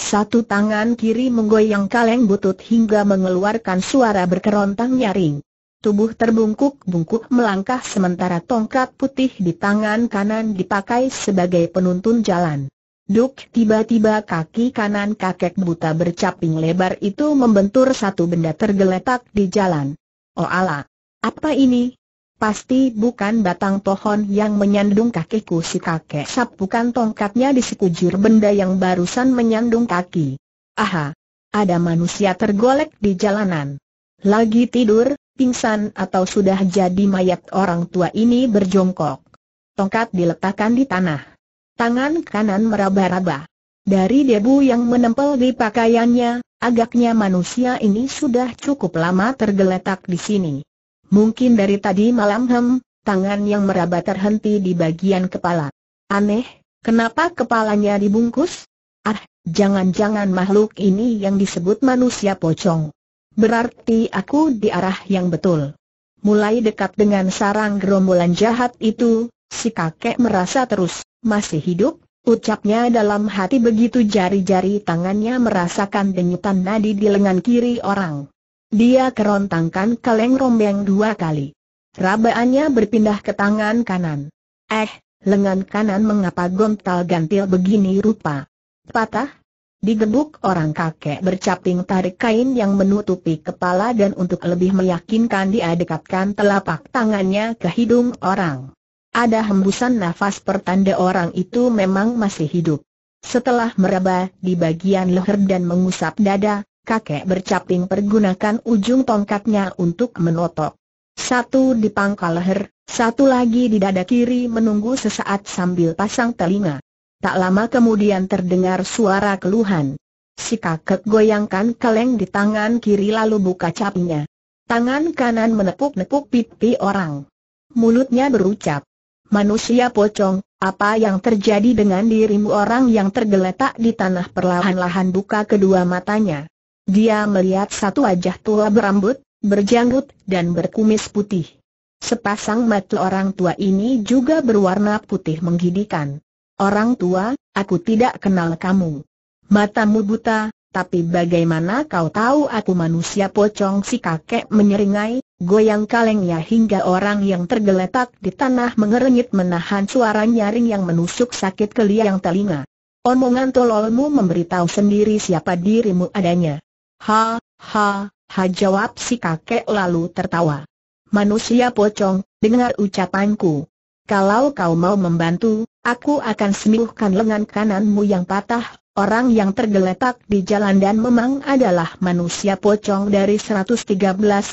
Satu tangan kiri menggoyang kaleng butut hingga mengeluarkan suara berkerontang nyaring. Tubuh terbungkuk-bungkuk melangkah sementara tongkat putih di tangan kanan dipakai sebagai penuntun jalan. Duk tiba-tiba kaki kanan kakek buta bercaping lebar itu membentur satu benda tergeletak di jalan. Oh ala, apa ini? Pasti bukan batang pohon yang menyandung kakiku si kakek bukan tongkatnya di sekujur benda yang barusan menyandung kaki. Aha! Ada manusia tergolek di jalanan. Lagi tidur, pingsan atau sudah jadi mayat orang tua ini berjongkok. Tongkat diletakkan di tanah. Tangan kanan meraba-raba. Dari debu yang menempel di pakaiannya, agaknya manusia ini sudah cukup lama tergeletak di sini. Mungkin dari tadi malam hem, tangan yang meraba terhenti di bagian kepala. Aneh, kenapa kepalanya dibungkus? Ah, jangan-jangan makhluk ini yang disebut manusia pocong. Berarti aku di arah yang betul. Mulai dekat dengan sarang gerombolan jahat itu, si kakek merasa terus, masih hidup, ucapnya dalam hati begitu jari-jari tangannya merasakan denyutan nadi di lengan kiri orang. Dia kerontangkan kaleng rombeng dua kali. Rabaannya berpindah ke tangan kanan. Eh, lengan kanan mengapa gontal-gantil begini rupa? Patah? Digebuk orang kakek bercaping tarik kain yang menutupi kepala dan untuk lebih meyakinkan dia dekatkan telapak tangannya ke hidung orang. Ada hembusan nafas pertanda orang itu memang masih hidup. Setelah meraba di bagian leher dan mengusap dada, kakek bercaping pergunakan ujung tongkatnya untuk menotok. Satu di pangkal leher, satu lagi di dada kiri menunggu sesaat sambil pasang telinga. Tak lama kemudian terdengar suara keluhan. Si kakek goyangkan kaleng di tangan kiri lalu buka capnya. Tangan kanan menepuk-nepuk pipi orang. Mulutnya berucap, Manusia pocong, apa yang terjadi dengan dirimu orang yang tergeletak di tanah perlahan-lahan buka kedua matanya. Dia melihat satu wajah tua berambut, berjanggut, dan berkumis putih. Sepasang mata orang tua ini juga berwarna putih menggidikan. Orang tua, aku tidak kenal kamu. Matamu buta, tapi bagaimana kau tahu aku manusia pocong si kakek menyeringai, goyang kalengnya hingga orang yang tergeletak di tanah mengerenyit menahan suara nyaring yang menusuk sakit ke liang telinga. Omongan tololmu memberitahu sendiri siapa dirimu adanya. Ha, ha, ha jawab si kakek lalu tertawa. Manusia pocong, dengar ucapanku. Kalau kau mau membantu, aku akan sembuhkan lengan kananmu yang patah. Orang yang tergeletak di jalan dan memang adalah manusia pocong dari 113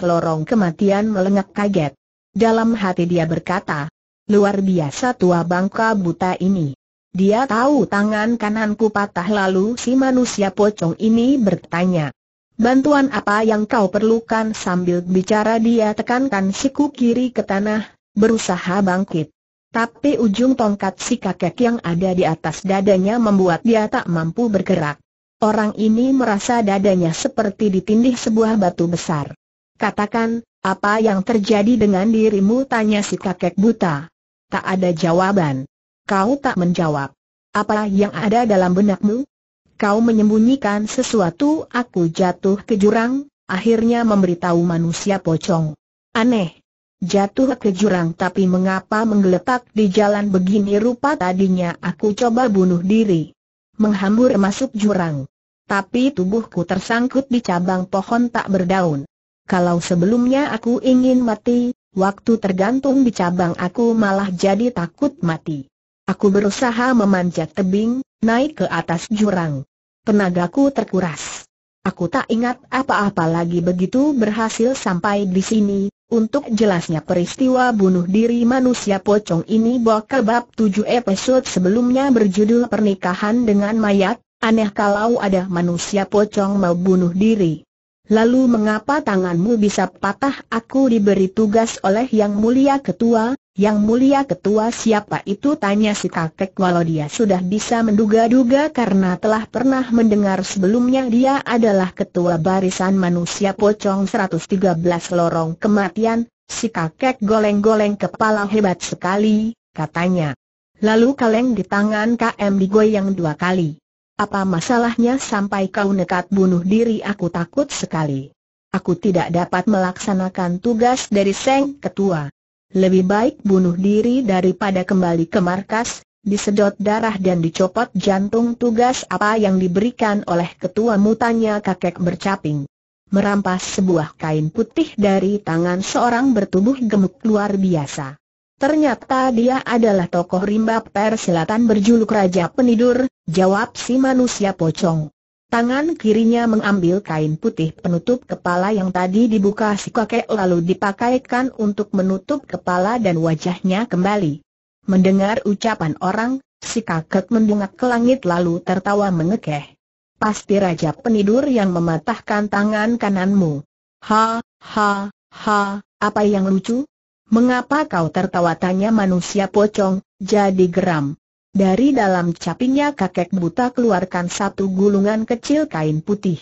lorong kematian melengak kaget. Dalam hati dia berkata, luar biasa tua bangka buta ini. Dia tahu tangan kananku patah lalu si manusia pocong ini bertanya, Bantuan apa yang kau perlukan sambil bicara dia tekankan siku kiri ke tanah, berusaha bangkit. Tapi ujung tongkat si kakek yang ada di atas dadanya membuat dia tak mampu bergerak. Orang ini merasa dadanya seperti ditindih sebuah batu besar. Katakan, apa yang terjadi dengan dirimu tanya si kakek buta. Tak ada jawaban. Kau tak menjawab. Apa yang ada dalam benakmu? kau menyembunyikan sesuatu aku jatuh ke jurang, akhirnya memberitahu manusia pocong. Aneh. Jatuh ke jurang tapi mengapa menggeletak di jalan begini rupa tadinya aku coba bunuh diri. Menghambur masuk jurang. Tapi tubuhku tersangkut di cabang pohon tak berdaun. Kalau sebelumnya aku ingin mati, waktu tergantung di cabang aku malah jadi takut mati. Aku berusaha memanjat tebing, naik ke atas jurang. Tenagaku terkuras. Aku tak ingat apa-apa lagi begitu berhasil sampai di sini. Untuk jelasnya peristiwa bunuh diri manusia pocong ini bakal bab 7 episode sebelumnya berjudul pernikahan dengan mayat, aneh kalau ada manusia pocong mau bunuh diri. Lalu mengapa tanganmu bisa patah aku diberi tugas oleh yang mulia ketua, yang mulia ketua siapa itu tanya si kakek walau dia sudah bisa menduga-duga karena telah pernah mendengar sebelumnya dia adalah ketua barisan manusia pocong 113 lorong kematian, si kakek goleng-goleng kepala hebat sekali, katanya. Lalu kaleng di tangan KM digoyang dua kali. Apa masalahnya sampai kau nekat bunuh diri aku takut sekali. Aku tidak dapat melaksanakan tugas dari Seng Ketua. Lebih baik bunuh diri daripada kembali ke markas, disedot darah dan dicopot jantung tugas apa yang diberikan oleh ketua mutanya kakek bercaping. Merampas sebuah kain putih dari tangan seorang bertubuh gemuk luar biasa. Ternyata dia adalah tokoh rimba persilatan berjuluk Raja Penidur, jawab si manusia pocong. Tangan kirinya mengambil kain putih penutup kepala yang tadi dibuka si kakek lalu dipakaikan untuk menutup kepala dan wajahnya kembali. Mendengar ucapan orang, si kakek mendungak ke langit lalu tertawa mengekeh. Pasti Raja Penidur yang mematahkan tangan kananmu. Ha, ha, ha, apa yang lucu? Mengapa kau tertawa tanya manusia pocong, jadi geram? Dari dalam capingnya kakek buta keluarkan satu gulungan kecil kain putih.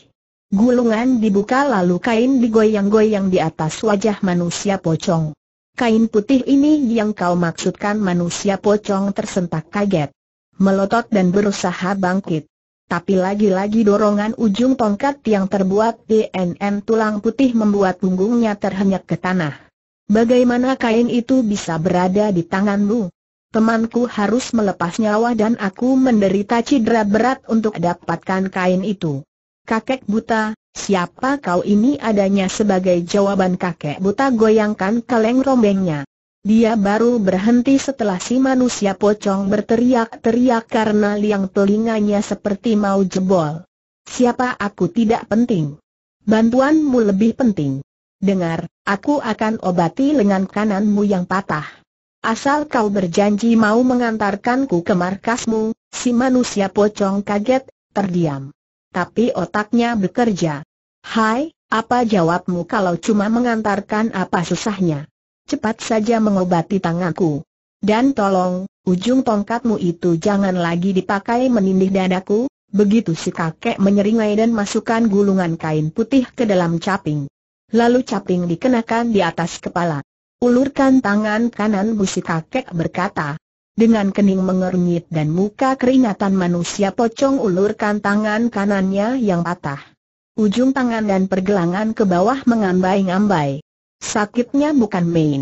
Gulungan dibuka lalu kain digoyang-goyang di atas wajah manusia pocong. Kain putih ini yang kau maksudkan manusia pocong tersentak kaget. Melotot dan berusaha bangkit. Tapi lagi-lagi dorongan ujung tongkat yang terbuat BNN tulang putih membuat punggungnya terhenyak ke tanah. Bagaimana kain itu bisa berada di tanganmu? Temanku harus melepas nyawa dan aku menderita cedera berat untuk dapatkan kain itu. Kakek buta, siapa kau ini adanya sebagai jawaban kakek buta goyangkan kaleng rombengnya. Dia baru berhenti setelah si manusia pocong berteriak-teriak karena liang telinganya seperti mau jebol. Siapa aku tidak penting. Bantuanmu lebih penting. Dengar, aku akan obati lengan kananmu yang patah. Asal kau berjanji mau mengantarkanku ke markasmu, si manusia pocong kaget, terdiam. Tapi otaknya bekerja. Hai, apa jawabmu kalau cuma mengantarkan apa susahnya? Cepat saja mengobati tanganku. Dan tolong, ujung tongkatmu itu jangan lagi dipakai menindih dadaku, Begitu si kakek menyeringai dan masukkan gulungan kain putih ke dalam caping. Lalu caping dikenakan di atas kepala. Ulurkan tangan kanan busi kakek berkata. Dengan kening mengernyit dan muka keringatan manusia pocong ulurkan tangan kanannya yang patah. Ujung tangan dan pergelangan ke bawah mengambai-ngambai. Sakitnya bukan main.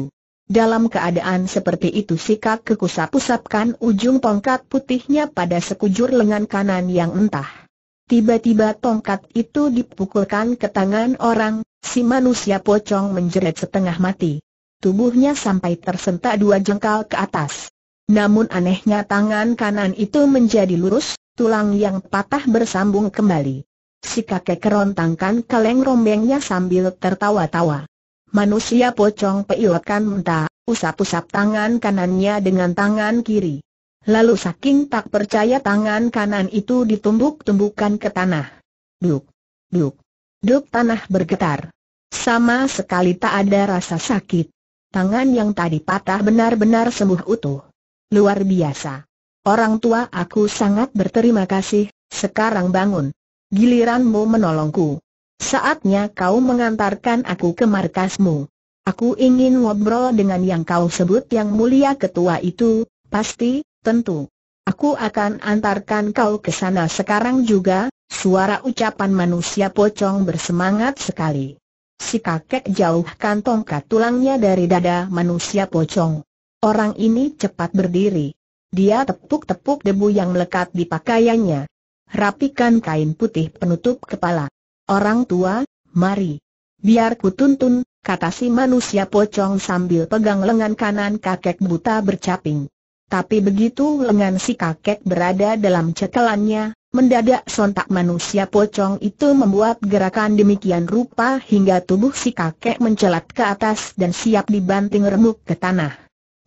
Dalam keadaan seperti itu si kakek kusap-usapkan ujung tongkat putihnya pada sekujur lengan kanan yang entah. Tiba-tiba tongkat itu dipukulkan ke tangan orang, si manusia pocong menjerit setengah mati tubuhnya sampai tersentak dua jengkal ke atas. Namun anehnya tangan kanan itu menjadi lurus, tulang yang patah bersambung kembali. Si kakek kerontangkan kaleng rombengnya sambil tertawa-tawa. Manusia pocong peiwakan menta, usap-usap tangan kanannya dengan tangan kiri. Lalu saking tak percaya tangan kanan itu ditumbuk-tumbukan ke tanah. Duk, duk, duk tanah bergetar. Sama sekali tak ada rasa sakit. Tangan yang tadi patah benar-benar sembuh utuh. Luar biasa. Orang tua aku sangat berterima kasih, sekarang bangun. Giliranmu menolongku. Saatnya kau mengantarkan aku ke markasmu. Aku ingin ngobrol dengan yang kau sebut yang mulia ketua itu, pasti, tentu. Aku akan antarkan kau ke sana sekarang juga, suara ucapan manusia pocong bersemangat sekali. Si kakek jauhkan tongkat tulangnya dari dada manusia pocong. Orang ini cepat berdiri. Dia tepuk-tepuk debu yang melekat di pakaiannya. Rapikan kain putih penutup kepala. Orang tua, mari. Biar ku tuntun, kata si manusia pocong sambil pegang lengan kanan kakek buta bercaping. Tapi begitu lengan si kakek berada dalam cekelannya, Mendadak sontak manusia pocong itu membuat gerakan demikian rupa hingga tubuh si kakek mencelat ke atas dan siap dibanting remuk ke tanah.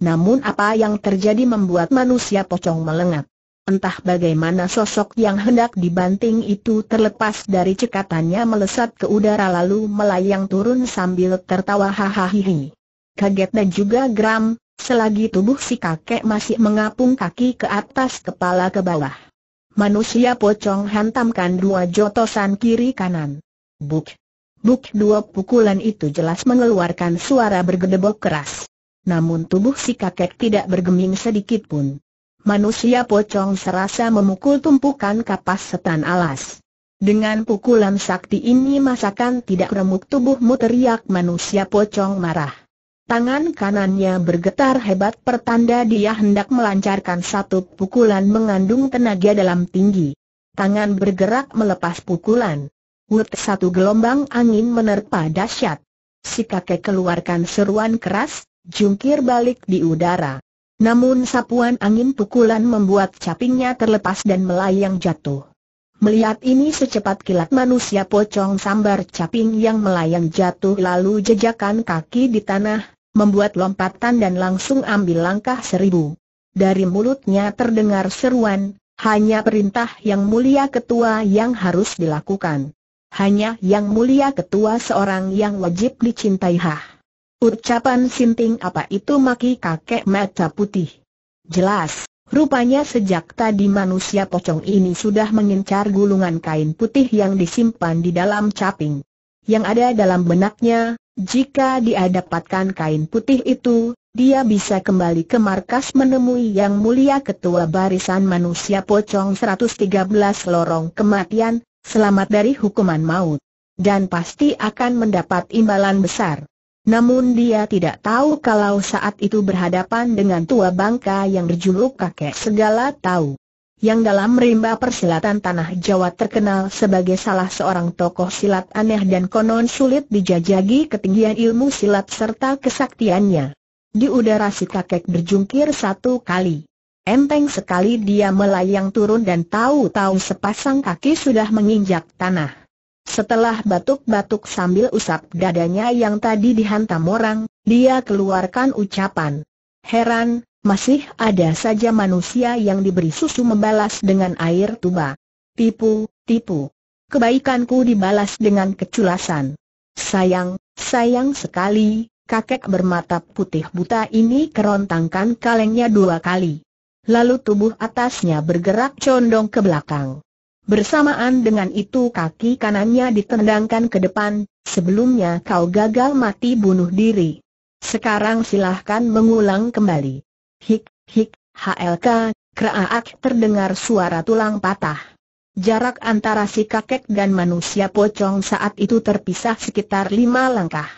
Namun apa yang terjadi membuat manusia pocong melengat. Entah bagaimana sosok yang hendak dibanting itu terlepas dari cekatannya melesat ke udara lalu melayang turun sambil tertawa hahaha. Kaget dan juga geram, selagi tubuh si kakek masih mengapung kaki ke atas kepala ke bawah. Manusia pocong hantamkan dua jotosan kiri kanan. Buk! Buk dua pukulan itu jelas mengeluarkan suara bergedebok keras. Namun tubuh si kakek tidak bergeming sedikit pun. Manusia pocong serasa memukul tumpukan kapas setan alas. Dengan pukulan sakti ini masakan tidak remuk tubuhmu teriak manusia pocong marah. Tangan kanannya bergetar hebat pertanda dia hendak melancarkan satu pukulan mengandung tenaga dalam tinggi. Tangan bergerak melepas pukulan. Wut satu gelombang angin menerpa dahsyat. Si kakek keluarkan seruan keras, jungkir balik di udara. Namun sapuan angin pukulan membuat capingnya terlepas dan melayang jatuh. Melihat ini secepat kilat manusia pocong sambar caping yang melayang jatuh lalu jejakan kaki di tanah, membuat lompatan dan langsung ambil langkah seribu. Dari mulutnya terdengar seruan, hanya perintah yang mulia ketua yang harus dilakukan. Hanya yang mulia ketua seorang yang wajib dicintai hah. Ucapan sinting apa itu maki kakek mata putih. Jelas, rupanya sejak tadi manusia pocong ini sudah mengincar gulungan kain putih yang disimpan di dalam caping. Yang ada dalam benaknya, jika dia dapatkan kain putih itu, dia bisa kembali ke markas menemui yang mulia ketua barisan manusia pocong 113 lorong kematian, selamat dari hukuman maut. Dan pasti akan mendapat imbalan besar. Namun dia tidak tahu kalau saat itu berhadapan dengan tua bangka yang berjuluk kakek segala tahu yang dalam rimba persilatan tanah Jawa terkenal sebagai salah seorang tokoh silat aneh dan konon sulit dijajagi ketinggian ilmu silat serta kesaktiannya. Di udara si kakek berjungkir satu kali. Enteng sekali dia melayang turun dan tahu-tahu sepasang kaki sudah menginjak tanah. Setelah batuk-batuk sambil usap dadanya yang tadi dihantam orang, dia keluarkan ucapan. Heran, masih ada saja manusia yang diberi susu membalas dengan air tuba. Tipu, tipu. Kebaikanku dibalas dengan keculasan. Sayang, sayang sekali, kakek bermata putih buta ini kerontangkan kalengnya dua kali. Lalu tubuh atasnya bergerak condong ke belakang. Bersamaan dengan itu kaki kanannya ditendangkan ke depan, sebelumnya kau gagal mati bunuh diri. Sekarang silahkan mengulang kembali. Hik, hik, HLK, keraak terdengar suara tulang patah. Jarak antara si kakek dan manusia pocong saat itu terpisah sekitar lima langkah.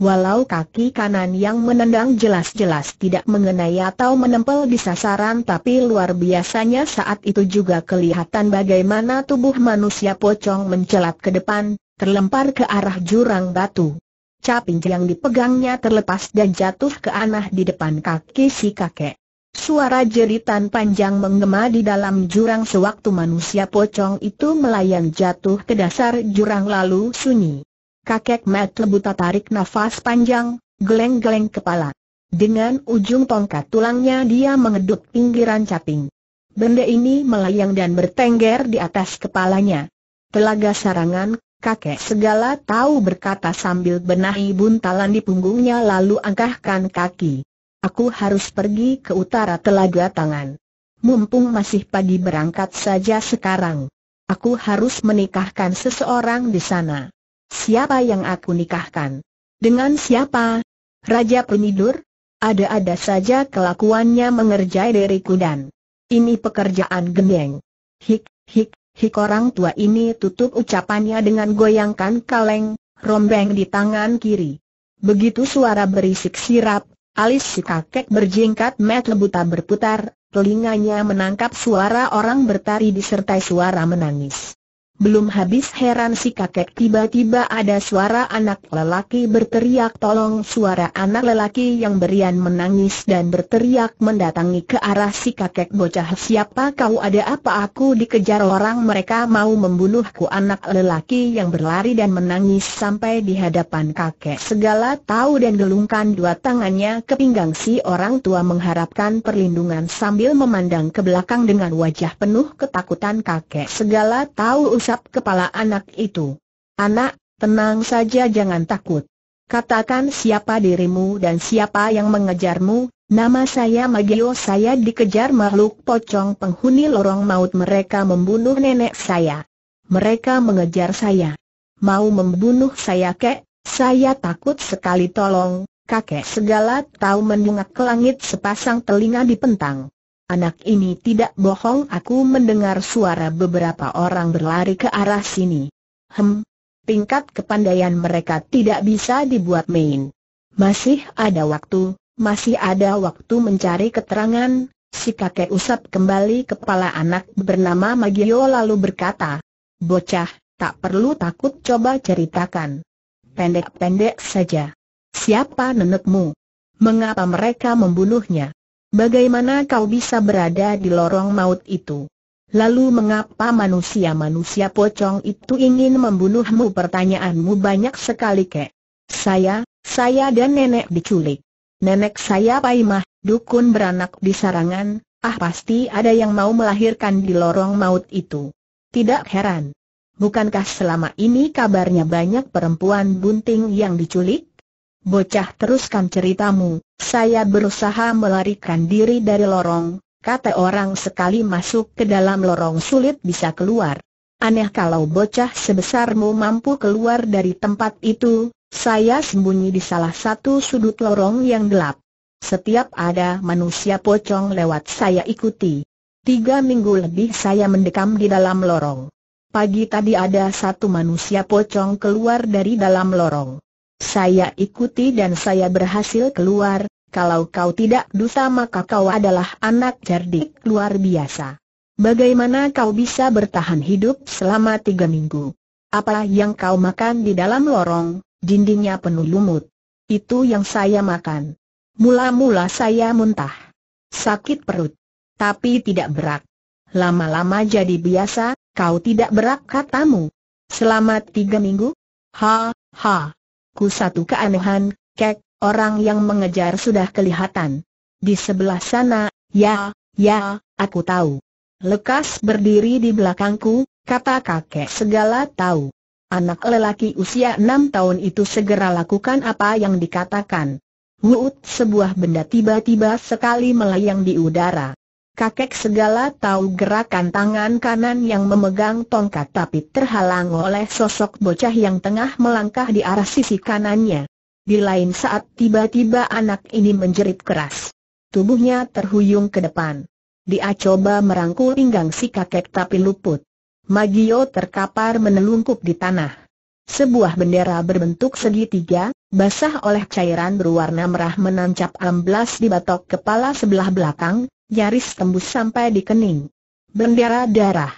Walau kaki kanan yang menendang jelas-jelas tidak mengenai atau menempel di sasaran tapi luar biasanya saat itu juga kelihatan bagaimana tubuh manusia pocong mencelat ke depan, terlempar ke arah jurang batu caping yang dipegangnya terlepas dan jatuh ke anah di depan kaki si kakek. Suara jeritan panjang menggema di dalam jurang sewaktu manusia pocong itu melayang jatuh ke dasar jurang lalu sunyi. Kakek Matt Lebuta tarik nafas panjang, geleng-geleng kepala. Dengan ujung tongkat tulangnya dia mengedut pinggiran caping. Benda ini melayang dan bertengger di atas kepalanya. Telaga sarangan, Kakek segala tahu berkata sambil benahi buntalan di punggungnya lalu angkahkan kaki. Aku harus pergi ke utara telaga tangan. Mumpung masih pagi berangkat saja sekarang. Aku harus menikahkan seseorang di sana. Siapa yang aku nikahkan? Dengan siapa? Raja Penidur? Ada-ada saja kelakuannya mengerjai diriku dan ini pekerjaan gendeng. Hik, hik, Hik orang tua ini tutup ucapannya dengan goyangkan kaleng, rombeng di tangan kiri. Begitu suara berisik sirap, alis si kakek berjingkat met lebuta berputar, telinganya menangkap suara orang bertari disertai suara menangis. Belum habis heran si kakek tiba-tiba ada suara anak lelaki berteriak tolong suara anak lelaki yang berian menangis dan berteriak mendatangi ke arah si kakek bocah siapa kau ada apa aku dikejar orang mereka mau membunuhku anak lelaki yang berlari dan menangis sampai di hadapan kakek segala tahu dan gelungkan dua tangannya ke pinggang si orang tua mengharapkan perlindungan sambil memandang ke belakang dengan wajah penuh ketakutan kakek segala tahu usaha mengusap kepala anak itu. Anak, tenang saja jangan takut. Katakan siapa dirimu dan siapa yang mengejarmu, nama saya Magio saya dikejar makhluk pocong penghuni lorong maut mereka membunuh nenek saya. Mereka mengejar saya. Mau membunuh saya kek, saya takut sekali tolong, kakek segala tahu mendungak ke langit sepasang telinga di pentang. Anak ini tidak bohong aku mendengar suara beberapa orang berlari ke arah sini. Hem, tingkat kepandaian mereka tidak bisa dibuat main. Masih ada waktu, masih ada waktu mencari keterangan, si kakek usap kembali kepala anak bernama Magio lalu berkata, Bocah, tak perlu takut coba ceritakan. Pendek-pendek saja. Siapa nenekmu? Mengapa mereka membunuhnya? Bagaimana kau bisa berada di lorong maut itu? Lalu mengapa manusia-manusia pocong itu ingin membunuhmu? Pertanyaanmu banyak sekali kek. Saya, saya dan nenek diculik. Nenek saya Paimah, dukun beranak di sarangan, ah pasti ada yang mau melahirkan di lorong maut itu. Tidak heran. Bukankah selama ini kabarnya banyak perempuan bunting yang diculik? Bocah teruskan ceritamu, saya berusaha melarikan diri dari lorong, kata orang sekali masuk ke dalam lorong sulit bisa keluar. Aneh kalau bocah sebesarmu mampu keluar dari tempat itu, saya sembunyi di salah satu sudut lorong yang gelap. Setiap ada manusia pocong lewat saya ikuti. Tiga minggu lebih saya mendekam di dalam lorong. Pagi tadi ada satu manusia pocong keluar dari dalam lorong. Saya ikuti dan saya berhasil keluar, kalau kau tidak dusta maka kau adalah anak cerdik luar biasa. Bagaimana kau bisa bertahan hidup selama tiga minggu? Apa yang kau makan di dalam lorong, dindingnya penuh lumut. Itu yang saya makan. Mula-mula saya muntah. Sakit perut. Tapi tidak berat. Lama-lama jadi biasa, kau tidak berat katamu. Selama tiga minggu? Ha, ha. Aku satu keanehan, kek, orang yang mengejar sudah kelihatan. Di sebelah sana, ya, ya, aku tahu. Lekas berdiri di belakangku, kata kakek segala tahu. Anak lelaki usia enam tahun itu segera lakukan apa yang dikatakan. Wuut sebuah benda tiba-tiba sekali melayang di udara. Kakek segala tahu gerakan tangan kanan yang memegang tongkat tapi terhalang oleh sosok bocah yang tengah melangkah di arah sisi kanannya. Di lain saat tiba-tiba anak ini menjerit keras. Tubuhnya terhuyung ke depan. Dia coba merangkul pinggang si kakek tapi luput. Magio terkapar menelungkup di tanah. Sebuah bendera berbentuk segitiga, basah oleh cairan berwarna merah menancap amblas di batok kepala sebelah belakang, nyaris tembus sampai di kening. Bendera darah.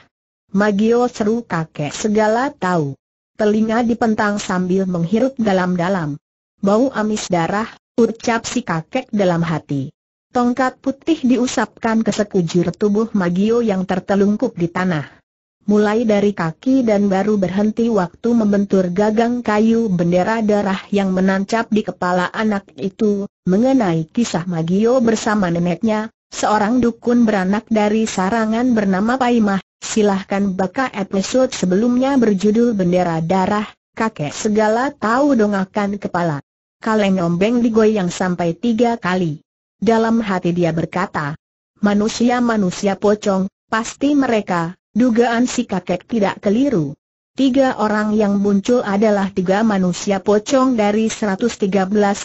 Magio seru kakek segala tahu. Telinga dipentang sambil menghirup dalam-dalam. Bau amis darah, ucap si kakek dalam hati. Tongkat putih diusapkan ke sekujur tubuh Magio yang tertelungkup di tanah. Mulai dari kaki dan baru berhenti waktu membentur gagang kayu bendera darah yang menancap di kepala anak itu, mengenai kisah Magio bersama neneknya, seorang dukun beranak dari sarangan bernama Paimah, silahkan baca episode sebelumnya berjudul Bendera Darah, Kakek Segala Tahu Dongakan Kepala. Kaleng ombeng digoyang sampai tiga kali. Dalam hati dia berkata, manusia-manusia pocong, pasti mereka, dugaan si kakek tidak keliru. Tiga orang yang muncul adalah tiga manusia pocong dari 113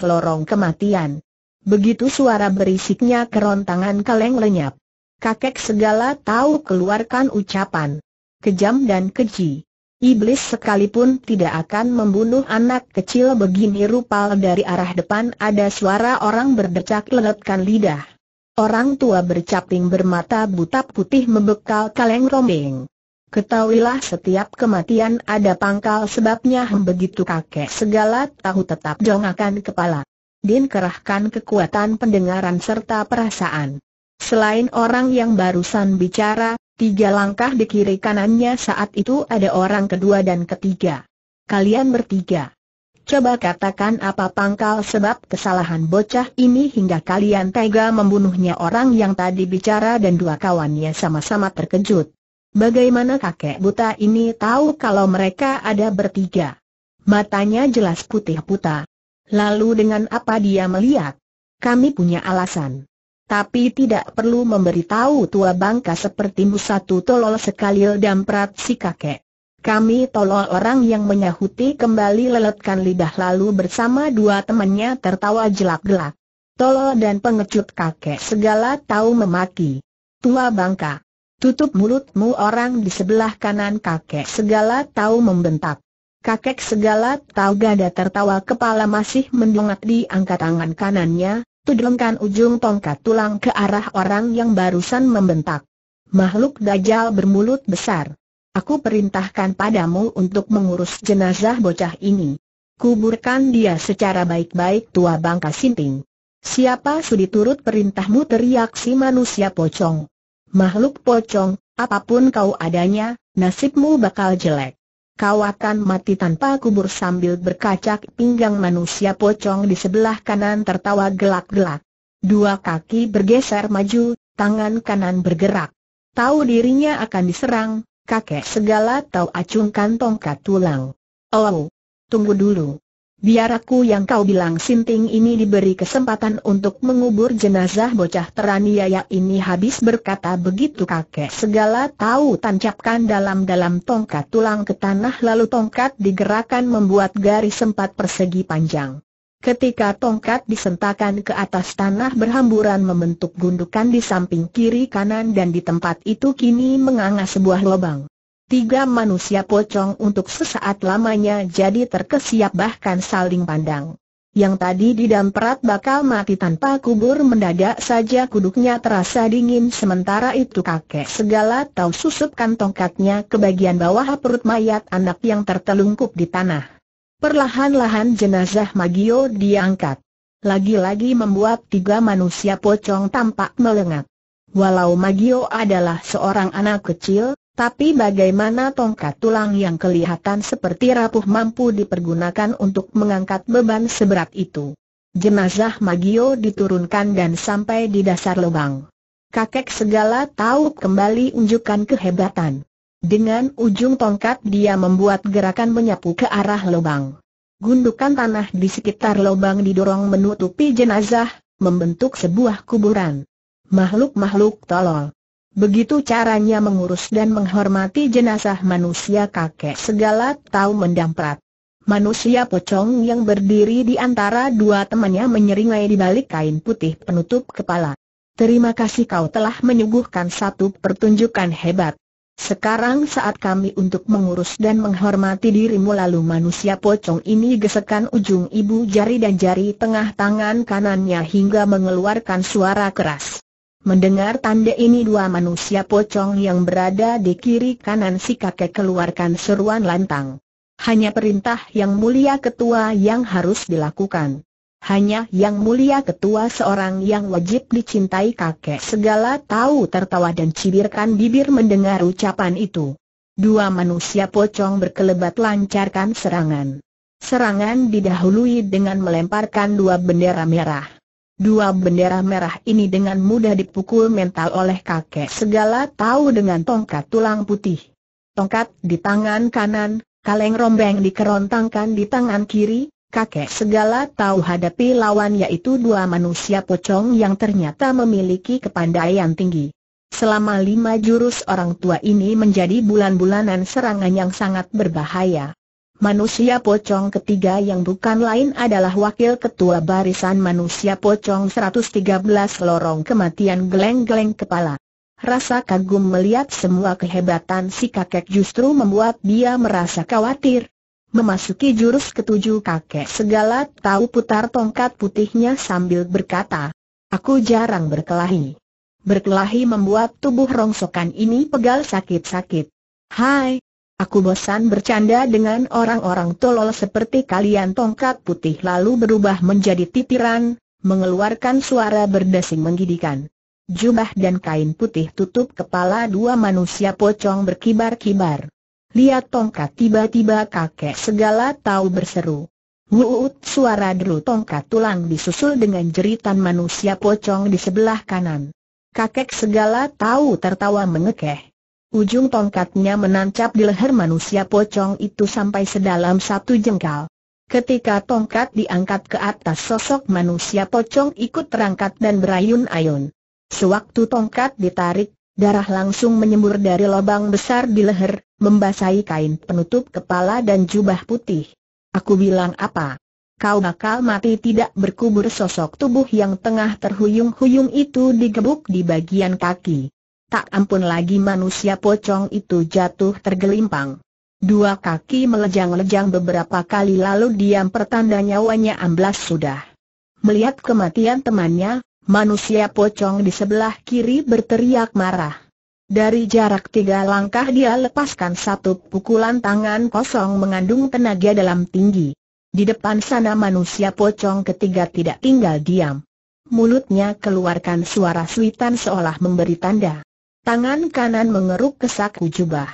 lorong kematian. Begitu suara berisiknya kerontangan kaleng lenyap. Kakek segala tahu keluarkan ucapan kejam dan keji. Iblis sekalipun tidak akan membunuh anak kecil begini rupa dari arah depan ada suara orang berdecak leletkan lidah. Orang tua bercaping bermata buta putih membekal kaleng rombeng. Ketahuilah setiap kematian ada pangkal sebabnya begitu kakek segala tahu tetap jongakan kepala. Din kerahkan kekuatan pendengaran serta perasaan. Selain orang yang barusan bicara, tiga langkah di kiri kanannya saat itu ada orang kedua dan ketiga. Kalian bertiga. Coba katakan apa pangkal sebab kesalahan bocah ini hingga kalian tega membunuhnya orang yang tadi bicara dan dua kawannya sama-sama terkejut. Bagaimana kakek buta ini tahu kalau mereka ada bertiga? Matanya jelas putih buta, Lalu dengan apa dia melihat? Kami punya alasan. Tapi tidak perlu memberitahu tua bangka sepertimu satu tolol sekali damprat si kakek. Kami tolol orang yang menyahuti kembali leletkan lidah lalu bersama dua temannya tertawa jelak-gelak. Tolol dan pengecut kakek segala tahu memaki. Tua bangka. Tutup mulutmu orang di sebelah kanan kakek segala tahu membentak. Kakek segala Talgada tertawa kepala masih mendongak di angkat tangan kanannya, tudungkan ujung tongkat tulang ke arah orang yang barusan membentak. Makhluk dajal bermulut besar. Aku perintahkan padamu untuk mengurus jenazah bocah ini. Kuburkan dia secara baik-baik tua bangka sinting. Siapa sudi turut perintahmu teriak si manusia pocong. Makhluk pocong, apapun kau adanya, nasibmu bakal jelek kau akan mati tanpa kubur sambil berkacak pinggang manusia pocong di sebelah kanan tertawa gelak-gelak. Dua kaki bergeser maju, tangan kanan bergerak. Tahu dirinya akan diserang, kakek segala tahu acungkan tongkat tulang. Oh, tunggu dulu. Biar aku yang kau bilang Sinting ini diberi kesempatan untuk mengubur jenazah bocah teraniaya ini habis berkata begitu kakek segala tahu tancapkan dalam-dalam tongkat tulang ke tanah lalu tongkat digerakkan membuat garis empat persegi panjang. Ketika tongkat disentakan ke atas tanah berhamburan membentuk gundukan di samping kiri kanan dan di tempat itu kini menganga sebuah lubang. Tiga manusia pocong untuk sesaat lamanya jadi terkesiap bahkan saling pandang. Yang tadi didamprat bakal mati tanpa kubur mendadak saja kuduknya terasa dingin sementara itu kakek segala tahu susupkan tongkatnya ke bagian bawah perut mayat anak yang tertelungkup di tanah. Perlahan-lahan jenazah Magio diangkat. Lagi-lagi membuat tiga manusia pocong tampak melengak. Walau Magio adalah seorang anak kecil, tapi bagaimana tongkat tulang yang kelihatan seperti rapuh mampu dipergunakan untuk mengangkat beban seberat itu? Jenazah Magio diturunkan dan sampai di dasar lubang. Kakek segala tahu kembali unjukkan kehebatan. Dengan ujung tongkat dia membuat gerakan menyapu ke arah lubang. Gundukan tanah di sekitar lubang didorong menutupi jenazah, membentuk sebuah kuburan. Makhluk-makhluk tolol. Begitu caranya mengurus dan menghormati jenazah manusia kakek segala tahu mendamprat. Manusia pocong yang berdiri di antara dua temannya menyeringai di balik kain putih penutup kepala. Terima kasih kau telah menyuguhkan satu pertunjukan hebat. Sekarang saat kami untuk mengurus dan menghormati dirimu lalu manusia pocong ini gesekan ujung ibu jari dan jari tengah tangan kanannya hingga mengeluarkan suara keras. Mendengar tanda ini dua manusia pocong yang berada di kiri kanan si kakek keluarkan seruan lantang. Hanya perintah yang mulia ketua yang harus dilakukan. Hanya yang mulia ketua seorang yang wajib dicintai kakek segala tahu tertawa dan cibirkan bibir mendengar ucapan itu. Dua manusia pocong berkelebat lancarkan serangan. Serangan didahului dengan melemparkan dua bendera merah. Dua bendera merah ini dengan mudah dipukul mental oleh kakek segala tahu dengan tongkat tulang putih. Tongkat di tangan kanan, kaleng rombeng dikerontangkan di tangan kiri, kakek segala tahu hadapi lawan yaitu dua manusia pocong yang ternyata memiliki kepandaian tinggi. Selama lima jurus orang tua ini menjadi bulan-bulanan serangan yang sangat berbahaya. Manusia pocong ketiga yang bukan lain adalah wakil ketua barisan manusia pocong 113 lorong kematian geleng-geleng kepala. Rasa kagum melihat semua kehebatan si kakek justru membuat dia merasa khawatir. Memasuki jurus ketujuh kakek segala tahu putar tongkat putihnya sambil berkata, Aku jarang berkelahi. Berkelahi membuat tubuh rongsokan ini pegal sakit-sakit. Hai, Aku bosan bercanda dengan orang-orang tolol seperti kalian tongkat putih lalu berubah menjadi titiran, mengeluarkan suara berdesing menggidikan. Jubah dan kain putih tutup kepala dua manusia pocong berkibar-kibar. Lihat tongkat tiba-tiba kakek segala tahu berseru. Wuut suara deru tongkat tulang disusul dengan jeritan manusia pocong di sebelah kanan. Kakek segala tahu tertawa mengekeh. Ujung tongkatnya menancap di leher manusia pocong itu sampai sedalam satu jengkal. Ketika tongkat diangkat ke atas sosok manusia pocong ikut terangkat dan berayun-ayun. Sewaktu tongkat ditarik, darah langsung menyembur dari lubang besar di leher, membasahi kain penutup kepala dan jubah putih. Aku bilang apa? Kau bakal mati tidak berkubur sosok tubuh yang tengah terhuyung-huyung itu digebuk di bagian kaki tak ampun lagi manusia pocong itu jatuh tergelimpang. Dua kaki melejang-lejang beberapa kali lalu diam pertanda nyawanya amblas sudah. Melihat kematian temannya, manusia pocong di sebelah kiri berteriak marah. Dari jarak tiga langkah dia lepaskan satu pukulan tangan kosong mengandung tenaga dalam tinggi. Di depan sana manusia pocong ketiga tidak tinggal diam. Mulutnya keluarkan suara suitan seolah memberi tanda. Tangan kanan mengeruk ke jubah.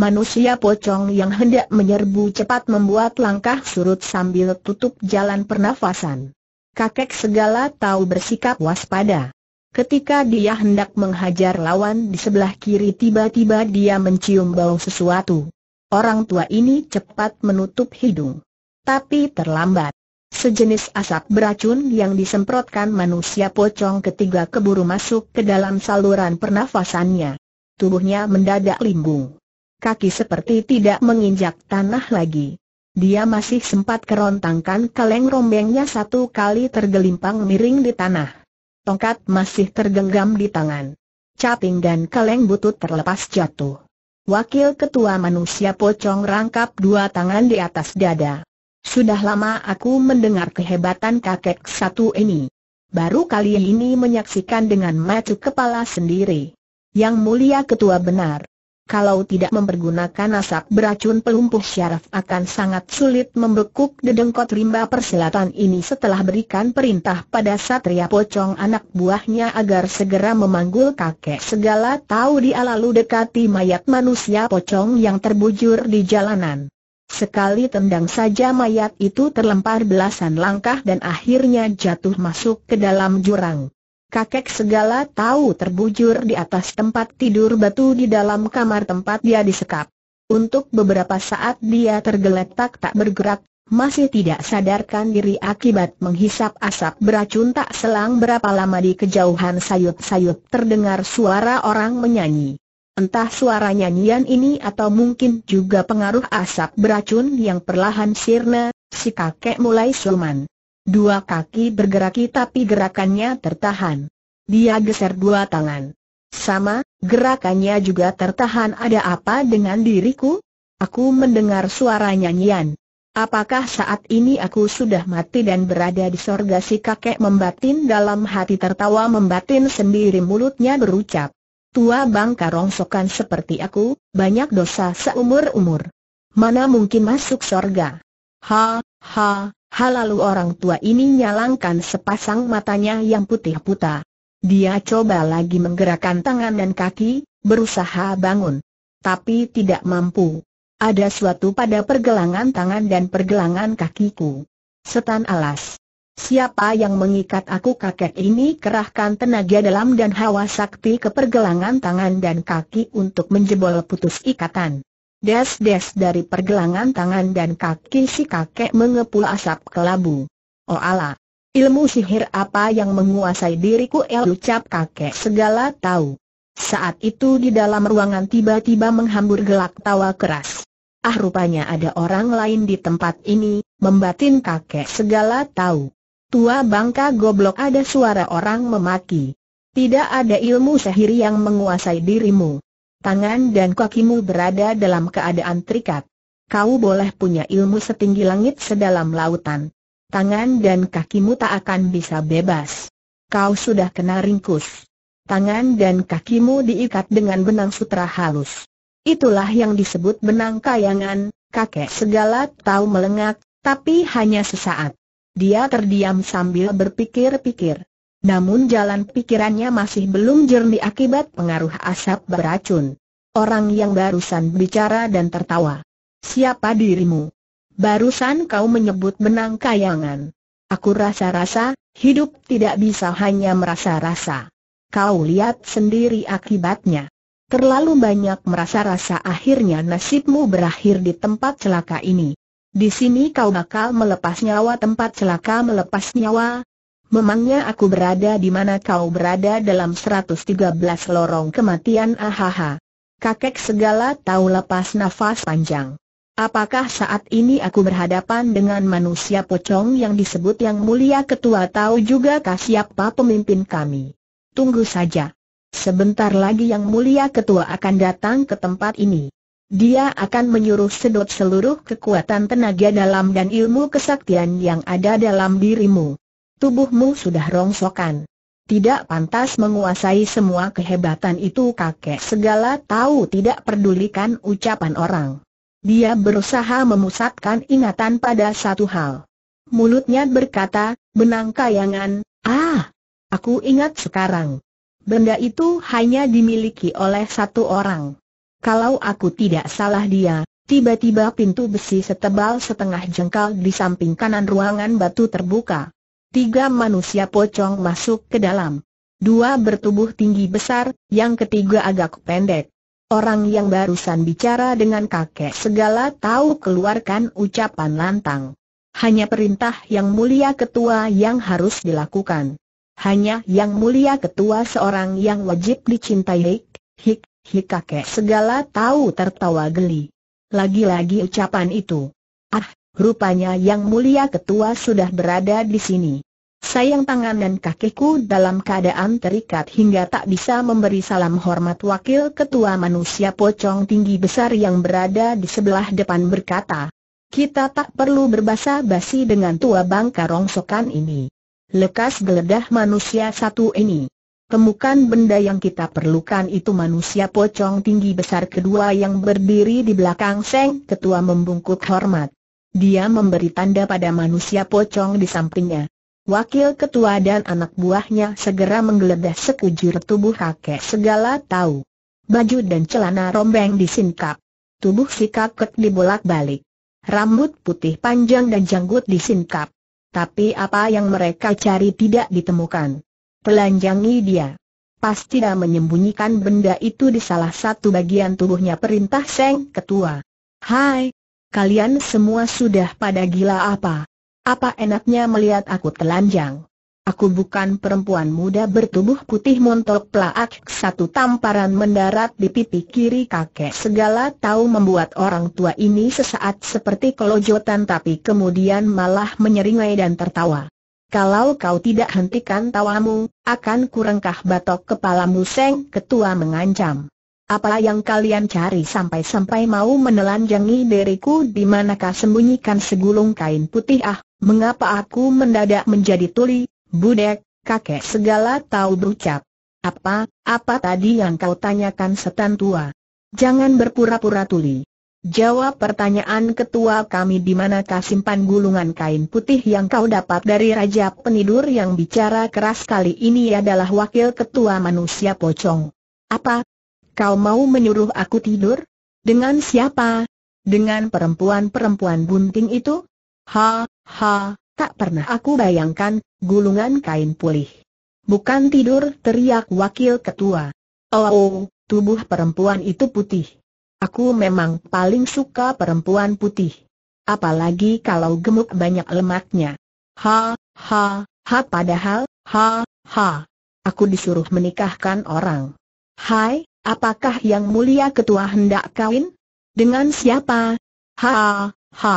Manusia pocong yang hendak menyerbu cepat membuat langkah surut sambil tutup jalan pernafasan. Kakek segala tahu bersikap waspada. Ketika dia hendak menghajar lawan di sebelah kiri tiba-tiba dia mencium bau sesuatu. Orang tua ini cepat menutup hidung. Tapi terlambat. Sejenis asap beracun yang disemprotkan manusia pocong ketiga keburu masuk ke dalam saluran pernafasannya. Tubuhnya mendadak limbung. Kaki seperti tidak menginjak tanah lagi. Dia masih sempat kerontangkan kaleng rombengnya satu kali tergelimpang miring di tanah. Tongkat masih tergenggam di tangan. Caping dan kaleng butut terlepas jatuh. Wakil ketua manusia pocong rangkap dua tangan di atas dada. Sudah lama aku mendengar kehebatan kakek satu ini. Baru kali ini menyaksikan dengan mata kepala sendiri. Yang mulia ketua benar. Kalau tidak mempergunakan asap beracun pelumpuh syaraf akan sangat sulit membekuk dedengkot rimba persilatan ini setelah berikan perintah pada Satria Pocong anak buahnya agar segera memanggul kakek segala tahu dia lalu dekati mayat manusia pocong yang terbujur di jalanan. Sekali tendang saja mayat itu terlempar belasan langkah dan akhirnya jatuh masuk ke dalam jurang. Kakek segala tahu terbujur di atas tempat tidur batu di dalam kamar tempat dia disekap. Untuk beberapa saat dia tergeletak tak bergerak, masih tidak sadarkan diri akibat menghisap asap beracun tak selang berapa lama di kejauhan sayut-sayut terdengar suara orang menyanyi. Entah suara nyanyian ini atau mungkin juga pengaruh asap beracun yang perlahan sirna, si kakek mulai suman. Dua kaki bergerak tapi gerakannya tertahan. Dia geser dua tangan. Sama, gerakannya juga tertahan ada apa dengan diriku? Aku mendengar suara nyanyian. Apakah saat ini aku sudah mati dan berada di sorga si kakek membatin dalam hati tertawa membatin sendiri mulutnya berucap tua bangka rongsokan seperti aku, banyak dosa seumur-umur. Mana mungkin masuk sorga? Ha, ha, ha lalu orang tua ini nyalangkan sepasang matanya yang putih puta. Dia coba lagi menggerakkan tangan dan kaki, berusaha bangun. Tapi tidak mampu. Ada suatu pada pergelangan tangan dan pergelangan kakiku. Setan alas. Siapa yang mengikat aku kakek ini kerahkan tenaga dalam dan hawa sakti ke pergelangan tangan dan kaki untuk menjebol putus ikatan. Des-des dari pergelangan tangan dan kaki si kakek mengepul asap kelabu. Oh Allah! Ilmu sihir apa yang menguasai diriku el ucap kakek segala tahu. Saat itu di dalam ruangan tiba-tiba menghambur gelak tawa keras. Ah rupanya ada orang lain di tempat ini, membatin kakek segala tahu. Tua bangka goblok ada suara orang memaki. Tidak ada ilmu sihir yang menguasai dirimu. Tangan dan kakimu berada dalam keadaan terikat. Kau boleh punya ilmu setinggi langit sedalam lautan. Tangan dan kakimu tak akan bisa bebas. Kau sudah kena ringkus. Tangan dan kakimu diikat dengan benang sutra halus. Itulah yang disebut benang kayangan, kakek segala tahu melengak, tapi hanya sesaat. Dia terdiam sambil berpikir-pikir. Namun jalan pikirannya masih belum jernih akibat pengaruh asap beracun. Orang yang barusan bicara dan tertawa. Siapa dirimu? Barusan kau menyebut benang kayangan. Aku rasa-rasa, hidup tidak bisa hanya merasa-rasa. Kau lihat sendiri akibatnya. Terlalu banyak merasa-rasa akhirnya nasibmu berakhir di tempat celaka ini. Di sini kau bakal melepas nyawa tempat celaka melepas nyawa. Memangnya aku berada di mana kau berada dalam 113 lorong kematian ahaha. Kakek segala tahu lepas nafas panjang. Apakah saat ini aku berhadapan dengan manusia pocong yang disebut yang mulia ketua tahu juga siapa pemimpin kami? Tunggu saja. Sebentar lagi yang mulia ketua akan datang ke tempat ini dia akan menyuruh sedot seluruh kekuatan tenaga dalam dan ilmu kesaktian yang ada dalam dirimu. Tubuhmu sudah rongsokan. Tidak pantas menguasai semua kehebatan itu kakek segala tahu tidak pedulikan ucapan orang. Dia berusaha memusatkan ingatan pada satu hal. Mulutnya berkata, benang kayangan, ah, aku ingat sekarang. Benda itu hanya dimiliki oleh satu orang. Kalau aku tidak salah dia, tiba-tiba pintu besi setebal setengah jengkal di samping kanan ruangan batu terbuka. Tiga manusia pocong masuk ke dalam. Dua bertubuh tinggi besar, yang ketiga agak pendek. Orang yang barusan bicara dengan kakek segala tahu keluarkan ucapan lantang. Hanya perintah yang mulia ketua yang harus dilakukan. Hanya yang mulia ketua seorang yang wajib dicintai Hik, Hik, Hi kakek segala tahu tertawa geli. Lagi-lagi ucapan itu. Ah, rupanya yang mulia ketua sudah berada di sini. Sayang tangan dan kakiku dalam keadaan terikat hingga tak bisa memberi salam hormat wakil ketua manusia pocong tinggi besar yang berada di sebelah depan berkata, kita tak perlu berbasa basi dengan tua bangka rongsokan ini. Lekas geledah manusia satu ini. Temukan benda yang kita perlukan itu manusia pocong tinggi besar kedua yang berdiri di belakang Seng Ketua membungkuk hormat. Dia memberi tanda pada manusia pocong di sampingnya. Wakil ketua dan anak buahnya segera menggeledah sekujur tubuh kakek segala tahu. Baju dan celana rombeng disingkap. Tubuh si kakek dibolak-balik. Rambut putih panjang dan janggut disingkap. Tapi apa yang mereka cari tidak ditemukan telanjangi dia. Pasti dia menyembunyikan benda itu di salah satu bagian tubuhnya perintah Seng Ketua. Hai, kalian semua sudah pada gila apa? Apa enaknya melihat aku telanjang? Aku bukan perempuan muda bertubuh putih montok pelak satu tamparan mendarat di pipi kiri kakek segala tahu membuat orang tua ini sesaat seperti kelojotan tapi kemudian malah menyeringai dan tertawa. Kalau kau tidak hentikan tawamu, akan kurengkah batok kepalamu Seng Ketua mengancam. Apa yang kalian cari sampai-sampai mau menelanjangi diriku di manakah sembunyikan segulung kain putih ah, mengapa aku mendadak menjadi tuli, budek, kakek segala tahu berucap. Apa, apa tadi yang kau tanyakan setan tua? Jangan berpura-pura tuli. Jawab pertanyaan ketua kami di manakah simpan gulungan kain putih yang kau dapat dari Raja Penidur yang bicara keras kali ini adalah wakil ketua manusia pocong. Apa? Kau mau menyuruh aku tidur? Dengan siapa? Dengan perempuan-perempuan bunting itu? Ha, ha, tak pernah aku bayangkan, gulungan kain pulih. Bukan tidur, teriak wakil ketua. oh tubuh perempuan itu putih. Aku memang paling suka perempuan putih. Apalagi kalau gemuk banyak lemaknya. Ha, ha, ha padahal, ha, ha. Aku disuruh menikahkan orang. Hai, apakah yang mulia ketua hendak kawin? Dengan siapa? Ha, ha.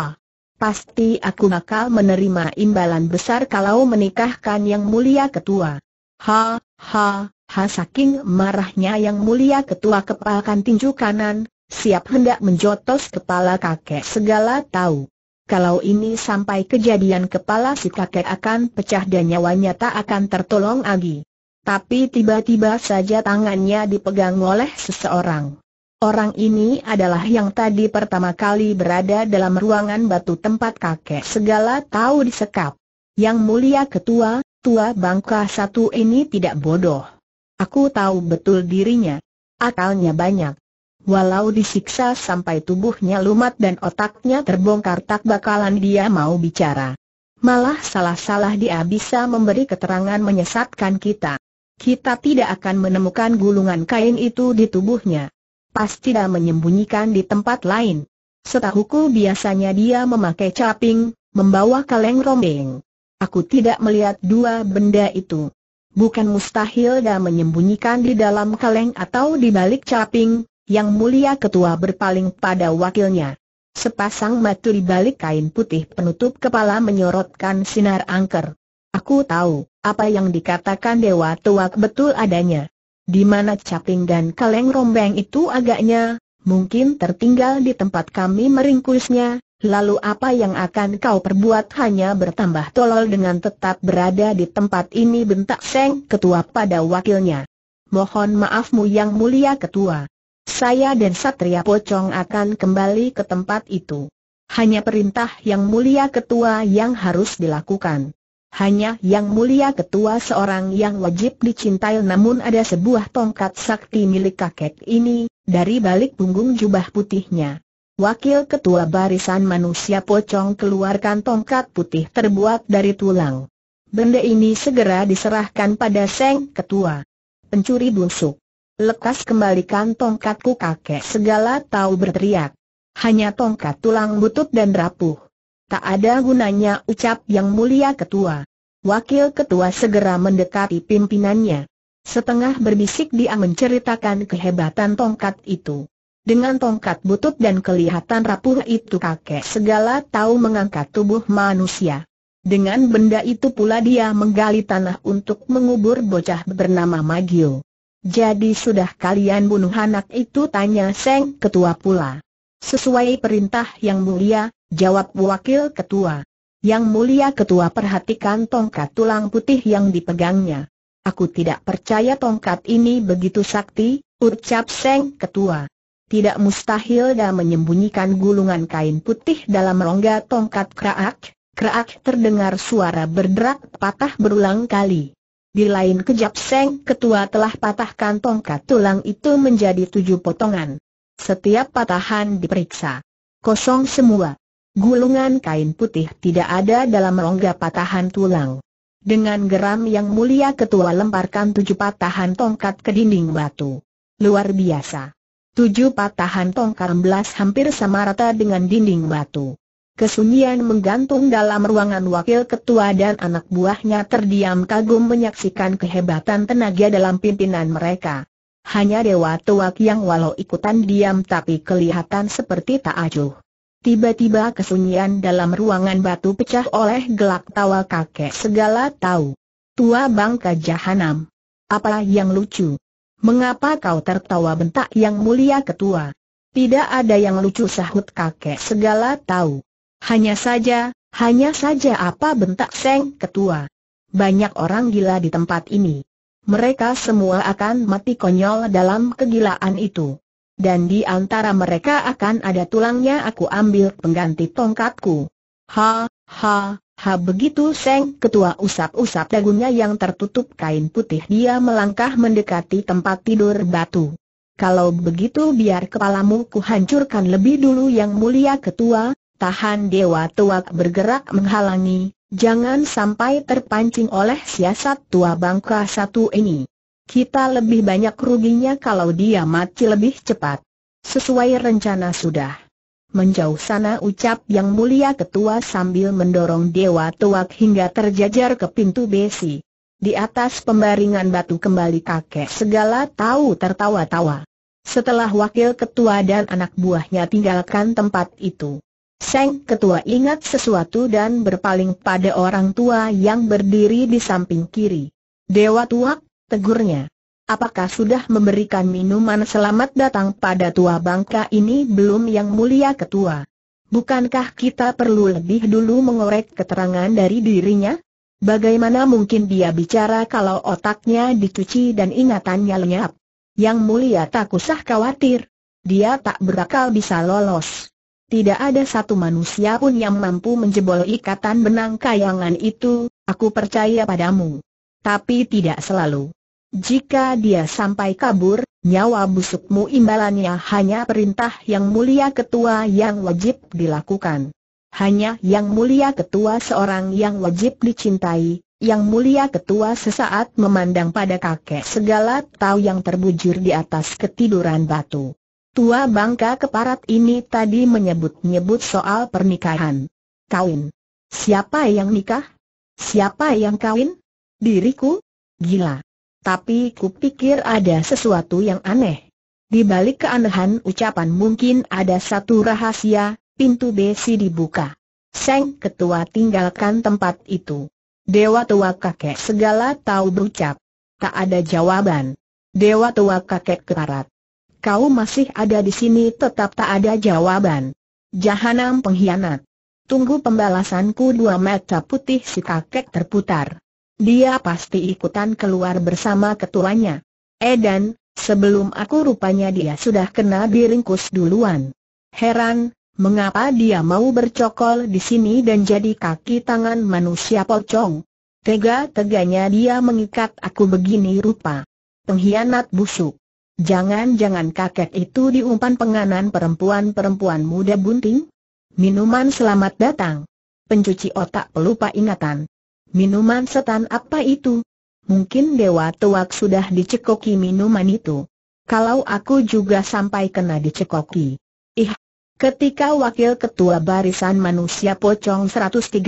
Pasti aku nakal menerima imbalan besar kalau menikahkan yang mulia ketua. Ha, ha, ha saking marahnya yang mulia ketua kepalkan tinju kanan, siap hendak menjotos kepala kakek segala tahu. Kalau ini sampai kejadian kepala si kakek akan pecah dan nyawanya tak akan tertolong lagi. Tapi tiba-tiba saja tangannya dipegang oleh seseorang. Orang ini adalah yang tadi pertama kali berada dalam ruangan batu tempat kakek segala tahu disekap. Yang mulia ketua, tua bangka satu ini tidak bodoh. Aku tahu betul dirinya. Akalnya banyak. Walau disiksa sampai tubuhnya lumat dan otaknya terbongkar tak bakalan dia mau bicara. Malah salah-salah dia bisa memberi keterangan menyesatkan kita. Kita tidak akan menemukan gulungan kain itu di tubuhnya. Pasti dia menyembunyikan di tempat lain. Setahuku biasanya dia memakai caping, membawa kaleng rombeng. Aku tidak melihat dua benda itu. Bukan mustahil dia menyembunyikan di dalam kaleng atau di balik caping, yang mulia ketua berpaling pada wakilnya. Sepasang mata di balik kain putih penutup kepala menyorotkan sinar angker. Aku tahu, apa yang dikatakan Dewa Tuak betul adanya. Di mana caping dan kaleng rombeng itu agaknya, mungkin tertinggal di tempat kami meringkusnya, lalu apa yang akan kau perbuat hanya bertambah tolol dengan tetap berada di tempat ini bentak Seng Ketua pada wakilnya. Mohon maafmu yang mulia ketua. Saya dan Satria Pocong akan kembali ke tempat itu. Hanya perintah yang mulia ketua yang harus dilakukan. Hanya yang mulia ketua seorang yang wajib dicintai namun ada sebuah tongkat sakti milik kakek ini, dari balik punggung jubah putihnya. Wakil ketua barisan manusia pocong keluarkan tongkat putih terbuat dari tulang. Benda ini segera diserahkan pada Seng Ketua. Pencuri busuk. Lekas kembalikan tongkatku kakek segala tahu berteriak. Hanya tongkat tulang butut dan rapuh. Tak ada gunanya ucap yang mulia ketua. Wakil ketua segera mendekati pimpinannya. Setengah berbisik dia menceritakan kehebatan tongkat itu. Dengan tongkat butut dan kelihatan rapuh itu kakek segala tahu mengangkat tubuh manusia. Dengan benda itu pula dia menggali tanah untuk mengubur bocah bernama Magio. Jadi sudah kalian bunuh anak itu tanya Seng Ketua pula. Sesuai perintah yang mulia, jawab Wakil Ketua. Yang mulia Ketua perhatikan tongkat tulang putih yang dipegangnya. Aku tidak percaya tongkat ini begitu sakti, ucap Seng Ketua. Tidak mustahil dia menyembunyikan gulungan kain putih dalam rongga tongkat kraak, kraak terdengar suara berderak patah berulang kali. Di lain kejap Seng Ketua telah patahkan tongkat tulang itu menjadi tujuh potongan. Setiap patahan diperiksa. Kosong semua. Gulungan kain putih tidak ada dalam rongga patahan tulang. Dengan geram yang mulia ketua lemparkan tujuh patahan tongkat ke dinding batu. Luar biasa. Tujuh patahan tongkat belas hampir sama rata dengan dinding batu. Kesunyian menggantung dalam ruangan wakil ketua dan anak buahnya terdiam kagum menyaksikan kehebatan tenaga dalam pimpinan mereka. Hanya Dewa Tuak yang walau ikutan diam tapi kelihatan seperti tak acuh. Tiba-tiba kesunyian dalam ruangan batu pecah oleh gelak tawa kakek segala tahu. Tua bangka jahanam. Apalah yang lucu? Mengapa kau tertawa bentak yang mulia ketua? Tidak ada yang lucu sahut kakek segala tahu. Hanya saja, hanya saja apa bentak Seng Ketua? Banyak orang gila di tempat ini. Mereka semua akan mati konyol dalam kegilaan itu. Dan di antara mereka akan ada tulangnya aku ambil pengganti tongkatku. Ha, ha, ha begitu Seng Ketua usap-usap dagunya yang tertutup kain putih dia melangkah mendekati tempat tidur batu. Kalau begitu biar kepalamu kuhancurkan lebih dulu yang mulia ketua, Tahan dewa Tuak bergerak menghalangi, jangan sampai terpancing oleh siasat tua bangka satu ini. Kita lebih banyak ruginya kalau dia mati lebih cepat. Sesuai rencana sudah. Menjauh sana ucap yang mulia ketua sambil mendorong dewa tuak hingga terjajar ke pintu besi. Di atas pembaringan batu kembali kakek segala tahu tertawa-tawa. Setelah wakil ketua dan anak buahnya tinggalkan tempat itu, Seng ketua ingat sesuatu dan berpaling pada orang tua yang berdiri di samping kiri. Dewa tuak, tegurnya. Apakah sudah memberikan minuman selamat datang pada tua bangka ini belum yang mulia ketua? Bukankah kita perlu lebih dulu mengorek keterangan dari dirinya? Bagaimana mungkin dia bicara kalau otaknya dicuci dan ingatannya lenyap? Yang mulia tak usah khawatir. Dia tak berakal bisa lolos. Tidak ada satu manusia pun yang mampu menjebol ikatan benang kayangan itu, aku percaya padamu. Tapi tidak selalu. Jika dia sampai kabur, nyawa busukmu imbalannya hanya perintah yang mulia ketua yang wajib dilakukan. Hanya yang mulia ketua seorang yang wajib dicintai, yang mulia ketua sesaat memandang pada kakek segala tahu yang terbujur di atas ketiduran batu. Tua bangka keparat ini tadi menyebut-nyebut soal pernikahan. Kawin. Siapa yang nikah? Siapa yang kawin? Diriku? Gila. Tapi kupikir ada sesuatu yang aneh. Di balik keanehan ucapan mungkin ada satu rahasia, pintu besi dibuka. Seng ketua tinggalkan tempat itu. Dewa tua kakek segala tahu berucap. Tak ada jawaban. Dewa tua kakek keparat kau masih ada di sini tetap tak ada jawaban. Jahanam pengkhianat. Tunggu pembalasanku dua mata putih si kakek terputar. Dia pasti ikutan keluar bersama ketuanya. Edan, sebelum aku rupanya dia sudah kena diringkus duluan. Heran, mengapa dia mau bercokol di sini dan jadi kaki tangan manusia pocong? Tega-teganya dia mengikat aku begini rupa. Pengkhianat busuk. Jangan-jangan kakek itu diumpan penganan perempuan-perempuan muda bunting? Minuman selamat datang. Pencuci otak pelupa ingatan. Minuman setan apa itu? Mungkin Dewa Tuak sudah dicekoki minuman itu. Kalau aku juga sampai kena dicekoki. Ketika Wakil Ketua Barisan Manusia Pocong 113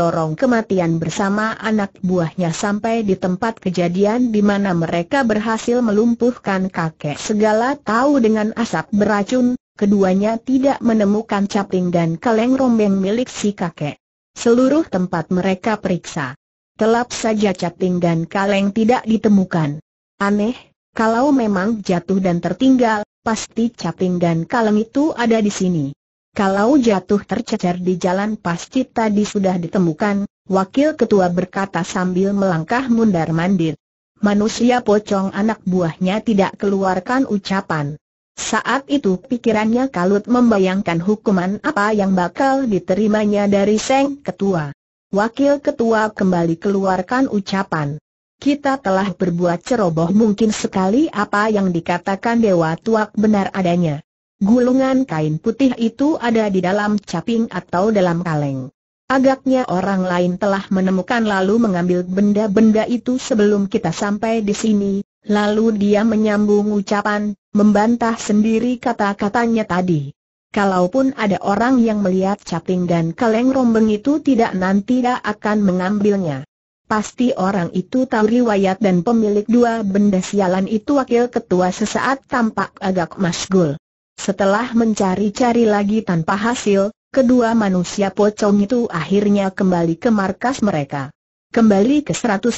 Lorong Kematian bersama anak buahnya sampai di tempat kejadian di mana mereka berhasil melumpuhkan kakek segala tahu dengan asap beracun, keduanya tidak menemukan caping dan kaleng rombeng milik si kakek. Seluruh tempat mereka periksa. Telap saja caping dan kaleng tidak ditemukan. Aneh, kalau memang jatuh dan tertinggal, pasti caping dan kaleng itu ada di sini. Kalau jatuh tercecer di jalan pasti tadi sudah ditemukan, wakil ketua berkata sambil melangkah mundar-mandir. Manusia pocong anak buahnya tidak keluarkan ucapan. Saat itu pikirannya kalut membayangkan hukuman apa yang bakal diterimanya dari Seng Ketua. Wakil Ketua kembali keluarkan ucapan kita telah berbuat ceroboh mungkin sekali apa yang dikatakan Dewa Tuak benar adanya. Gulungan kain putih itu ada di dalam caping atau dalam kaleng. Agaknya orang lain telah menemukan lalu mengambil benda-benda itu sebelum kita sampai di sini, lalu dia menyambung ucapan, membantah sendiri kata-katanya tadi. Kalaupun ada orang yang melihat caping dan kaleng rombeng itu tidak nanti dia akan mengambilnya. Pasti orang itu tahu riwayat dan pemilik dua benda sialan itu wakil ketua sesaat tampak agak masgul. Setelah mencari-cari lagi tanpa hasil, kedua manusia pocong itu akhirnya kembali ke markas mereka. Kembali ke 113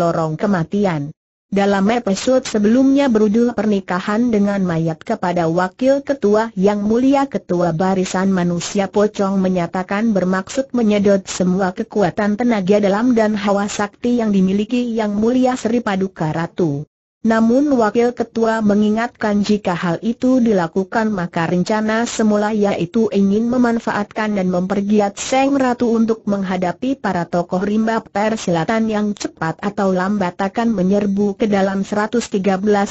lorong kematian. Dalam episode sebelumnya berudu pernikahan dengan mayat kepada Wakil Ketua Yang Mulia Ketua Barisan Manusia Pocong menyatakan bermaksud menyedot semua kekuatan tenaga dalam dan hawa sakti yang dimiliki Yang Mulia Sri Paduka Ratu. Namun Wakil Ketua mengingatkan jika hal itu dilakukan maka rencana semula yaitu ingin memanfaatkan dan mempergiat Seng Ratu untuk menghadapi para tokoh rimba persilatan yang cepat atau lambat akan menyerbu ke dalam 113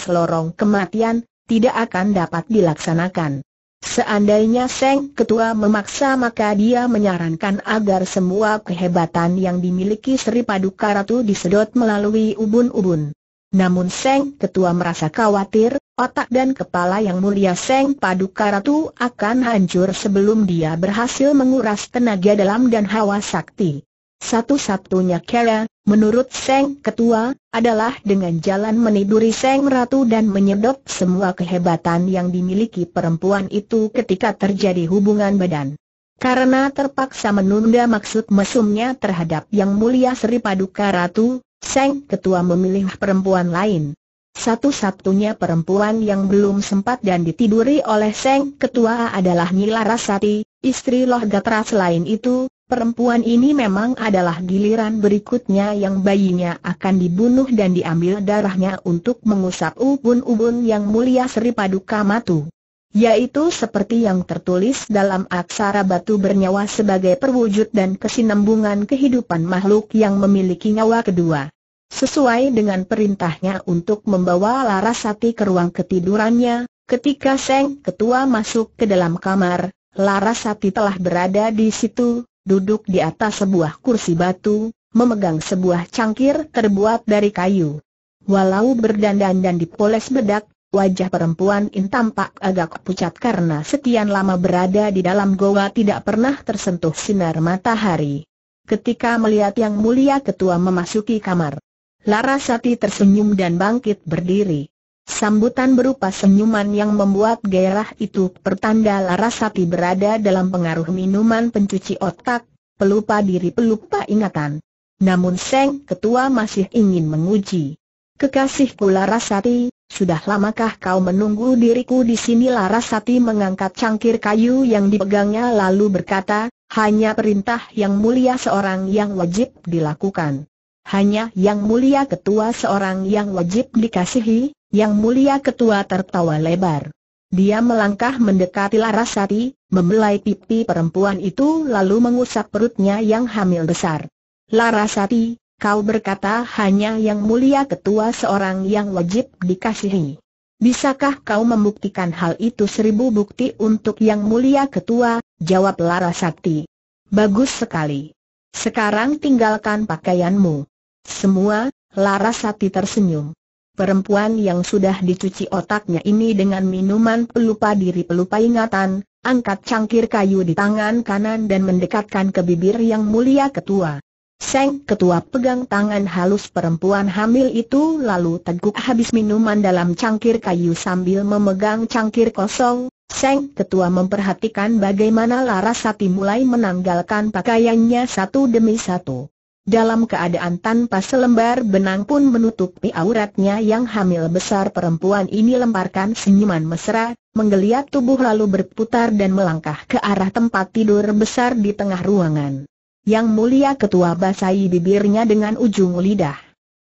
lorong kematian, tidak akan dapat dilaksanakan. Seandainya Seng Ketua memaksa maka dia menyarankan agar semua kehebatan yang dimiliki Sri Paduka Ratu disedot melalui ubun-ubun. Namun Seng Ketua merasa khawatir, otak dan kepala yang mulia Seng Paduka Ratu akan hancur sebelum dia berhasil menguras tenaga dalam dan hawa sakti. Satu-satunya cara, menurut Seng Ketua, adalah dengan jalan meniduri Seng Ratu dan menyedot semua kehebatan yang dimiliki perempuan itu ketika terjadi hubungan badan. Karena terpaksa menunda maksud mesumnya terhadap Yang Mulia Sri Paduka Ratu, Seng Ketua memilih perempuan lain. Satu-satunya perempuan yang belum sempat dan ditiduri oleh Seng Ketua adalah Nila Rasati, istri Loh Gatra selain itu, perempuan ini memang adalah giliran berikutnya yang bayinya akan dibunuh dan diambil darahnya untuk mengusap ubun-ubun yang mulia Sri Paduka Matu yaitu seperti yang tertulis dalam aksara batu bernyawa sebagai perwujud dan kesinambungan kehidupan makhluk yang memiliki nyawa kedua. Sesuai dengan perintahnya untuk membawa Larasati ke ruang ketidurannya, ketika Seng Ketua masuk ke dalam kamar, Larasati telah berada di situ, duduk di atas sebuah kursi batu, memegang sebuah cangkir terbuat dari kayu. Walau berdandan dan dipoles bedak, Wajah perempuan In tampak agak pucat karena sekian lama berada di dalam goa tidak pernah tersentuh sinar matahari. Ketika melihat yang mulia ketua memasuki kamar, Larasati tersenyum dan bangkit berdiri. Sambutan berupa senyuman yang membuat gairah itu pertanda Larasati berada dalam pengaruh minuman pencuci otak, pelupa diri pelupa ingatan. Namun Seng Ketua masih ingin menguji. Kekasihku Larasati, sudah lamakah kau menunggu diriku di sini Larasati mengangkat cangkir kayu yang dipegangnya lalu berkata, hanya perintah yang mulia seorang yang wajib dilakukan. Hanya yang mulia ketua seorang yang wajib dikasihi, yang mulia ketua tertawa lebar. Dia melangkah mendekati Larasati, membelai pipi perempuan itu lalu mengusap perutnya yang hamil besar. Larasati, Kau berkata hanya yang mulia ketua seorang yang wajib dikasihi. Bisakah kau membuktikan hal itu seribu bukti untuk yang mulia ketua? Jawab Lara Sakti. Bagus sekali. Sekarang tinggalkan pakaianmu. Semua, Lara Sakti tersenyum. Perempuan yang sudah dicuci otaknya ini dengan minuman pelupa diri pelupa ingatan, angkat cangkir kayu di tangan kanan dan mendekatkan ke bibir yang mulia ketua. Seng ketua pegang tangan halus perempuan hamil itu lalu teguk habis minuman dalam cangkir kayu sambil memegang cangkir kosong. Seng ketua memperhatikan bagaimana Larasati mulai menanggalkan pakaiannya satu demi satu. Dalam keadaan tanpa selembar benang pun menutupi auratnya yang hamil besar perempuan ini lemparkan senyuman mesra, menggeliat tubuh lalu berputar dan melangkah ke arah tempat tidur besar di tengah ruangan. Yang mulia ketua basahi bibirnya dengan ujung lidah.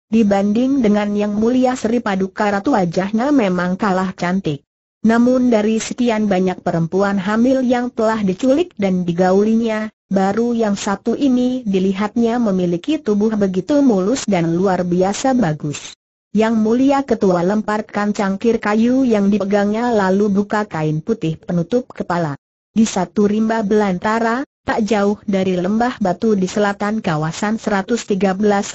Dibanding dengan yang mulia Sri Paduka Ratu wajahnya memang kalah cantik. Namun dari sekian banyak perempuan hamil yang telah diculik dan digaulinya, baru yang satu ini dilihatnya memiliki tubuh begitu mulus dan luar biasa bagus. Yang mulia ketua lemparkan cangkir kayu yang dipegangnya lalu buka kain putih penutup kepala. Di satu rimba belantara, tak jauh dari lembah batu di selatan kawasan 113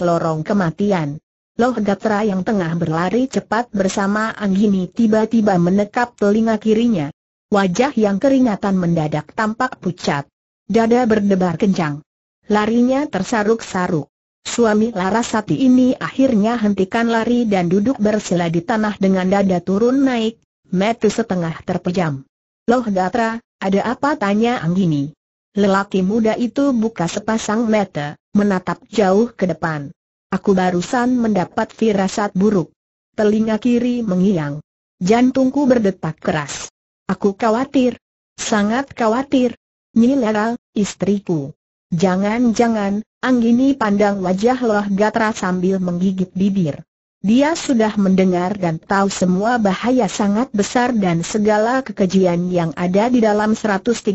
lorong kematian. Loh Gatra yang tengah berlari cepat bersama Anggini tiba-tiba menekap telinga kirinya. Wajah yang keringatan mendadak tampak pucat. Dada berdebar kencang. Larinya tersaruk-saruk. Suami Larasati ini akhirnya hentikan lari dan duduk bersila di tanah dengan dada turun naik, metu setengah terpejam. Loh Gatra, ada apa tanya Anggini? Lelaki muda itu buka sepasang mata, menatap jauh ke depan. Aku barusan mendapat firasat buruk. Telinga kiri mengiang. Jantungku berdetak keras. Aku khawatir. Sangat khawatir. Nyilera, istriku. Jangan-jangan, Anggini pandang wajah Loh Gatra sambil menggigit bibir. Dia sudah mendengar dan tahu semua bahaya sangat besar dan segala kekejian yang ada di dalam 113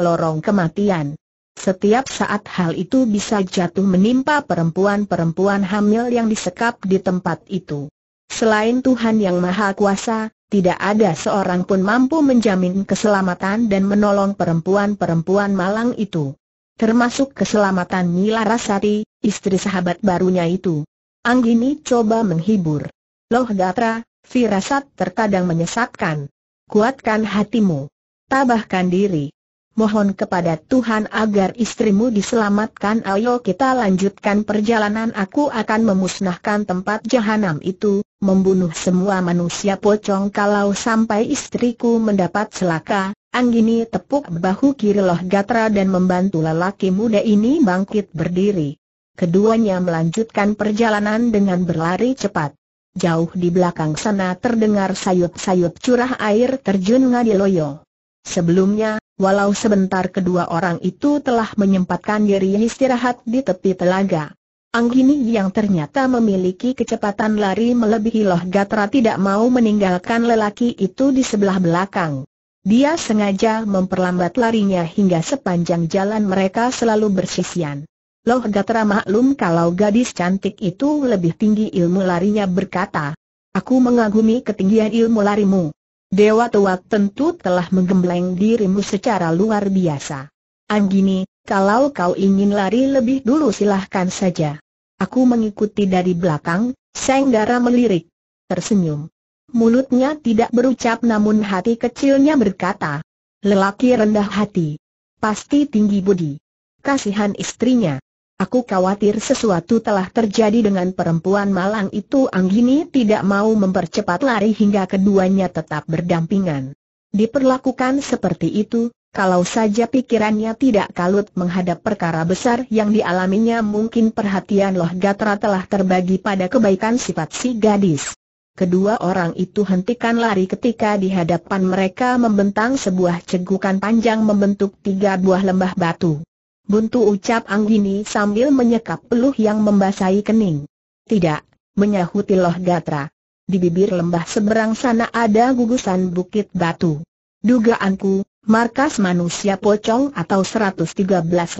lorong kematian. Setiap saat hal itu bisa jatuh menimpa perempuan-perempuan hamil yang disekap di tempat itu. Selain Tuhan yang Maha Kuasa, tidak ada seorang pun mampu menjamin keselamatan dan menolong perempuan-perempuan malang itu. Termasuk keselamatan Nila Rasari, istri sahabat barunya itu. Anggini coba menghibur. Loh Gatra, firasat terkadang menyesatkan. Kuatkan hatimu. Tabahkan diri. Mohon kepada Tuhan agar istrimu diselamatkan Ayo kita lanjutkan perjalanan Aku akan memusnahkan tempat jahanam itu Membunuh semua manusia pocong Kalau sampai istriku mendapat celaka Anggini tepuk bahu kiri Loh Gatra dan membantu lelaki muda ini bangkit berdiri Keduanya melanjutkan perjalanan dengan berlari cepat. Jauh di belakang sana terdengar sayup-sayup curah air terjun Ngadiloyo. Sebelumnya, walau sebentar kedua orang itu telah menyempatkan diri istirahat di tepi telaga. Anggini yang ternyata memiliki kecepatan lari melebihi Loh Gatra tidak mau meninggalkan lelaki itu di sebelah belakang. Dia sengaja memperlambat larinya hingga sepanjang jalan mereka selalu bersisian. Loh Gatra maklum kalau gadis cantik itu lebih tinggi ilmu larinya berkata. Aku mengagumi ketinggian ilmu larimu. Dewa tua tentu telah menggembleng dirimu secara luar biasa. Anggini, kalau kau ingin lari lebih dulu silahkan saja. Aku mengikuti dari belakang, Senggara melirik. Tersenyum. Mulutnya tidak berucap namun hati kecilnya berkata. Lelaki rendah hati. Pasti tinggi budi. Kasihan istrinya. Aku khawatir sesuatu telah terjadi dengan perempuan malang itu Anggini tidak mau mempercepat lari hingga keduanya tetap berdampingan. Diperlakukan seperti itu, kalau saja pikirannya tidak kalut menghadap perkara besar yang dialaminya mungkin perhatian Loh Gatra telah terbagi pada kebaikan sifat si gadis. Kedua orang itu hentikan lari ketika di hadapan mereka membentang sebuah cegukan panjang membentuk tiga buah lembah batu. Buntu ucap Anggini sambil menyekap peluh yang membasahi kening. Tidak, menyahuti Loh Gatra. Di bibir lembah seberang sana ada gugusan bukit batu. Dugaanku, markas manusia pocong atau 113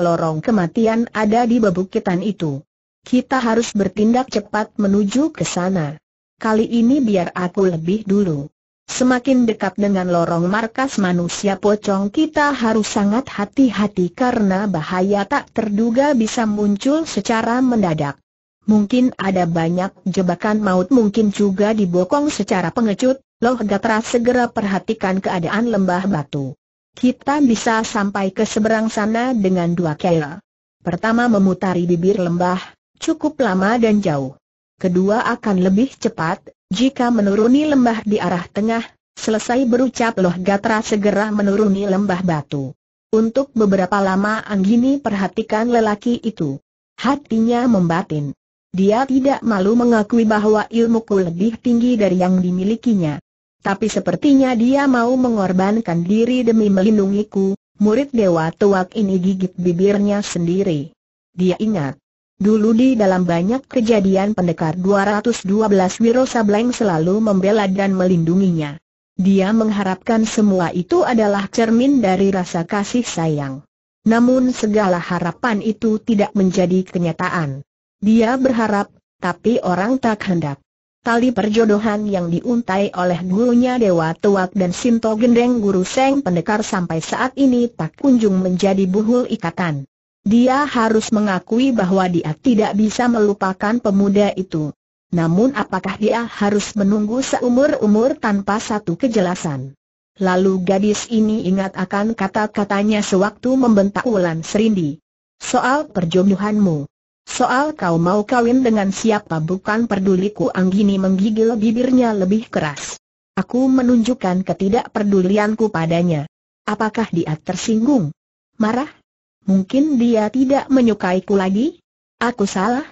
lorong kematian ada di bebukitan itu. Kita harus bertindak cepat menuju ke sana. Kali ini biar aku lebih dulu. Semakin dekat dengan lorong markas manusia pocong kita harus sangat hati-hati karena bahaya tak terduga bisa muncul secara mendadak. Mungkin ada banyak jebakan maut mungkin juga dibokong secara pengecut, Loh Gatra segera perhatikan keadaan lembah batu. Kita bisa sampai ke seberang sana dengan dua kaya. Pertama memutari bibir lembah, cukup lama dan jauh. Kedua akan lebih cepat, jika menuruni lembah di arah tengah, selesai berucap Loh Gatra segera menuruni lembah batu. Untuk beberapa lama Anggini perhatikan lelaki itu. Hatinya membatin. Dia tidak malu mengakui bahwa ilmuku lebih tinggi dari yang dimilikinya. Tapi sepertinya dia mau mengorbankan diri demi melindungiku, murid dewa tuak ini gigit bibirnya sendiri. Dia ingat, Dulu di dalam banyak kejadian pendekar 212 Wiro Sableng selalu membela dan melindunginya. Dia mengharapkan semua itu adalah cermin dari rasa kasih sayang. Namun segala harapan itu tidak menjadi kenyataan. Dia berharap, tapi orang tak hendak. Tali perjodohan yang diuntai oleh gurunya Dewa Tuak dan Sinto Gendeng Guru Seng Pendekar sampai saat ini tak kunjung menjadi buhul ikatan. Dia harus mengakui bahwa dia tidak bisa melupakan pemuda itu. Namun apakah dia harus menunggu seumur-umur tanpa satu kejelasan? Lalu gadis ini ingat akan kata-katanya sewaktu membentak Ulan Serindi. Soal perjodohanmu. Soal kau mau kawin dengan siapa bukan peduliku Anggini menggigil bibirnya lebih keras. Aku menunjukkan ketidakpedulianku padanya. Apakah dia tersinggung? Marah? Mungkin dia tidak menyukaiku lagi? Aku salah?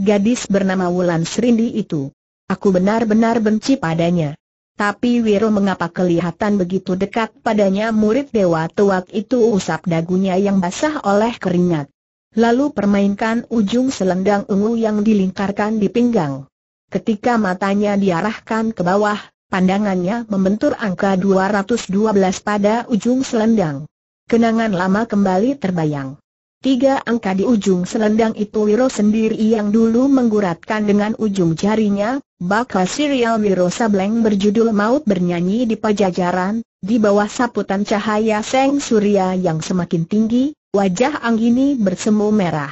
Gadis bernama Wulan Serindi itu. Aku benar-benar benci padanya. Tapi Wiro mengapa kelihatan begitu dekat padanya murid dewa tuak itu usap dagunya yang basah oleh keringat. Lalu permainkan ujung selendang ungu yang dilingkarkan di pinggang. Ketika matanya diarahkan ke bawah, pandangannya membentur angka 212 pada ujung selendang kenangan lama kembali terbayang. Tiga angka di ujung selendang itu Wiro sendiri yang dulu mengguratkan dengan ujung jarinya, bakal serial Wiro Sableng berjudul Maut Bernyanyi di Pajajaran, di bawah saputan cahaya Seng Surya yang semakin tinggi, wajah Anggini bersemu merah.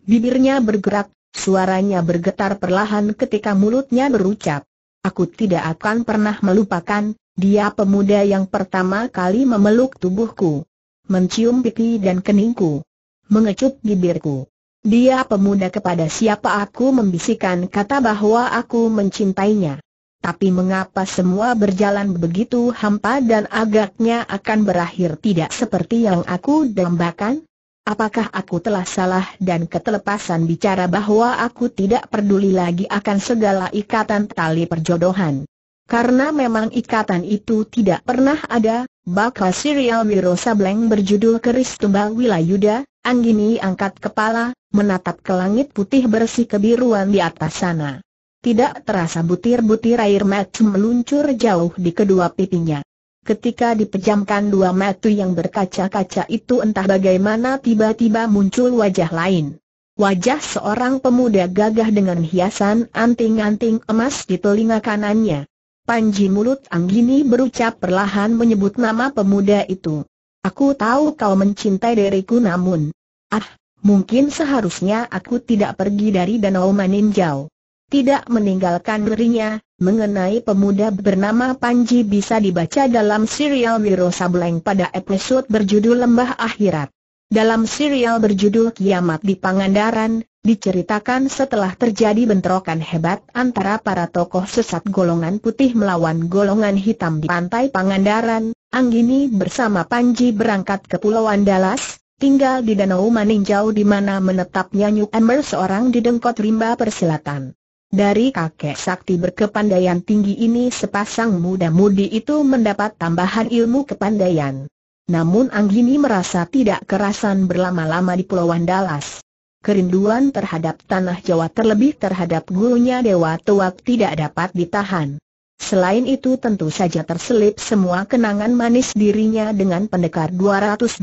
Bibirnya bergerak, suaranya bergetar perlahan ketika mulutnya berucap. Aku tidak akan pernah melupakan, dia pemuda yang pertama kali memeluk tubuhku mencium pipi dan keningku, mengecup bibirku. Dia pemuda kepada siapa aku membisikkan kata bahwa aku mencintainya. Tapi mengapa semua berjalan begitu hampa dan agaknya akan berakhir tidak seperti yang aku dambakan? Apakah aku telah salah dan ketelepasan bicara bahwa aku tidak peduli lagi akan segala ikatan tali perjodohan? Karena memang ikatan itu tidak pernah ada, bakal serial Wiro Sableng berjudul Keris Tumbang Wilayuda, Anggini angkat kepala, menatap ke langit putih bersih kebiruan di atas sana. Tidak terasa butir-butir air mata meluncur jauh di kedua pipinya. Ketika dipejamkan dua mata yang berkaca-kaca itu entah bagaimana tiba-tiba muncul wajah lain. Wajah seorang pemuda gagah dengan hiasan anting-anting emas di telinga kanannya. Panji mulut Anggini berucap perlahan menyebut nama pemuda itu. Aku tahu kau mencintai diriku namun... Ah, mungkin seharusnya aku tidak pergi dari Danau Maninjau. Tidak meninggalkan dirinya, mengenai pemuda bernama Panji bisa dibaca dalam serial Wiro Sableng pada episode berjudul Lembah Akhirat. Dalam serial berjudul Kiamat di Pangandaran, Diceritakan setelah terjadi bentrokan hebat antara para tokoh sesat golongan putih melawan golongan hitam di pantai Pangandaran, Anggini bersama Panji berangkat ke Pulau Andalas, tinggal di Danau Maninjau di mana menetapnya New Amber seorang di Dengkot Rimba Persilatan. Dari kakek sakti berkepandaian tinggi ini sepasang muda-mudi itu mendapat tambahan ilmu kepandaian. Namun Anggini merasa tidak kerasan berlama-lama di Pulau Andalas kerinduan terhadap tanah Jawa terlebih terhadap gurunya Dewa Tuak tidak dapat ditahan. Selain itu tentu saja terselip semua kenangan manis dirinya dengan pendekar 212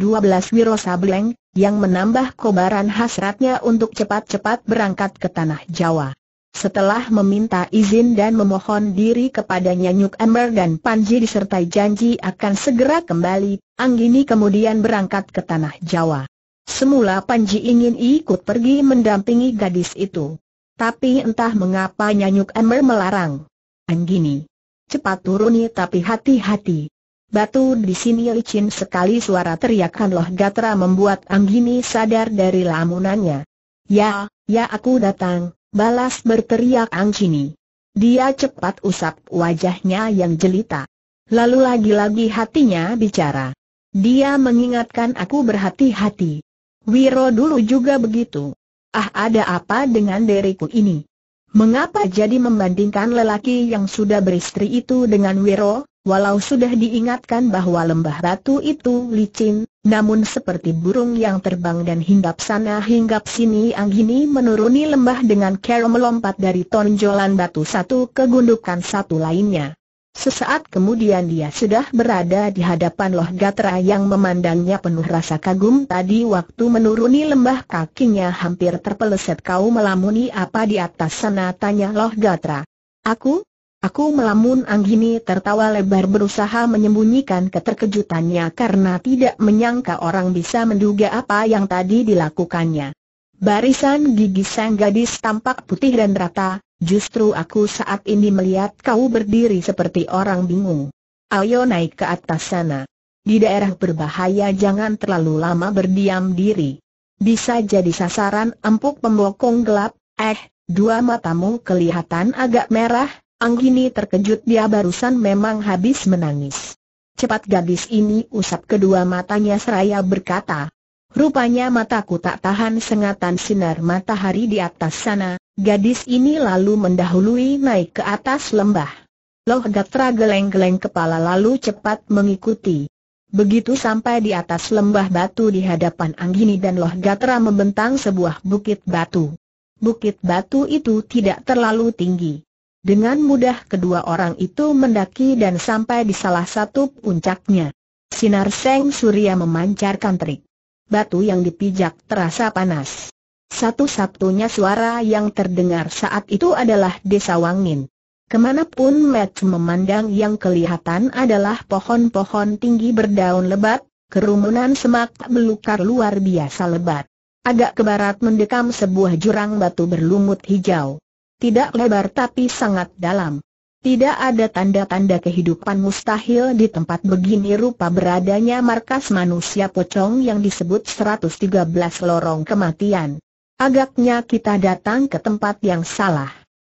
Wiro Sableng, yang menambah kobaran hasratnya untuk cepat-cepat berangkat ke tanah Jawa. Setelah meminta izin dan memohon diri kepada Nyanyuk Ember dan Panji disertai janji akan segera kembali, Anggini kemudian berangkat ke tanah Jawa. Semula Panji ingin ikut pergi mendampingi gadis itu. Tapi entah mengapa Nyanyuk Emer melarang. Anggini, cepat turuni tapi hati-hati. Batu di sini licin sekali suara teriakan Loh Gatra membuat Anggini sadar dari lamunannya. Ya, ya aku datang, balas berteriak Anggini. Dia cepat usap wajahnya yang jelita. Lalu lagi-lagi hatinya bicara. Dia mengingatkan aku berhati-hati. Wiro dulu juga begitu. Ah ada apa dengan diriku ini? Mengapa jadi membandingkan lelaki yang sudah beristri itu dengan Wiro, walau sudah diingatkan bahwa lembah batu itu licin, namun seperti burung yang terbang dan hinggap sana hinggap sini Anggini menuruni lembah dengan cara melompat dari tonjolan batu satu ke gundukan satu lainnya. Sesaat kemudian dia sudah berada di hadapan Loh Gatra yang memandangnya penuh rasa kagum tadi waktu menuruni lembah kakinya hampir terpeleset kau melamuni apa di atas sana tanya Loh Gatra. Aku? Aku melamun Anggini tertawa lebar berusaha menyembunyikan keterkejutannya karena tidak menyangka orang bisa menduga apa yang tadi dilakukannya. Barisan gigi sang gadis tampak putih dan rata, Justru aku saat ini melihat kau berdiri seperti orang bingung. Ayo naik ke atas sana. Di daerah berbahaya jangan terlalu lama berdiam diri. Bisa jadi sasaran empuk pembokong gelap, eh, dua matamu kelihatan agak merah, Anggini terkejut dia barusan memang habis menangis. Cepat gadis ini usap kedua matanya seraya berkata, Rupanya mataku tak tahan sengatan sinar matahari di atas sana, Gadis ini lalu mendahului naik ke atas lembah. Loh Gatra geleng-geleng kepala lalu cepat mengikuti. Begitu sampai di atas lembah batu di hadapan Anggini dan Loh Gatra membentang sebuah bukit batu. Bukit batu itu tidak terlalu tinggi. Dengan mudah kedua orang itu mendaki dan sampai di salah satu puncaknya. Sinar Seng Surya memancarkan terik. Batu yang dipijak terasa panas. Satu-satunya suara yang terdengar saat itu adalah desa Wangin. Kemanapun Matt memandang yang kelihatan adalah pohon-pohon tinggi berdaun lebat, kerumunan semak belukar luar biasa lebat. Agak ke barat mendekam sebuah jurang batu berlumut hijau. Tidak lebar tapi sangat dalam. Tidak ada tanda-tanda kehidupan mustahil di tempat begini rupa beradanya markas manusia pocong yang disebut 113 lorong kematian. Agaknya kita datang ke tempat yang salah.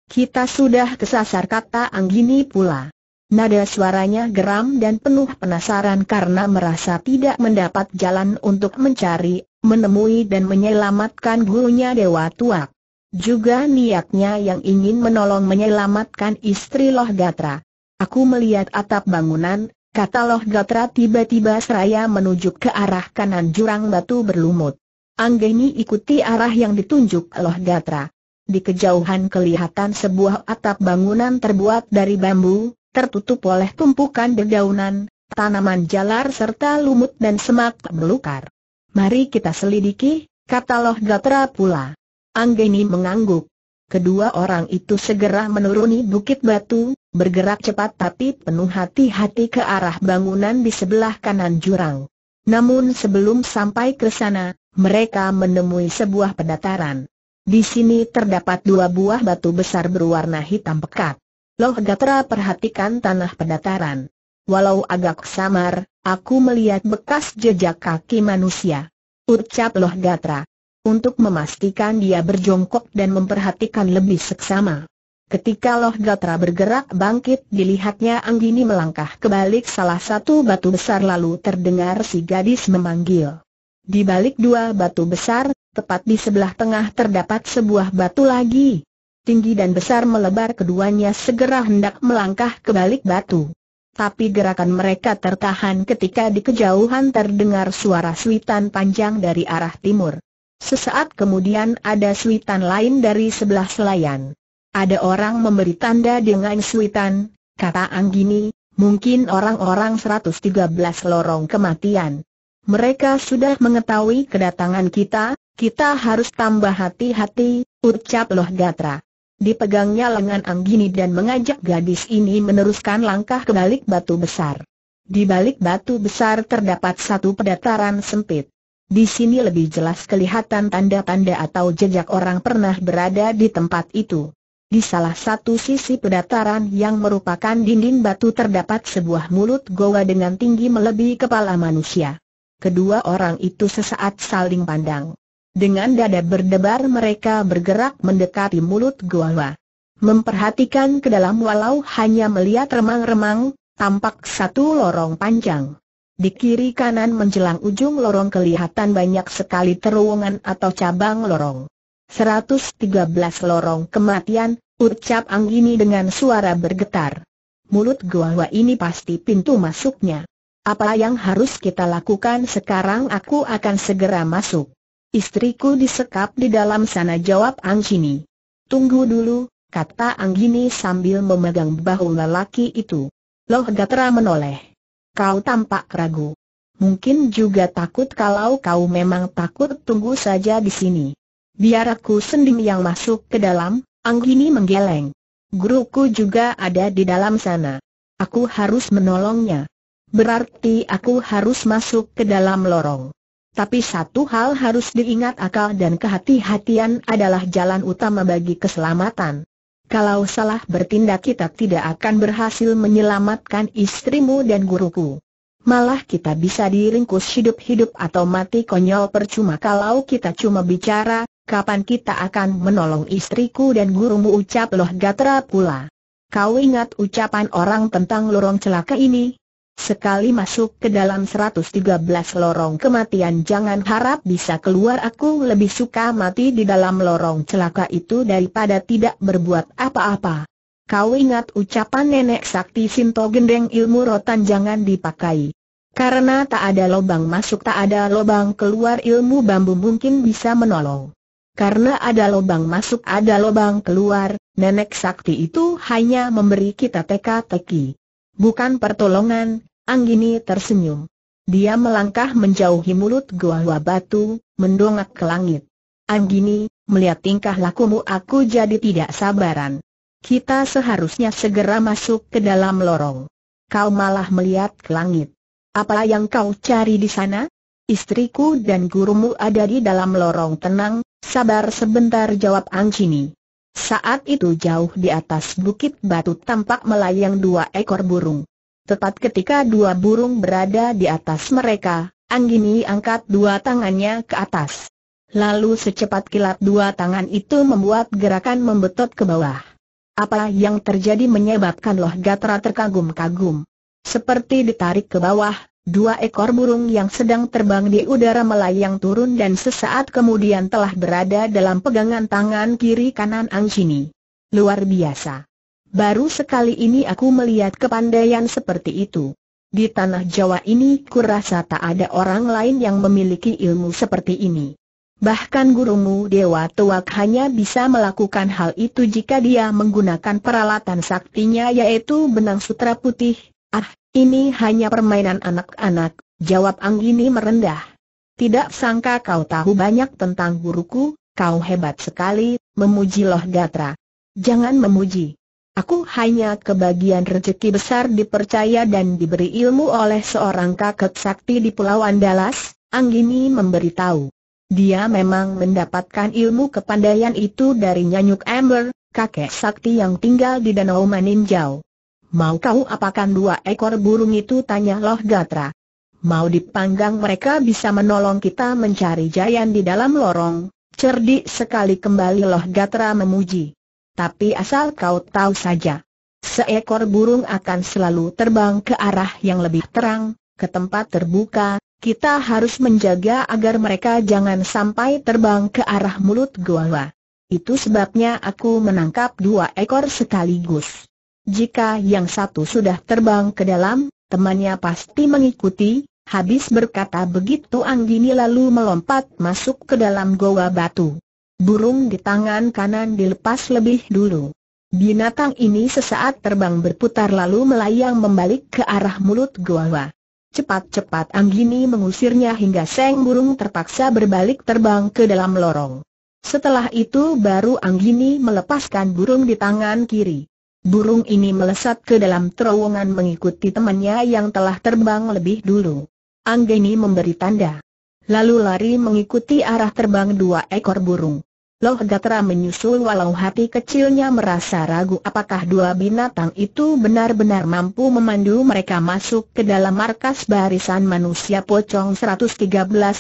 Kita sudah kesasar kata Anggini pula. Nada suaranya geram dan penuh penasaran karena merasa tidak mendapat jalan untuk mencari, menemui dan menyelamatkan gurunya Dewa Tuak. Juga niatnya yang ingin menolong menyelamatkan istri Loh Gatra. Aku melihat atap bangunan, kata Loh Gatra tiba-tiba seraya menuju ke arah kanan jurang batu berlumut. Anggeni ikuti arah yang ditunjuk Loh Gatra. Di kejauhan kelihatan sebuah atap bangunan terbuat dari bambu, tertutup oleh tumpukan dedaunan, tanaman jalar serta lumut dan semak belukar. Mari kita selidiki, kata Loh Gatra pula. Anggeni mengangguk. Kedua orang itu segera menuruni bukit batu, bergerak cepat tapi penuh hati-hati ke arah bangunan di sebelah kanan jurang. Namun sebelum sampai ke sana, mereka menemui sebuah pendataran. Di sini terdapat dua buah batu besar berwarna hitam pekat. Loh Gatra perhatikan tanah pendataran. Walau agak samar, aku melihat bekas jejak kaki manusia. Ucap Loh Gatra. Untuk memastikan dia berjongkok dan memperhatikan lebih seksama. Ketika Loh Gatra bergerak bangkit dilihatnya Anggini melangkah kebalik salah satu batu besar lalu terdengar si gadis memanggil. Di balik dua batu besar, tepat di sebelah tengah terdapat sebuah batu lagi. Tinggi dan besar melebar keduanya segera hendak melangkah ke balik batu. Tapi gerakan mereka tertahan ketika di kejauhan terdengar suara suitan panjang dari arah timur. Sesaat kemudian ada suitan lain dari sebelah selayan. Ada orang memberi tanda dengan suitan, kata Anggini, mungkin orang-orang 113 lorong kematian. Mereka sudah mengetahui kedatangan kita, kita harus tambah hati-hati, ucap Loh Gatra. Dipegangnya lengan Anggini dan mengajak gadis ini meneruskan langkah ke balik batu besar. Di balik batu besar terdapat satu pedataran sempit. Di sini lebih jelas kelihatan tanda-tanda atau jejak orang pernah berada di tempat itu. Di salah satu sisi pedataran yang merupakan dinding batu terdapat sebuah mulut goa dengan tinggi melebihi kepala manusia kedua orang itu sesaat saling pandang. Dengan dada berdebar mereka bergerak mendekati mulut gua. Hua. Memperhatikan ke dalam walau hanya melihat remang-remang, tampak satu lorong panjang. Di kiri kanan menjelang ujung lorong kelihatan banyak sekali terowongan atau cabang lorong. 113 lorong kematian, ucap Anggini dengan suara bergetar. Mulut gua Hua ini pasti pintu masuknya. Apa yang harus kita lakukan sekarang aku akan segera masuk. Istriku disekap di dalam sana jawab Anggini. Tunggu dulu, kata Anggini sambil memegang bahu lelaki itu. Loh Gatra menoleh. Kau tampak ragu. Mungkin juga takut kalau kau memang takut tunggu saja di sini. Biar aku sendiri yang masuk ke dalam, Anggini menggeleng. Guruku juga ada di dalam sana. Aku harus menolongnya berarti aku harus masuk ke dalam lorong. Tapi satu hal harus diingat akal dan kehati-hatian adalah jalan utama bagi keselamatan. Kalau salah bertindak kita tidak akan berhasil menyelamatkan istrimu dan guruku. Malah kita bisa diringkus hidup-hidup atau mati konyol percuma kalau kita cuma bicara, kapan kita akan menolong istriku dan gurumu ucap loh gatra pula. Kau ingat ucapan orang tentang lorong celaka ini? Sekali masuk ke dalam 113 lorong kematian jangan harap bisa keluar aku lebih suka mati di dalam lorong celaka itu daripada tidak berbuat apa-apa. Kau ingat ucapan nenek sakti Sinto gendeng ilmu rotan jangan dipakai. Karena tak ada lubang masuk tak ada lubang keluar ilmu bambu mungkin bisa menolong. Karena ada lubang masuk ada lubang keluar, nenek sakti itu hanya memberi kita teka-teki. Bukan pertolongan, Anggini tersenyum. Dia melangkah menjauhi mulut gua batu, mendongak ke langit. Anggini, melihat tingkah lakumu aku jadi tidak sabaran. Kita seharusnya segera masuk ke dalam lorong. Kau malah melihat ke langit. Apa yang kau cari di sana? Istriku dan gurumu ada di dalam lorong tenang, sabar sebentar jawab Anggini. Saat itu jauh di atas bukit batu tampak melayang dua ekor burung. Tepat ketika dua burung berada di atas mereka, Anggini angkat dua tangannya ke atas. Lalu secepat kilat dua tangan itu membuat gerakan membetot ke bawah. Apa yang terjadi menyebabkan Loh Gatra terkagum-kagum. Seperti ditarik ke bawah, Dua ekor burung yang sedang terbang di udara melayang turun dan sesaat kemudian telah berada dalam pegangan tangan kiri kanan Chini. Luar biasa. Baru sekali ini aku melihat kepandaian seperti itu. Di tanah Jawa ini kurasa tak ada orang lain yang memiliki ilmu seperti ini. Bahkan gurumu Dewa Tuak hanya bisa melakukan hal itu jika dia menggunakan peralatan saktinya yaitu benang sutra putih. Ah, ini hanya permainan anak-anak, jawab Anggini merendah. Tidak sangka kau tahu banyak tentang guruku, kau hebat sekali, memuji Loh Gatra. Jangan memuji. Aku hanya kebagian rezeki besar dipercaya dan diberi ilmu oleh seorang kakek sakti di Pulau Andalas, Anggini memberitahu. Dia memang mendapatkan ilmu kepandaian itu dari Nyanyuk Amber, kakek sakti yang tinggal di Danau Maninjau. Mau kau apakan dua ekor burung itu tanya Loh Gatra. Mau dipanggang mereka bisa menolong kita mencari jayan di dalam lorong. Cerdik sekali kembali Loh Gatra memuji. Tapi asal kau tahu saja. Seekor burung akan selalu terbang ke arah yang lebih terang, ke tempat terbuka, kita harus menjaga agar mereka jangan sampai terbang ke arah mulut gua. Itu sebabnya aku menangkap dua ekor sekaligus. Jika yang satu sudah terbang ke dalam, temannya pasti mengikuti, habis berkata begitu Anggini lalu melompat masuk ke dalam goa batu. Burung di tangan kanan dilepas lebih dulu. Binatang ini sesaat terbang berputar lalu melayang membalik ke arah mulut goa. Cepat-cepat Anggini mengusirnya hingga seng burung terpaksa berbalik terbang ke dalam lorong. Setelah itu baru Anggini melepaskan burung di tangan kiri burung ini melesat ke dalam terowongan mengikuti temannya yang telah terbang lebih dulu. Anggeni memberi tanda. Lalu lari mengikuti arah terbang dua ekor burung. Loh Gatra menyusul walau hati kecilnya merasa ragu apakah dua binatang itu benar-benar mampu memandu mereka masuk ke dalam markas barisan manusia pocong 113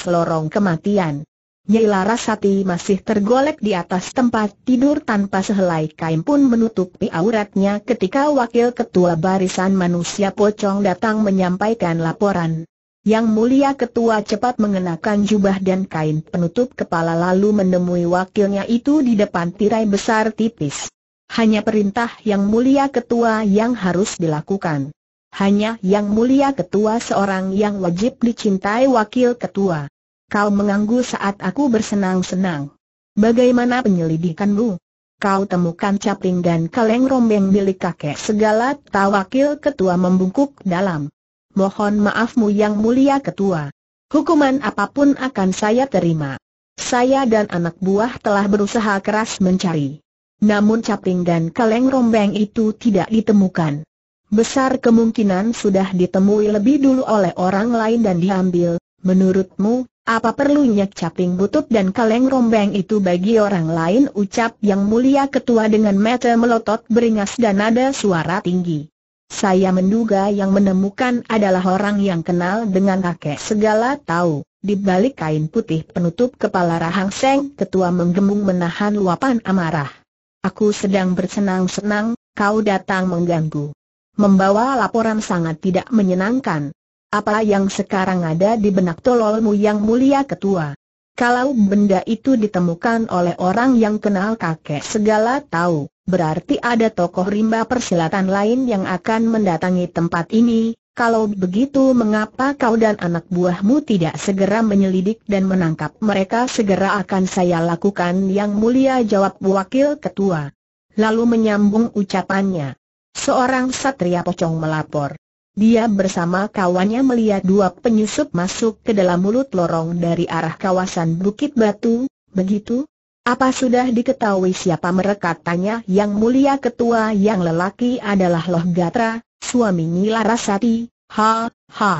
lorong kematian. Nyai Larasati masih tergolek di atas tempat tidur tanpa sehelai kain pun menutupi auratnya ketika wakil ketua barisan manusia pocong datang menyampaikan laporan. Yang mulia ketua cepat mengenakan jubah dan kain penutup kepala lalu menemui wakilnya itu di depan tirai besar tipis. Hanya perintah yang mulia ketua yang harus dilakukan. Hanya yang mulia ketua seorang yang wajib dicintai wakil ketua. Kau mengganggu saat aku bersenang-senang. Bagaimana penyelidikanmu? Kau temukan caping dan kaleng rombeng milik kakek segala tawakil ketua membungkuk dalam. Mohon maafmu yang mulia ketua. Hukuman apapun akan saya terima. Saya dan anak buah telah berusaha keras mencari. Namun caping dan kaleng rombeng itu tidak ditemukan. Besar kemungkinan sudah ditemui lebih dulu oleh orang lain dan diambil, menurutmu, apa perlunya caping butut dan kaleng rombeng itu bagi orang lain ucap yang mulia ketua dengan mata melotot beringas dan nada suara tinggi. Saya menduga yang menemukan adalah orang yang kenal dengan kakek segala tahu. Di balik kain putih penutup kepala Rahang Seng, ketua menggembung menahan luapan amarah. Aku sedang bersenang-senang, kau datang mengganggu. Membawa laporan sangat tidak menyenangkan. Apa yang sekarang ada di benak tololmu yang mulia ketua? Kalau benda itu ditemukan oleh orang yang kenal kakek segala tahu, berarti ada tokoh rimba persilatan lain yang akan mendatangi tempat ini. Kalau begitu mengapa kau dan anak buahmu tidak segera menyelidik dan menangkap mereka segera akan saya lakukan yang mulia jawab wakil ketua. Lalu menyambung ucapannya. Seorang satria pocong melapor. Dia bersama kawannya melihat dua penyusup masuk ke dalam mulut lorong dari arah kawasan Bukit Batu, begitu? Apa sudah diketahui siapa mereka tanya yang mulia ketua yang lelaki adalah Loh Gatra, suami Nila Rasati, ha, ha.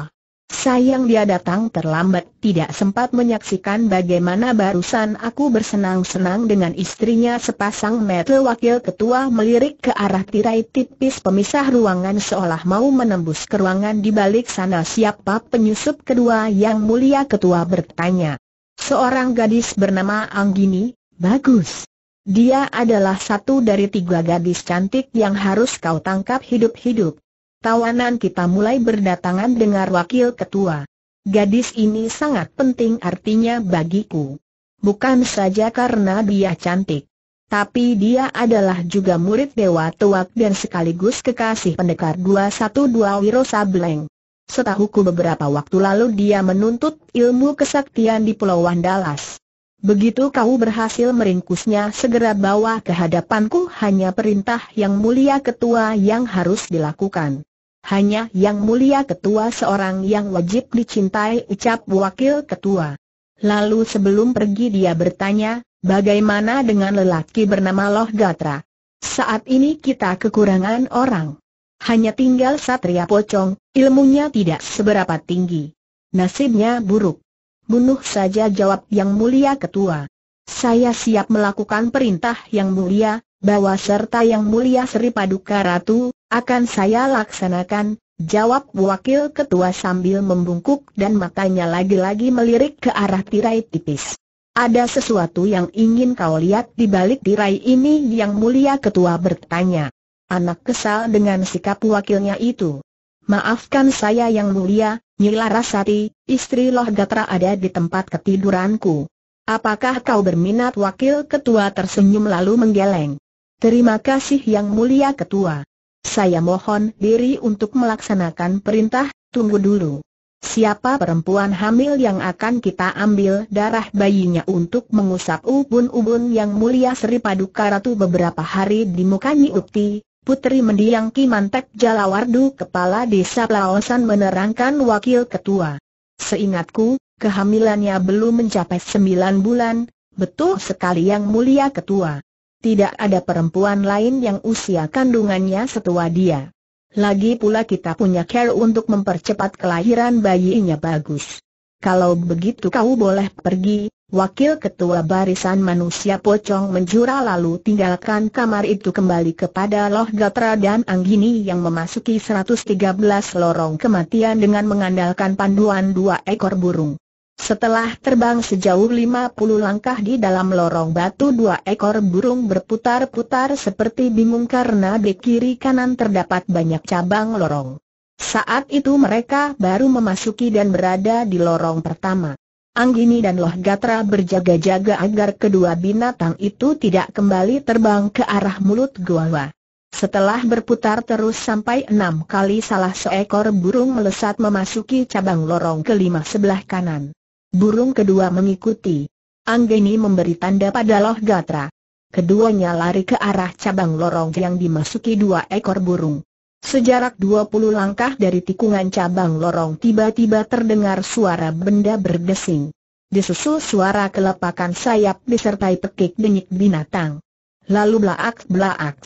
Sayang dia datang terlambat tidak sempat menyaksikan bagaimana barusan aku bersenang-senang dengan istrinya sepasang metal wakil ketua melirik ke arah tirai tipis pemisah ruangan seolah mau menembus ke ruangan di balik sana siapa penyusup kedua yang mulia ketua bertanya. Seorang gadis bernama Anggini, bagus. Dia adalah satu dari tiga gadis cantik yang harus kau tangkap hidup-hidup. Tawanan kita mulai berdatangan dengar wakil ketua. Gadis ini sangat penting artinya bagiku. Bukan saja karena dia cantik. Tapi dia adalah juga murid Dewa Tuak dan sekaligus kekasih pendekar 212 Wiro Sableng. Setahuku beberapa waktu lalu dia menuntut ilmu kesaktian di Pulau Wandalas. Begitu kau berhasil meringkusnya segera bawa ke hadapanku hanya perintah yang mulia ketua yang harus dilakukan hanya yang mulia ketua seorang yang wajib dicintai ucap wakil ketua. Lalu sebelum pergi dia bertanya, bagaimana dengan lelaki bernama Loh Gatra? Saat ini kita kekurangan orang. Hanya tinggal Satria Pocong, ilmunya tidak seberapa tinggi. Nasibnya buruk. Bunuh saja jawab yang mulia ketua. Saya siap melakukan perintah yang mulia, bawa serta yang mulia Sri Paduka Ratu, akan saya laksanakan, jawab wakil ketua sambil membungkuk dan matanya lagi-lagi melirik ke arah tirai tipis. Ada sesuatu yang ingin kau lihat di balik tirai ini yang mulia ketua bertanya. Anak kesal dengan sikap wakilnya itu. Maafkan saya yang mulia, Nyila Rasati, istri Loh Gatra ada di tempat ketiduranku. Apakah kau berminat wakil ketua tersenyum lalu menggeleng? Terima kasih yang mulia ketua. Saya mohon diri untuk melaksanakan perintah, tunggu dulu. Siapa perempuan hamil yang akan kita ambil darah bayinya untuk mengusap ubun-ubun yang mulia Sri Paduka Ratu beberapa hari di mukanya? Upti, Putri Mendiang Ki Kimantek Jalawardu Kepala Desa Laosan menerangkan Wakil Ketua. Seingatku, kehamilannya belum mencapai sembilan bulan, betul sekali yang mulia Ketua. Tidak ada perempuan lain yang usia kandungannya setua dia. Lagi pula kita punya care untuk mempercepat kelahiran bayinya bagus. Kalau begitu kau boleh pergi, wakil ketua barisan manusia pocong menjura lalu tinggalkan kamar itu kembali kepada Loh Gatra dan Anggini yang memasuki 113 lorong kematian dengan mengandalkan panduan dua ekor burung. Setelah terbang sejauh 50 langkah di dalam lorong batu dua ekor burung berputar-putar seperti bingung karena di kiri kanan terdapat banyak cabang lorong. Saat itu mereka baru memasuki dan berada di lorong pertama. Anggini dan Loh Gatra berjaga-jaga agar kedua binatang itu tidak kembali terbang ke arah mulut gua. Setelah berputar terus sampai enam kali salah seekor burung melesat memasuki cabang lorong kelima sebelah kanan. Burung kedua mengikuti. Anggeni memberi tanda pada Loh Gatra. Keduanya lari ke arah cabang lorong yang dimasuki dua ekor burung. Sejarak 20 langkah dari tikungan cabang lorong tiba-tiba terdengar suara benda berdesing. Disusul suara kelepakan sayap disertai pekik denyik binatang. Lalu belaak-belaak.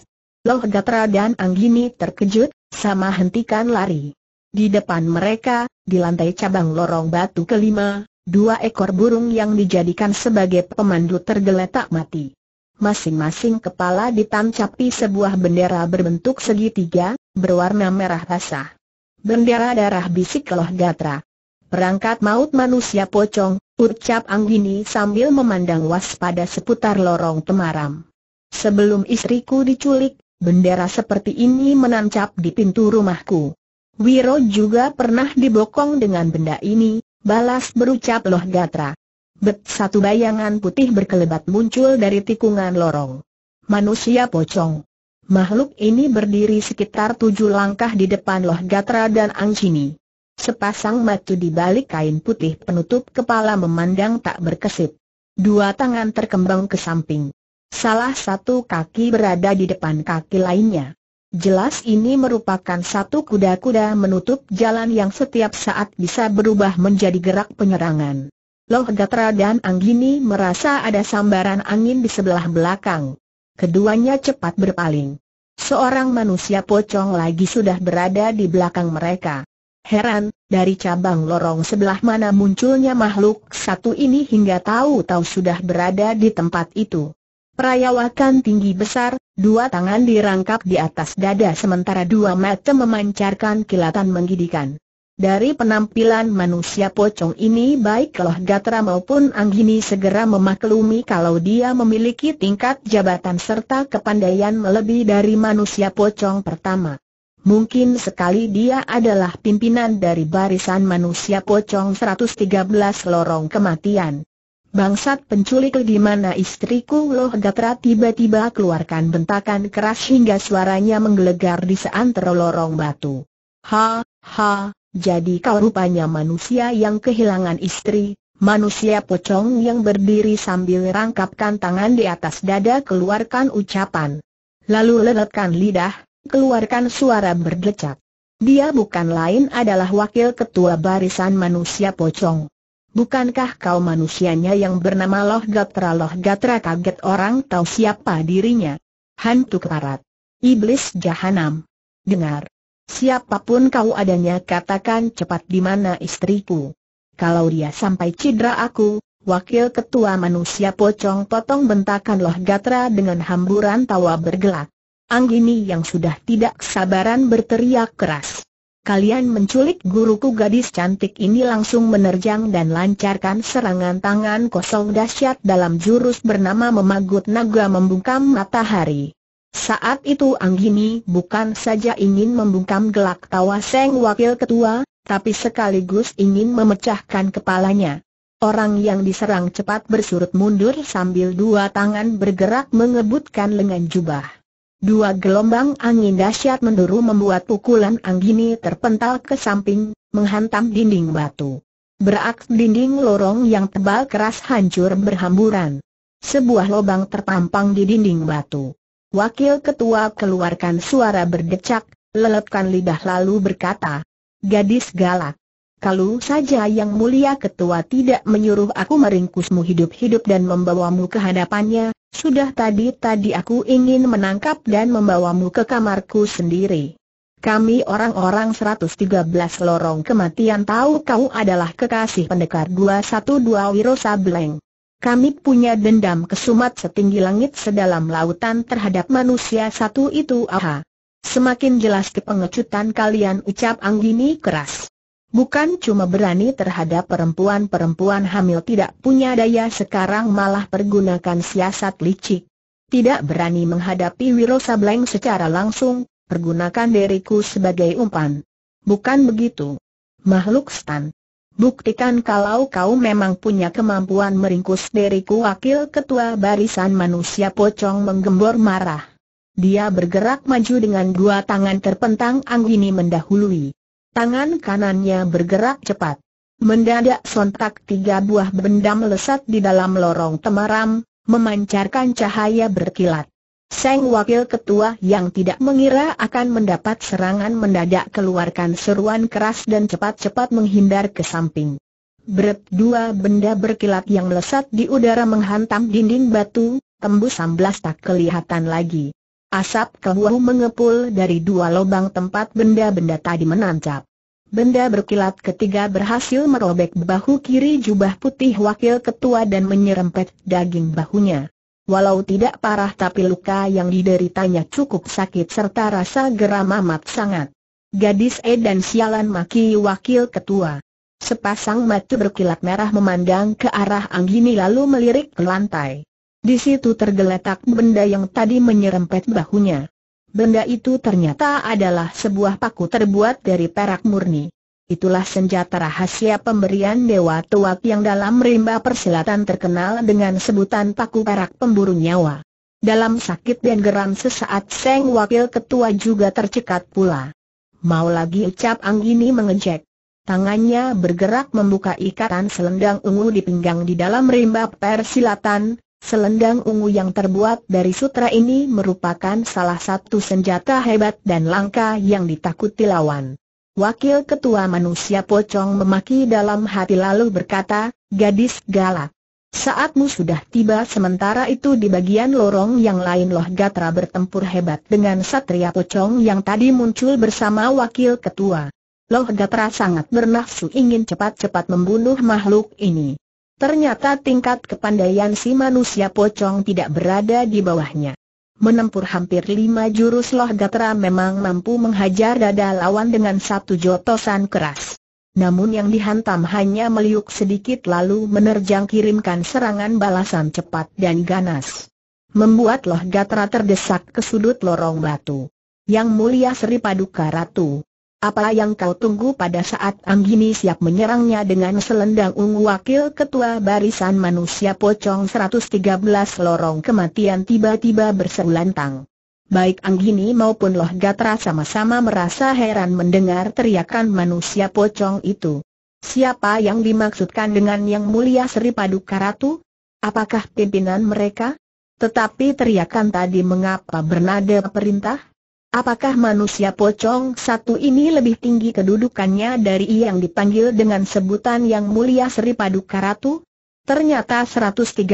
Loh Gatra dan Anggini terkejut, sama hentikan lari. Di depan mereka, di lantai cabang lorong batu kelima, Dua ekor burung yang dijadikan sebagai pemandu tergeletak mati. Masing-masing kepala ditancapi sebuah bendera berbentuk segitiga, berwarna merah basah. Bendera darah bisik keloh gatra. Perangkat maut manusia pocong, ucap Anggini sambil memandang waspada seputar lorong temaram. Sebelum istriku diculik, bendera seperti ini menancap di pintu rumahku. Wiro juga pernah dibokong dengan benda ini, Balas berucap Loh Gatra. Bet satu bayangan putih berkelebat muncul dari tikungan lorong. Manusia pocong. Makhluk ini berdiri sekitar tujuh langkah di depan Loh Gatra dan Angcini. Sepasang mata di balik kain putih penutup kepala memandang tak berkesip. Dua tangan terkembang ke samping. Salah satu kaki berada di depan kaki lainnya. Jelas ini merupakan satu kuda-kuda menutup jalan yang setiap saat bisa berubah menjadi gerak penyerangan. Loh Gatra dan Anggini merasa ada sambaran angin di sebelah belakang. Keduanya cepat berpaling. Seorang manusia pocong lagi sudah berada di belakang mereka. Heran, dari cabang lorong sebelah mana munculnya makhluk satu ini hingga tahu-tahu sudah berada di tempat itu perayawakan tinggi besar, dua tangan dirangkap di atas dada sementara dua mata memancarkan kilatan menggidikan. Dari penampilan manusia pocong ini baik Loh Gatra maupun Anggini segera memaklumi kalau dia memiliki tingkat jabatan serta kepandaian melebihi dari manusia pocong pertama. Mungkin sekali dia adalah pimpinan dari barisan manusia pocong 113 lorong kematian. Bangsat penculik di mana istriku loh Gatra tiba-tiba keluarkan bentakan keras hingga suaranya menggelegar di seantero lorong batu. Ha, ha, jadi kau rupanya manusia yang kehilangan istri, manusia pocong yang berdiri sambil rangkapkan tangan di atas dada keluarkan ucapan. Lalu leletkan lidah, keluarkan suara berdecak. Dia bukan lain adalah wakil ketua barisan manusia pocong. Bukankah kau manusianya yang bernama Loh Gatra Loh Gatra kaget orang tahu siapa dirinya? Hantu keparat. Iblis Jahanam. Dengar. Siapapun kau adanya katakan cepat di mana istriku. Kalau dia sampai cedera aku, wakil ketua manusia pocong potong bentakan Loh Gatra dengan hamburan tawa bergelak. Anggini yang sudah tidak sabaran berteriak keras kalian menculik guruku gadis cantik ini langsung menerjang dan lancarkan serangan tangan kosong dahsyat dalam jurus bernama memagut naga membungkam matahari. Saat itu Anggini bukan saja ingin membungkam gelak tawa Seng Wakil Ketua, tapi sekaligus ingin memecahkan kepalanya. Orang yang diserang cepat bersurut mundur sambil dua tangan bergerak mengebutkan lengan jubah. Dua gelombang angin dahsyat menduru membuat pukulan Anggini terpental ke samping, menghantam dinding batu. Berak dinding lorong yang tebal keras hancur berhamburan. Sebuah lubang terpampang di dinding batu. Wakil ketua keluarkan suara berdecak, lelepkan lidah lalu berkata, Gadis galak. Kalau saja yang mulia ketua tidak menyuruh aku meringkusmu hidup-hidup dan membawamu ke hadapannya, sudah tadi-tadi aku ingin menangkap dan membawamu ke kamarku sendiri. Kami orang-orang 113 lorong kematian tahu kau adalah kekasih pendekar 212 Wiro Sableng. Kami punya dendam kesumat setinggi langit sedalam lautan terhadap manusia satu itu aha. Semakin jelas kepengecutan kalian ucap Anggini keras. Bukan cuma berani terhadap perempuan-perempuan hamil tidak punya daya sekarang malah pergunakan siasat licik. Tidak berani menghadapi Wiro Sableng secara langsung, pergunakan diriku sebagai umpan. Bukan begitu. Makhluk stan. Buktikan kalau kau memang punya kemampuan meringkus diriku wakil ketua barisan manusia pocong menggembor marah. Dia bergerak maju dengan dua tangan terpentang Anggini mendahului. Tangan kanannya bergerak cepat. Mendadak sontak tiga buah benda melesat di dalam lorong temaram, memancarkan cahaya berkilat. Seng wakil ketua yang tidak mengira akan mendapat serangan mendadak keluarkan seruan keras dan cepat-cepat menghindar ke samping. Beret dua benda berkilat yang melesat di udara menghantam dinding batu, tembus amblas tak kelihatan lagi. Asap keluar mengepul dari dua lubang tempat benda-benda tadi menancap. Benda berkilat ketiga berhasil merobek bahu kiri jubah putih wakil ketua dan menyerempet daging bahunya. Walau tidak parah tapi luka yang dideritanya cukup sakit serta rasa geram amat sangat. Gadis E dan sialan maki wakil ketua. Sepasang mata berkilat merah memandang ke arah Anggini lalu melirik ke lantai. Di situ tergeletak benda yang tadi menyerempet bahunya. Benda itu ternyata adalah sebuah paku terbuat dari perak murni. Itulah senjata rahasia pemberian Dewa Tuak yang dalam rimba persilatan terkenal dengan sebutan paku perak pemburu nyawa. Dalam sakit dan geram sesaat Seng Wakil Ketua juga tercekat pula. Mau lagi ucap Anggini mengejek. Tangannya bergerak membuka ikatan selendang ungu di pinggang di dalam rimba persilatan, Selendang ungu yang terbuat dari sutra ini merupakan salah satu senjata hebat dan langka yang ditakuti lawan. Wakil Ketua Manusia Pocong memaki dalam hati lalu berkata, gadis galak. Saatmu sudah tiba sementara itu di bagian lorong yang lain Loh Gatra bertempur hebat dengan Satria Pocong yang tadi muncul bersama Wakil Ketua. Loh Gatra sangat bernafsu ingin cepat-cepat membunuh makhluk ini. Ternyata tingkat kepandaian si manusia pocong tidak berada di bawahnya. Menempur hampir lima jurus loh Gatra memang mampu menghajar dada lawan dengan satu jotosan keras. Namun yang dihantam hanya meliuk sedikit lalu menerjang kirimkan serangan balasan cepat dan ganas. Membuat loh Gatra terdesak ke sudut lorong batu. Yang mulia Sri Paduka Ratu, apa yang kau tunggu pada saat Anggini siap menyerangnya dengan selendang ungu wakil ketua barisan manusia pocong 113 lorong kematian tiba-tiba berselantang. Baik Anggini maupun Loh Gatra sama-sama merasa heran mendengar teriakan manusia pocong itu. Siapa yang dimaksudkan dengan yang mulia Sri Paduka Ratu? Apakah pimpinan mereka? Tetapi teriakan tadi mengapa bernada perintah? Apakah manusia pocong satu ini lebih tinggi kedudukannya dari yang dipanggil dengan sebutan yang mulia Sri Paduka Ratu? Ternyata 113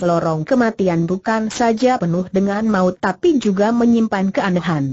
lorong kematian bukan saja penuh dengan maut tapi juga menyimpan keanehan.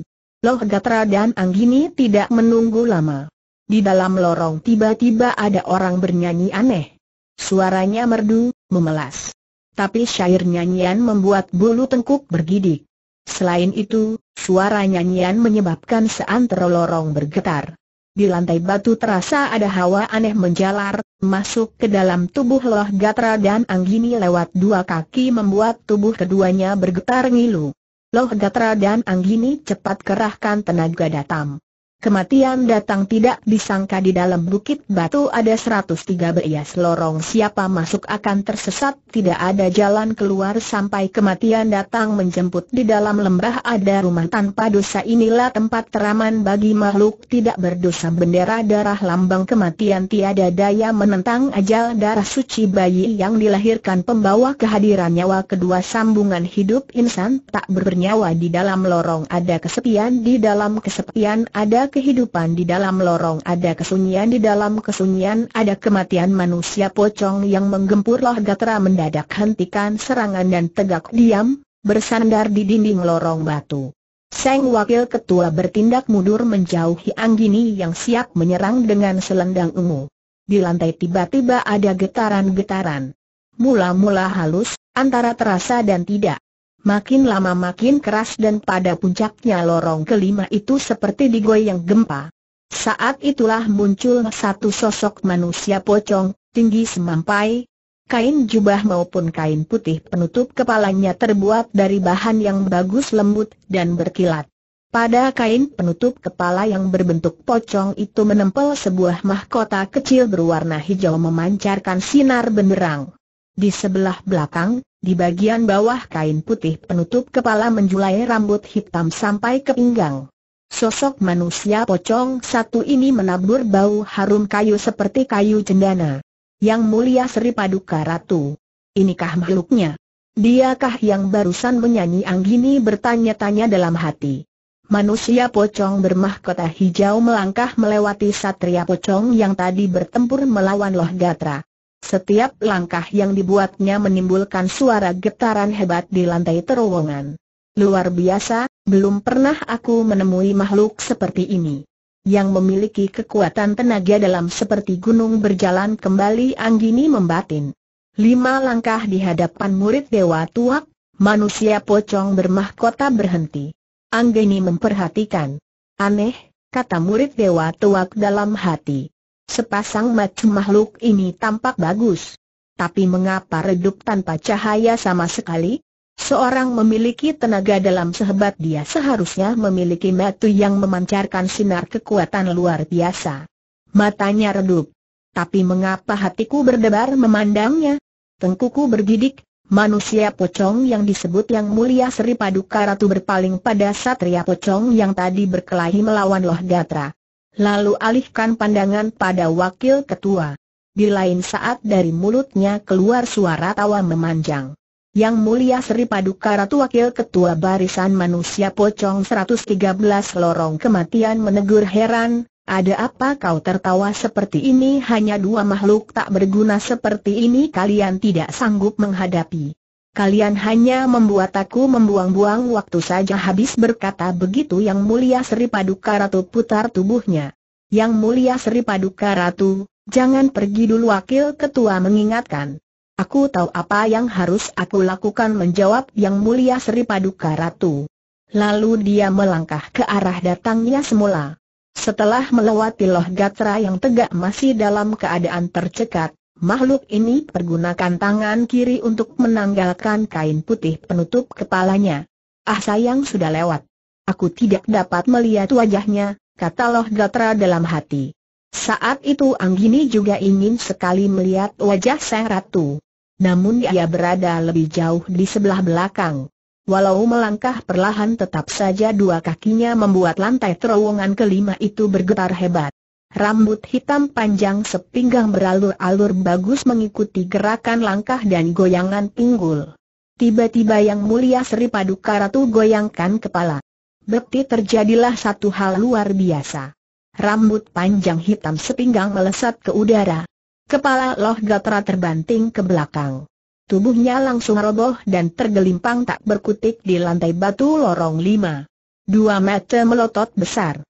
Loh Gatra dan Anggini tidak menunggu lama. Di dalam lorong tiba-tiba ada orang bernyanyi aneh. Suaranya merdu, memelas. Tapi syair nyanyian membuat bulu tengkuk bergidik. Selain itu, Suara nyanyian menyebabkan seantero lorong bergetar. Di lantai batu terasa ada hawa aneh menjalar, masuk ke dalam tubuh Loh Gatra dan Anggini lewat dua kaki membuat tubuh keduanya bergetar ngilu. Loh Gatra dan Anggini cepat kerahkan tenaga datam. Kematian datang tidak disangka di dalam bukit batu ada 103 beias lorong siapa masuk akan tersesat tidak ada jalan keluar sampai kematian datang menjemput di dalam lembah ada rumah tanpa dosa inilah tempat teraman bagi makhluk tidak berdosa bendera darah lambang kematian tiada daya menentang ajal darah suci bayi yang dilahirkan pembawa kehadiran nyawa kedua sambungan hidup insan tak bernyawa di dalam lorong ada kesepian di dalam kesepian ada kehidupan di dalam lorong ada kesunyian di dalam kesunyian ada kematian manusia pocong yang menggempur loh gatra mendadak hentikan serangan dan tegak diam, bersandar di dinding lorong batu. Seng Wakil Ketua bertindak mundur menjauhi Anggini yang siap menyerang dengan selendang ungu. Di lantai tiba-tiba ada getaran-getaran. Mula-mula halus, antara terasa dan tidak. Makin lama makin keras dan pada puncaknya lorong kelima itu seperti digoyang gempa. Saat itulah muncul satu sosok manusia pocong, tinggi semampai. Kain jubah maupun kain putih penutup kepalanya terbuat dari bahan yang bagus lembut dan berkilat. Pada kain penutup kepala yang berbentuk pocong itu menempel sebuah mahkota kecil berwarna hijau memancarkan sinar benderang. Di sebelah belakang, di bagian bawah kain putih penutup kepala menjulai rambut hitam sampai ke pinggang. Sosok manusia pocong satu ini menabur bau harum kayu seperti kayu cendana. Yang mulia Sri Paduka Ratu. Inikah makhluknya? Diakah yang barusan menyanyi Anggini bertanya-tanya dalam hati. Manusia pocong bermahkota hijau melangkah melewati satria pocong yang tadi bertempur melawan Loh Gatra. Setiap langkah yang dibuatnya menimbulkan suara getaran hebat di lantai terowongan. Luar biasa, belum pernah aku menemui makhluk seperti ini. Yang memiliki kekuatan tenaga dalam seperti gunung berjalan kembali Anggini membatin. Lima langkah di hadapan murid Dewa Tuak, manusia pocong bermahkota berhenti. Anggini memperhatikan. Aneh, kata murid Dewa Tuak dalam hati. Sepasang macam makhluk ini tampak bagus. Tapi mengapa redup tanpa cahaya sama sekali? Seorang memiliki tenaga dalam sehebat dia seharusnya memiliki mata yang memancarkan sinar kekuatan luar biasa. Matanya redup. Tapi mengapa hatiku berdebar memandangnya? Tengkuku bergidik, manusia pocong yang disebut yang mulia Sri Paduka Ratu berpaling pada Satria Pocong yang tadi berkelahi melawan Loh Gatra lalu alihkan pandangan pada wakil ketua. Di lain saat dari mulutnya keluar suara tawa memanjang. Yang mulia Sri Paduka Ratu Wakil Ketua Barisan Manusia Pocong 113 Lorong Kematian menegur heran, ada apa kau tertawa seperti ini hanya dua makhluk tak berguna seperti ini kalian tidak sanggup menghadapi. Kalian hanya membuat aku membuang-buang waktu saja habis berkata begitu yang mulia Sri Paduka Ratu putar tubuhnya. Yang mulia Sri Paduka Ratu, jangan pergi dulu wakil ketua mengingatkan. Aku tahu apa yang harus aku lakukan menjawab yang mulia Sri Paduka Ratu. Lalu dia melangkah ke arah datangnya semula. Setelah melewati loh gatra yang tegak masih dalam keadaan tercekat, Makhluk ini pergunakan tangan kiri untuk menanggalkan kain putih penutup kepalanya. Ah sayang sudah lewat. Aku tidak dapat melihat wajahnya, kata Loh Gatra dalam hati. Saat itu Anggini juga ingin sekali melihat wajah sang ratu. Namun ia berada lebih jauh di sebelah belakang. Walau melangkah perlahan tetap saja dua kakinya membuat lantai terowongan kelima itu bergetar hebat. Rambut hitam panjang sepinggang beralur-alur bagus mengikuti gerakan langkah dan goyangan pinggul. Tiba-tiba yang mulia Sri Paduka Ratu goyangkan kepala. Bekti terjadilah satu hal luar biasa. Rambut panjang hitam sepinggang melesat ke udara. Kepala Loh Gatra terbanting ke belakang. Tubuhnya langsung roboh dan tergelimpang tak berkutik di lantai batu lorong lima. Dua mata melotot besar.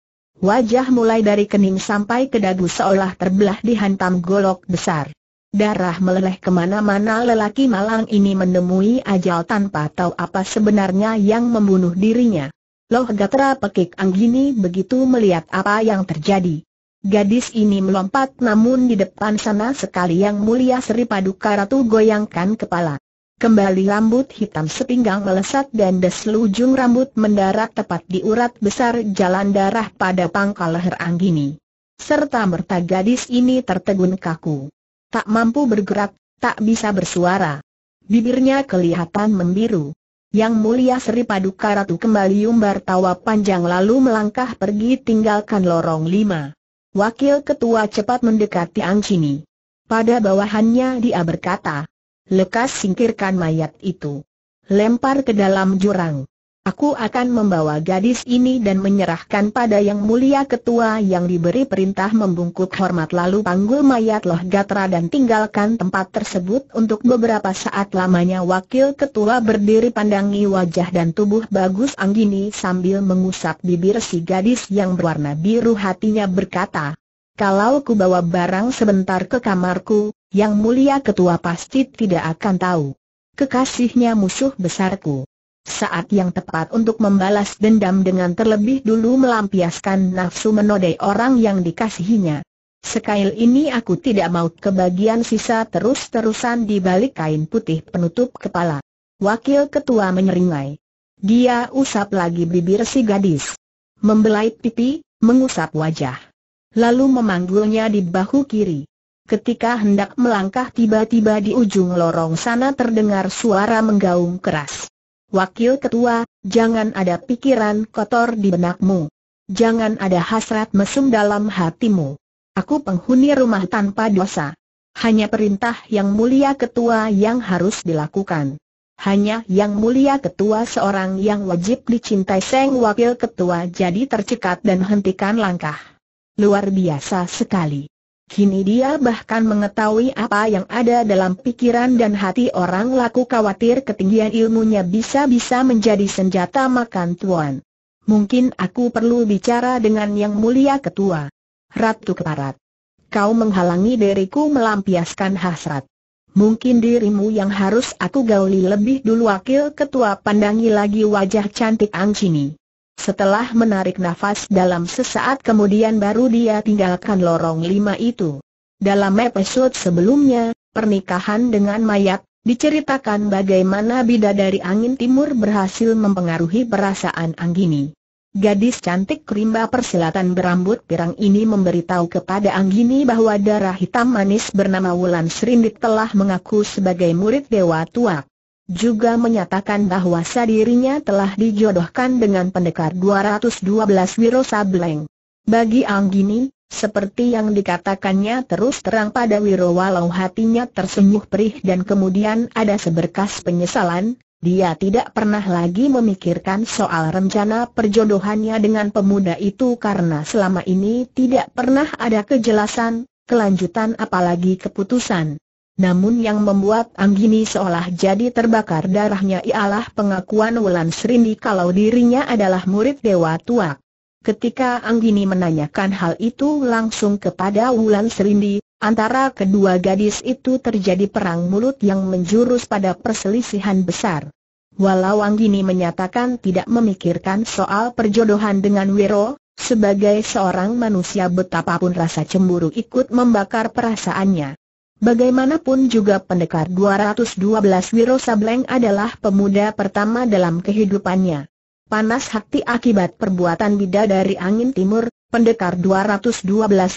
Wajah mulai dari kening sampai ke dagu seolah terbelah dihantam golok besar. Darah meleleh kemana-mana lelaki malang ini menemui ajal tanpa tahu apa sebenarnya yang membunuh dirinya. Loh Gatra Pekik Anggini begitu melihat apa yang terjadi. Gadis ini melompat namun di depan sana sekali yang mulia Sri Paduka Ratu goyangkan kepala. Kembali rambut hitam sepinggang melesat dan deslujung rambut mendarat tepat di urat besar jalan darah pada pangkal leher Anggini. Serta merta gadis ini tertegun kaku. Tak mampu bergerak, tak bisa bersuara. Bibirnya kelihatan membiru. Yang mulia Sri Paduka Ratu kembali umbar tawa panjang lalu melangkah pergi tinggalkan lorong lima. Wakil ketua cepat mendekati Anggini. Pada bawahannya dia berkata, Lekas singkirkan mayat itu. Lempar ke dalam jurang. Aku akan membawa gadis ini dan menyerahkan pada yang mulia ketua yang diberi perintah membungkuk hormat lalu panggul mayat Loh Gatra dan tinggalkan tempat tersebut untuk beberapa saat lamanya wakil ketua berdiri pandangi wajah dan tubuh bagus Anggini sambil mengusap bibir si gadis yang berwarna biru hatinya berkata, kalau ku bawa barang sebentar ke kamarku, yang mulia ketua pasti tidak akan tahu. Kekasihnya musuh besarku. Saat yang tepat untuk membalas dendam dengan terlebih dulu melampiaskan nafsu menodai orang yang dikasihinya. Sekail ini aku tidak mau kebagian sisa terus-terusan di balik kain putih penutup kepala. Wakil ketua menyeringai. Dia usap lagi bibir si gadis. Membelai pipi, mengusap wajah lalu memanggulnya di bahu kiri. Ketika hendak melangkah tiba-tiba di ujung lorong sana terdengar suara menggaung keras. Wakil ketua, jangan ada pikiran kotor di benakmu. Jangan ada hasrat mesum dalam hatimu. Aku penghuni rumah tanpa dosa. Hanya perintah yang mulia ketua yang harus dilakukan. Hanya yang mulia ketua seorang yang wajib dicintai Seng wakil ketua jadi tercekat dan hentikan langkah. Luar biasa sekali. Kini dia bahkan mengetahui apa yang ada dalam pikiran dan hati orang laku khawatir ketinggian ilmunya bisa-bisa menjadi senjata makan tuan. Mungkin aku perlu bicara dengan yang mulia ketua. Ratu Keparat. Kau menghalangi diriku melampiaskan hasrat. Mungkin dirimu yang harus aku gauli lebih dulu wakil ketua pandangi lagi wajah cantik Angcini. Setelah menarik nafas dalam sesaat kemudian baru dia tinggalkan lorong lima itu. Dalam episode sebelumnya, pernikahan dengan mayat, diceritakan bagaimana bidadari angin timur berhasil mempengaruhi perasaan Anggini. Gadis cantik rimba persilatan berambut pirang ini memberitahu kepada Anggini bahwa darah hitam manis bernama Wulan Serindit telah mengaku sebagai murid Dewa Tuak juga menyatakan bahwa sadirinya telah dijodohkan dengan pendekar 212 Wiro Sableng. Bagi Anggini, seperti yang dikatakannya terus terang pada Wiro walau hatinya tersenyuh perih dan kemudian ada seberkas penyesalan, dia tidak pernah lagi memikirkan soal rencana perjodohannya dengan pemuda itu karena selama ini tidak pernah ada kejelasan, kelanjutan apalagi keputusan. Namun yang membuat Anggini seolah jadi terbakar darahnya ialah pengakuan Wulan Serindi kalau dirinya adalah murid Dewa Tuak. Ketika Anggini menanyakan hal itu langsung kepada Wulan Serindi, antara kedua gadis itu terjadi perang mulut yang menjurus pada perselisihan besar. Walau Anggini menyatakan tidak memikirkan soal perjodohan dengan Wiro, sebagai seorang manusia betapapun rasa cemburu ikut membakar perasaannya. Bagaimanapun juga pendekar 212 Wiro Sableng adalah pemuda pertama dalam kehidupannya. Panas hati akibat perbuatan bida dari angin timur, pendekar 212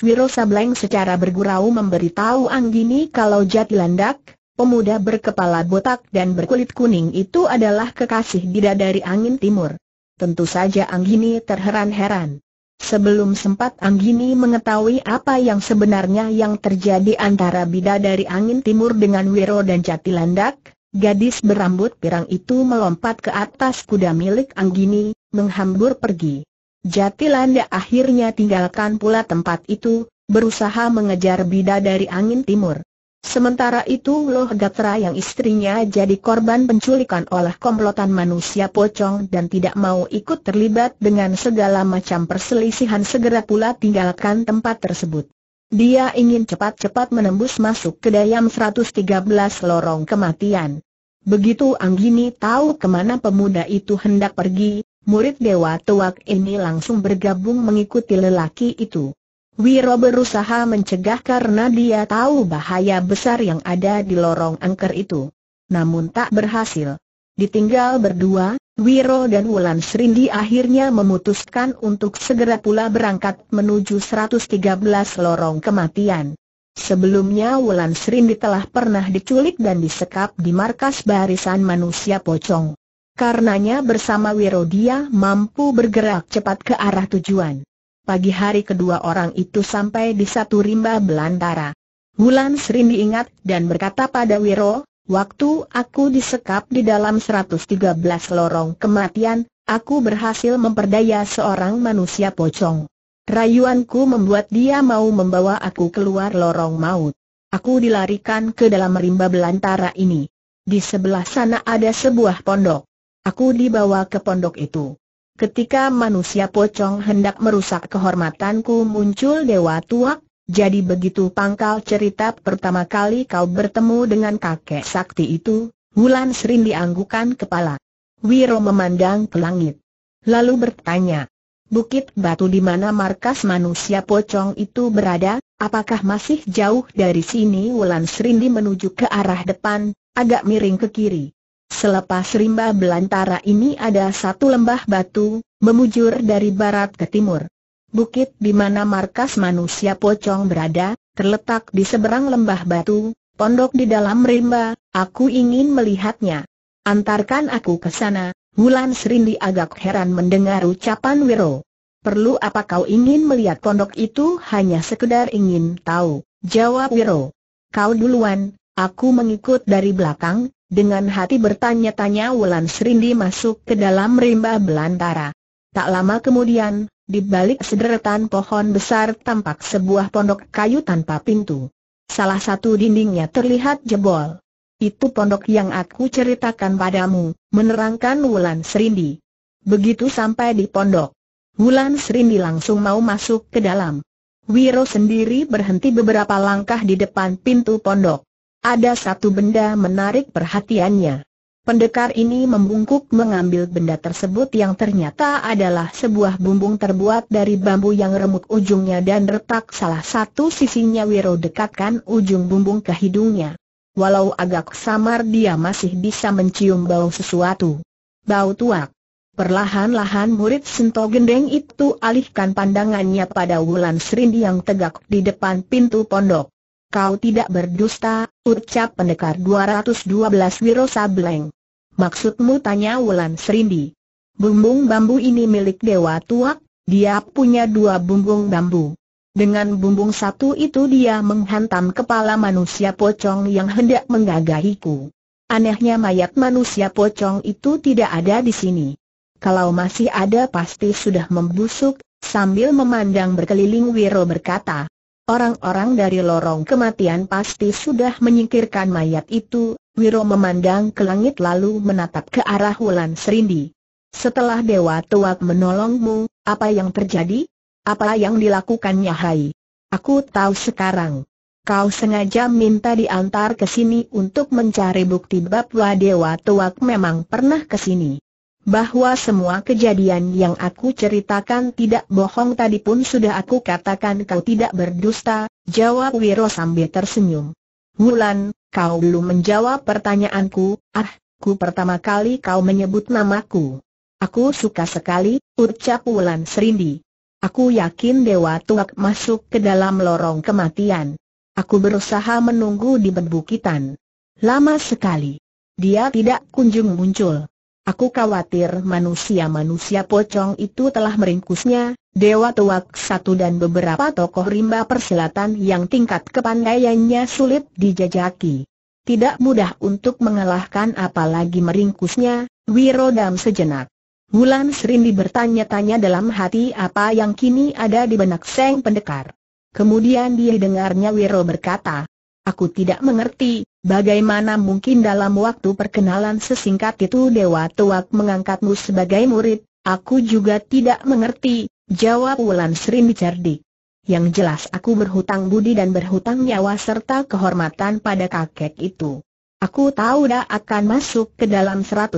Wiro Sableng secara bergurau memberitahu Anggini kalau Jatilandak, pemuda berkepala botak dan berkulit kuning itu adalah kekasih bida dari angin timur. Tentu saja Anggini terheran-heran. Sebelum sempat Anggini mengetahui apa yang sebenarnya yang terjadi antara bida dari angin timur dengan Wiro dan Jatilandak, gadis berambut pirang itu melompat ke atas kuda milik Anggini, menghambur pergi. Jatilandak akhirnya tinggalkan pula tempat itu, berusaha mengejar bida dari angin timur. Sementara itu Loh Gatra yang istrinya jadi korban penculikan oleh komplotan manusia pocong dan tidak mau ikut terlibat dengan segala macam perselisihan segera pula tinggalkan tempat tersebut. Dia ingin cepat-cepat menembus masuk ke dayam 113 lorong kematian. Begitu Anggini tahu kemana pemuda itu hendak pergi, murid Dewa Tuak ini langsung bergabung mengikuti lelaki itu. Wiro berusaha mencegah karena dia tahu bahaya besar yang ada di lorong angker itu. Namun tak berhasil. Ditinggal berdua, Wiro dan Wulan Serindi akhirnya memutuskan untuk segera pula berangkat menuju 113 lorong kematian. Sebelumnya Wulan Serindi telah pernah diculik dan disekap di markas barisan manusia pocong. Karenanya bersama Wiro dia mampu bergerak cepat ke arah tujuan. Pagi hari kedua orang itu sampai di satu rimba belantara. Wulan sering diingat dan berkata pada Wiro, waktu aku disekap di dalam 113 lorong kematian, aku berhasil memperdaya seorang manusia pocong. Rayuanku membuat dia mau membawa aku keluar lorong maut. Aku dilarikan ke dalam rimba belantara ini. Di sebelah sana ada sebuah pondok. Aku dibawa ke pondok itu. Ketika manusia pocong hendak merusak kehormatanku muncul Dewa tua. jadi begitu pangkal cerita pertama kali kau bertemu dengan kakek sakti itu, Wulan sering dianggukan kepala. Wiro memandang ke langit. Lalu bertanya, Bukit Batu di mana markas manusia pocong itu berada, apakah masih jauh dari sini Wulan Srindi menuju ke arah depan, agak miring ke kiri. Selepas rimba belantara ini ada satu lembah batu, memujur dari barat ke timur. Bukit di mana markas manusia pocong berada, terletak di seberang lembah batu, pondok di dalam rimba, aku ingin melihatnya. Antarkan aku ke sana, Wulan Serindi agak heran mendengar ucapan Wiro. Perlu apa kau ingin melihat pondok itu hanya sekedar ingin tahu, jawab Wiro. Kau duluan, aku mengikut dari belakang, dengan hati bertanya-tanya Wulan Serindi masuk ke dalam rimba belantara. Tak lama kemudian, di balik sederetan pohon besar tampak sebuah pondok kayu tanpa pintu. Salah satu dindingnya terlihat jebol. Itu pondok yang aku ceritakan padamu, menerangkan Wulan Serindi. Begitu sampai di pondok, Wulan Serindi langsung mau masuk ke dalam. Wiro sendiri berhenti beberapa langkah di depan pintu pondok. Ada satu benda menarik perhatiannya. Pendekar ini membungkuk mengambil benda tersebut yang ternyata adalah sebuah bumbung terbuat dari bambu yang remuk ujungnya dan retak salah satu sisinya Wiro dekatkan ujung bumbung ke hidungnya. Walau agak samar dia masih bisa mencium bau sesuatu. Bau tuak. Perlahan-lahan murid Sinto Gendeng itu alihkan pandangannya pada Wulan Serindi yang tegak di depan pintu pondok. Kau tidak berdusta, ucap pendekar 212 Wiro Sableng. Maksudmu tanya Wulan Serindi. Bumbung bambu ini milik Dewa Tuak, dia punya dua bumbung bambu. Dengan bumbung satu itu dia menghantam kepala manusia pocong yang hendak menggagahiku. Anehnya mayat manusia pocong itu tidak ada di sini. Kalau masih ada pasti sudah membusuk, sambil memandang berkeliling Wiro berkata, Orang-orang dari lorong kematian pasti sudah menyingkirkan mayat itu, Wiro memandang ke langit lalu menatap ke arah Wulan Serindi. Setelah Dewa Tuak menolongmu, apa yang terjadi? Apa yang dilakukannya Hai? Aku tahu sekarang. Kau sengaja minta diantar ke sini untuk mencari bukti bahwa Dewa Tuak memang pernah ke sini bahwa semua kejadian yang aku ceritakan tidak bohong tadi pun sudah aku katakan kau tidak berdusta, jawab Wiro sambil tersenyum. Wulan, kau belum menjawab pertanyaanku, ah, ku pertama kali kau menyebut namaku. Aku suka sekali, ucap Wulan Serindi. Aku yakin Dewa Tuak masuk ke dalam lorong kematian. Aku berusaha menunggu di perbukitan. Lama sekali. Dia tidak kunjung muncul. Aku khawatir manusia-manusia pocong itu telah meringkusnya, Dewa Tuak satu dan beberapa tokoh rimba perselatan yang tingkat kepandaiannya sulit dijajaki. Tidak mudah untuk mengalahkan apalagi meringkusnya, Wirodam sejenak. Wulan Serindi bertanya-tanya dalam hati apa yang kini ada di benak Seng Pendekar. Kemudian dia dengarnya Wiro berkata, Aku tidak mengerti, bagaimana mungkin dalam waktu perkenalan sesingkat itu Dewa Tuak mengangkatmu sebagai murid, aku juga tidak mengerti, jawab Wulan Sri Micardi. Yang jelas aku berhutang budi dan berhutang nyawa serta kehormatan pada kakek itu. Aku tahu dah akan masuk ke dalam 113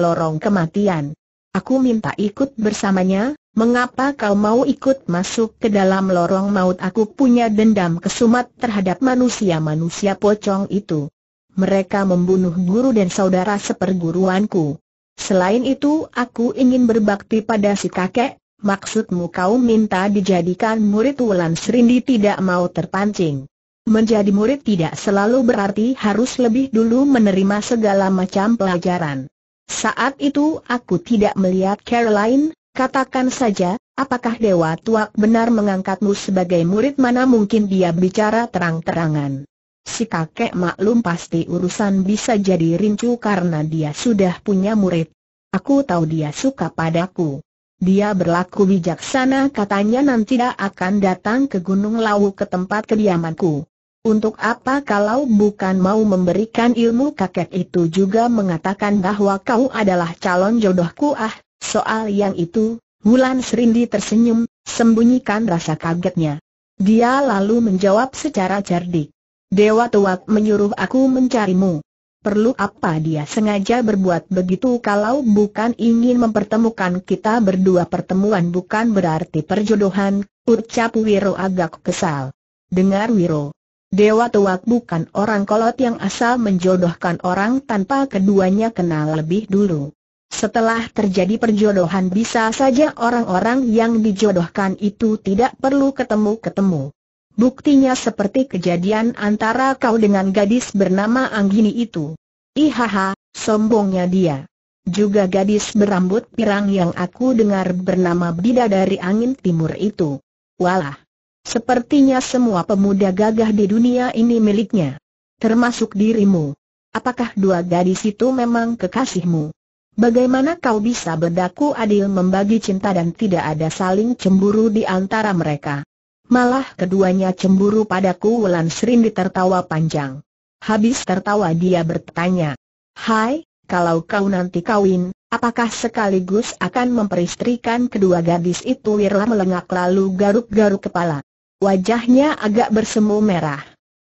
lorong kematian. Aku minta ikut bersamanya, Mengapa kau mau ikut masuk ke dalam lorong maut aku punya dendam kesumat terhadap manusia-manusia pocong itu. Mereka membunuh guru dan saudara seperguruanku. Selain itu aku ingin berbakti pada si kakek, maksudmu kau minta dijadikan murid Wulan Serindi tidak mau terpancing. Menjadi murid tidak selalu berarti harus lebih dulu menerima segala macam pelajaran. Saat itu aku tidak melihat Caroline, Katakan saja, apakah Dewa Tuak benar mengangkatmu sebagai murid mana mungkin dia bicara terang-terangan. Si kakek maklum pasti urusan bisa jadi rincu karena dia sudah punya murid. Aku tahu dia suka padaku. Dia berlaku bijaksana katanya nanti dia akan datang ke Gunung Lawu ke tempat kediamanku. Untuk apa kalau bukan mau memberikan ilmu kakek itu juga mengatakan bahwa kau adalah calon jodohku ah, Soal yang itu, Wulan Serindi tersenyum, sembunyikan rasa kagetnya. Dia lalu menjawab secara cerdik. Dewa Tuat menyuruh aku mencarimu. Perlu apa dia sengaja berbuat begitu kalau bukan ingin mempertemukan kita berdua pertemuan bukan berarti perjodohan, ucap Wiro agak kesal. Dengar Wiro. Dewa Tuat bukan orang kolot yang asal menjodohkan orang tanpa keduanya kenal lebih dulu. Setelah terjadi perjodohan bisa saja orang-orang yang dijodohkan itu tidak perlu ketemu-ketemu. Buktinya seperti kejadian antara kau dengan gadis bernama Anggini itu. Ihaha, sombongnya dia. Juga gadis berambut pirang yang aku dengar bernama Bida dari Angin Timur itu. Walah. Sepertinya semua pemuda gagah di dunia ini miliknya. Termasuk dirimu. Apakah dua gadis itu memang kekasihmu? Bagaimana kau bisa berdaku adil membagi cinta dan tidak ada saling cemburu di antara mereka? Malah keduanya cemburu padaku Wulan sering ditertawa panjang. Habis tertawa dia bertanya, Hai, kalau kau nanti kawin, apakah sekaligus akan memperistrikan kedua gadis itu Wirla melengak lalu garuk-garuk kepala. Wajahnya agak bersemu merah.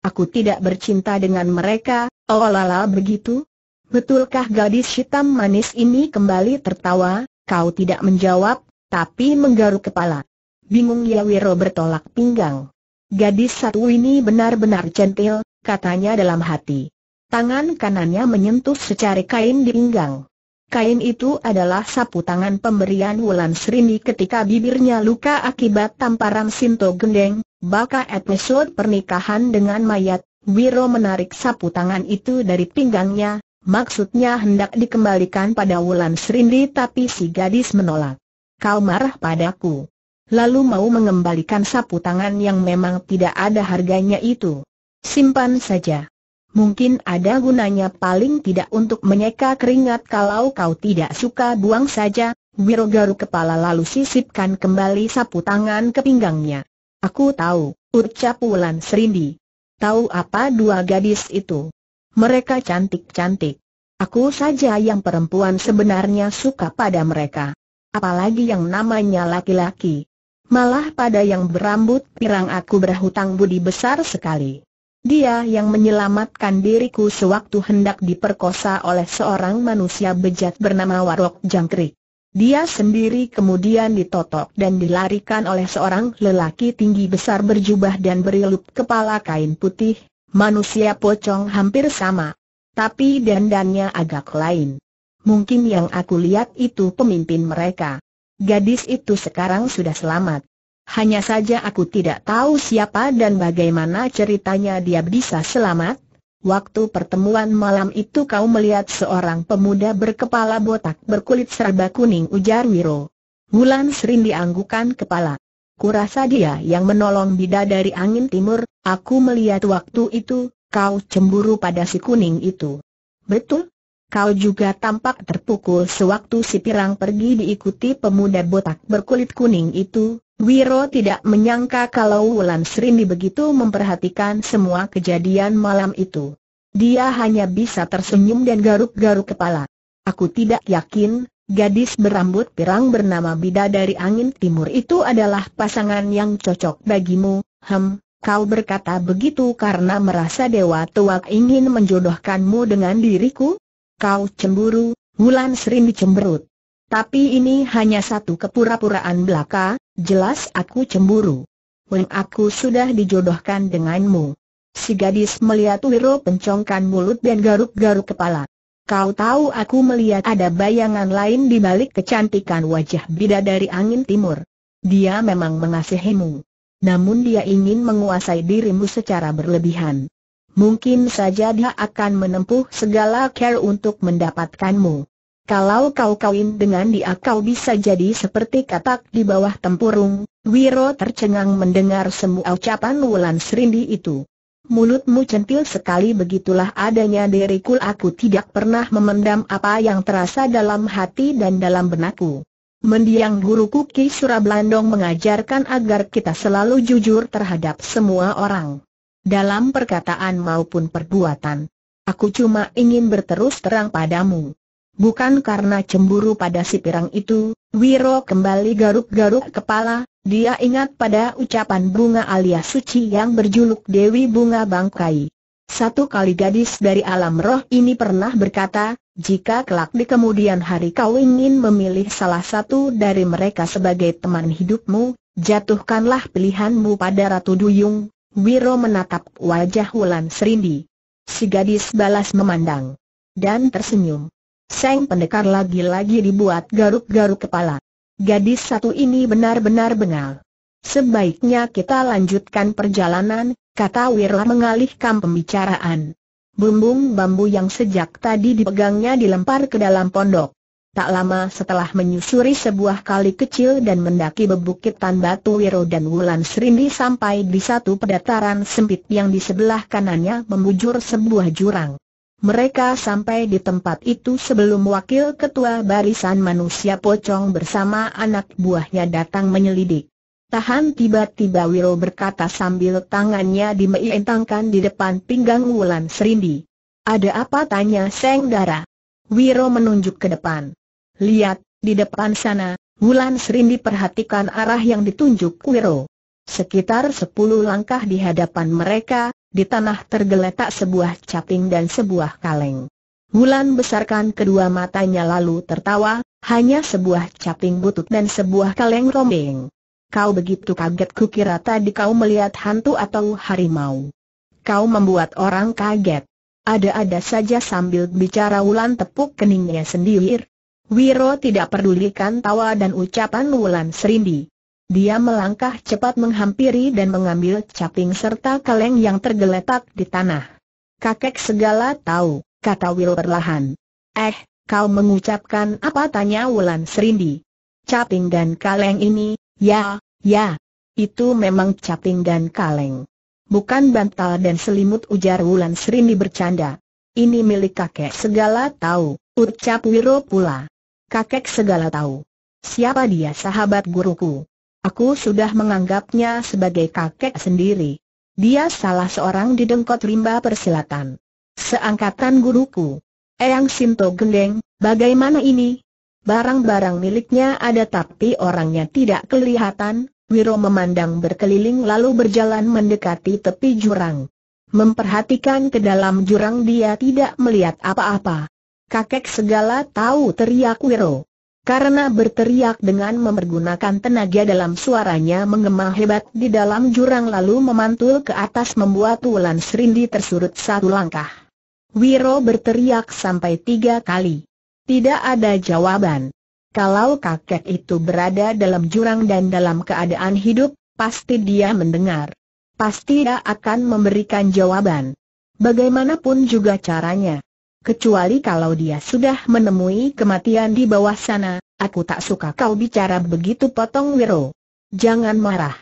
Aku tidak bercinta dengan mereka, oh lala begitu, Betulkah gadis hitam manis ini kembali tertawa, kau tidak menjawab, tapi menggaruk kepala. Bingung Yawiro bertolak pinggang. Gadis satu ini benar-benar centil, katanya dalam hati. Tangan kanannya menyentuh secara kain di pinggang. Kain itu adalah sapu tangan pemberian Wulan Srini ketika bibirnya luka akibat tamparan Sinto Gendeng, baka episode pernikahan dengan mayat, Wiro menarik sapu tangan itu dari pinggangnya, Maksudnya hendak dikembalikan pada Wulan Serindi tapi si gadis menolak. Kau marah padaku. Lalu mau mengembalikan sapu tangan yang memang tidak ada harganya itu. Simpan saja. Mungkin ada gunanya paling tidak untuk menyeka keringat kalau kau tidak suka buang saja. Wiro garu kepala lalu sisipkan kembali sapu tangan ke pinggangnya. Aku tahu, ucap Wulan Serindi. Tahu apa dua gadis itu? mereka cantik-cantik. Aku saja yang perempuan sebenarnya suka pada mereka. Apalagi yang namanya laki-laki. Malah pada yang berambut pirang aku berhutang budi besar sekali. Dia yang menyelamatkan diriku sewaktu hendak diperkosa oleh seorang manusia bejat bernama Warok Jangkrik. Dia sendiri kemudian ditotok dan dilarikan oleh seorang lelaki tinggi besar berjubah dan berilup kepala kain putih, Manusia pocong hampir sama. Tapi dandannya agak lain. Mungkin yang aku lihat itu pemimpin mereka. Gadis itu sekarang sudah selamat. Hanya saja aku tidak tahu siapa dan bagaimana ceritanya dia bisa selamat. Waktu pertemuan malam itu kau melihat seorang pemuda berkepala botak berkulit serba kuning ujar Wiro. Wulan sering dianggukan kepala. Kurasa dia yang menolong Bida dari angin timur, aku melihat waktu itu, kau cemburu pada si kuning itu. Betul? Kau juga tampak terpukul sewaktu si pirang pergi diikuti pemuda botak berkulit kuning itu. Wiro tidak menyangka kalau Wulan Srini begitu memperhatikan semua kejadian malam itu. Dia hanya bisa tersenyum dan garuk-garuk kepala. Aku tidak yakin, Gadis berambut pirang bernama Bida dari Angin Timur itu adalah pasangan yang cocok bagimu, hem, kau berkata begitu karena merasa Dewa tua ingin menjodohkanmu dengan diriku? Kau cemburu, Wulan Sering dicemberut. Tapi ini hanya satu kepura-puraan belaka, jelas aku cemburu. Wen aku sudah dijodohkan denganmu. Si gadis melihat Wiro pencongkan mulut dan garuk-garuk kepala. Kau tahu aku melihat ada bayangan lain di balik kecantikan wajah bidadari angin timur. Dia memang mengasihimu. Namun dia ingin menguasai dirimu secara berlebihan. Mungkin saja dia akan menempuh segala care untuk mendapatkanmu. Kalau kau kawin dengan dia kau bisa jadi seperti katak di bawah tempurung, Wiro tercengang mendengar semua ucapan Wulan Serindi itu mulutmu centil sekali begitulah adanya diriku aku tidak pernah memendam apa yang terasa dalam hati dan dalam benakku. Mendiang guruku Ki Surablandong mengajarkan agar kita selalu jujur terhadap semua orang. Dalam perkataan maupun perbuatan. Aku cuma ingin berterus terang padamu. Bukan karena cemburu pada si pirang itu, Wiro kembali garuk-garuk kepala, dia ingat pada ucapan bunga alias suci yang berjuluk Dewi Bunga Bangkai. Satu kali gadis dari alam roh ini pernah berkata, jika kelak di kemudian hari kau ingin memilih salah satu dari mereka sebagai teman hidupmu, jatuhkanlah pilihanmu pada Ratu Duyung. Wiro menatap wajah Wulan Serindi. Si gadis balas memandang dan tersenyum. Seng pendekar lagi-lagi dibuat garuk-garuk kepala. Gadis satu ini benar-benar bengal. Sebaiknya kita lanjutkan perjalanan, kata Wirla mengalihkan pembicaraan. Bumbung bambu yang sejak tadi dipegangnya dilempar ke dalam pondok. Tak lama setelah menyusuri sebuah kali kecil dan mendaki bebukitan batu Wiro dan Wulan Serindi sampai di satu pedataran sempit yang di sebelah kanannya membujur sebuah jurang. Mereka sampai di tempat itu sebelum wakil ketua barisan manusia pocong bersama anak buahnya datang menyelidik. Tahan tiba-tiba Wiro berkata sambil tangannya dimeintangkan di depan pinggang Wulan Serindi. Ada apa tanya Seng Dara? Wiro menunjuk ke depan. Lihat, di depan sana, Wulan Serindi perhatikan arah yang ditunjuk Wiro. Sekitar sepuluh langkah di hadapan mereka, di tanah tergeletak sebuah caping dan sebuah kaleng. Wulan besarkan kedua matanya lalu tertawa, hanya sebuah caping butut dan sebuah kaleng rombeng. Kau begitu kaget kukira tadi kau melihat hantu atau harimau. Kau membuat orang kaget. Ada-ada saja sambil bicara Wulan tepuk keningnya sendiri. Wiro tidak pedulikan tawa dan ucapan Wulan Serindi. Dia melangkah cepat menghampiri dan mengambil caping serta kaleng yang tergeletak di tanah. Kakek segala tahu, kata Will perlahan. Eh, kau mengucapkan apa tanya Wulan Serindi? Caping dan kaleng ini, ya, ya. Itu memang caping dan kaleng. Bukan bantal dan selimut ujar Wulan Serindi bercanda. Ini milik kakek segala tahu, ucap Wiro pula. Kakek segala tahu. Siapa dia sahabat guruku? Aku sudah menganggapnya sebagai kakek sendiri. Dia salah seorang di Dengkot Rimba Persilatan. Seangkatan guruku. Eyang Sinto Gendeng, bagaimana ini? Barang-barang miliknya ada tapi orangnya tidak kelihatan, Wiro memandang berkeliling lalu berjalan mendekati tepi jurang. Memperhatikan ke dalam jurang dia tidak melihat apa-apa. Kakek segala tahu teriak Wiro. Karena berteriak dengan memergunakan tenaga dalam suaranya mengemah hebat di dalam jurang lalu memantul ke atas membuat Wulan Serindi tersurut satu langkah. Wiro berteriak sampai tiga kali. Tidak ada jawaban. Kalau kakek itu berada dalam jurang dan dalam keadaan hidup, pasti dia mendengar. Pasti dia akan memberikan jawaban. Bagaimanapun juga caranya. Kecuali kalau dia sudah menemui kematian di bawah sana, aku tak suka kau bicara begitu potong Wiro. Jangan marah.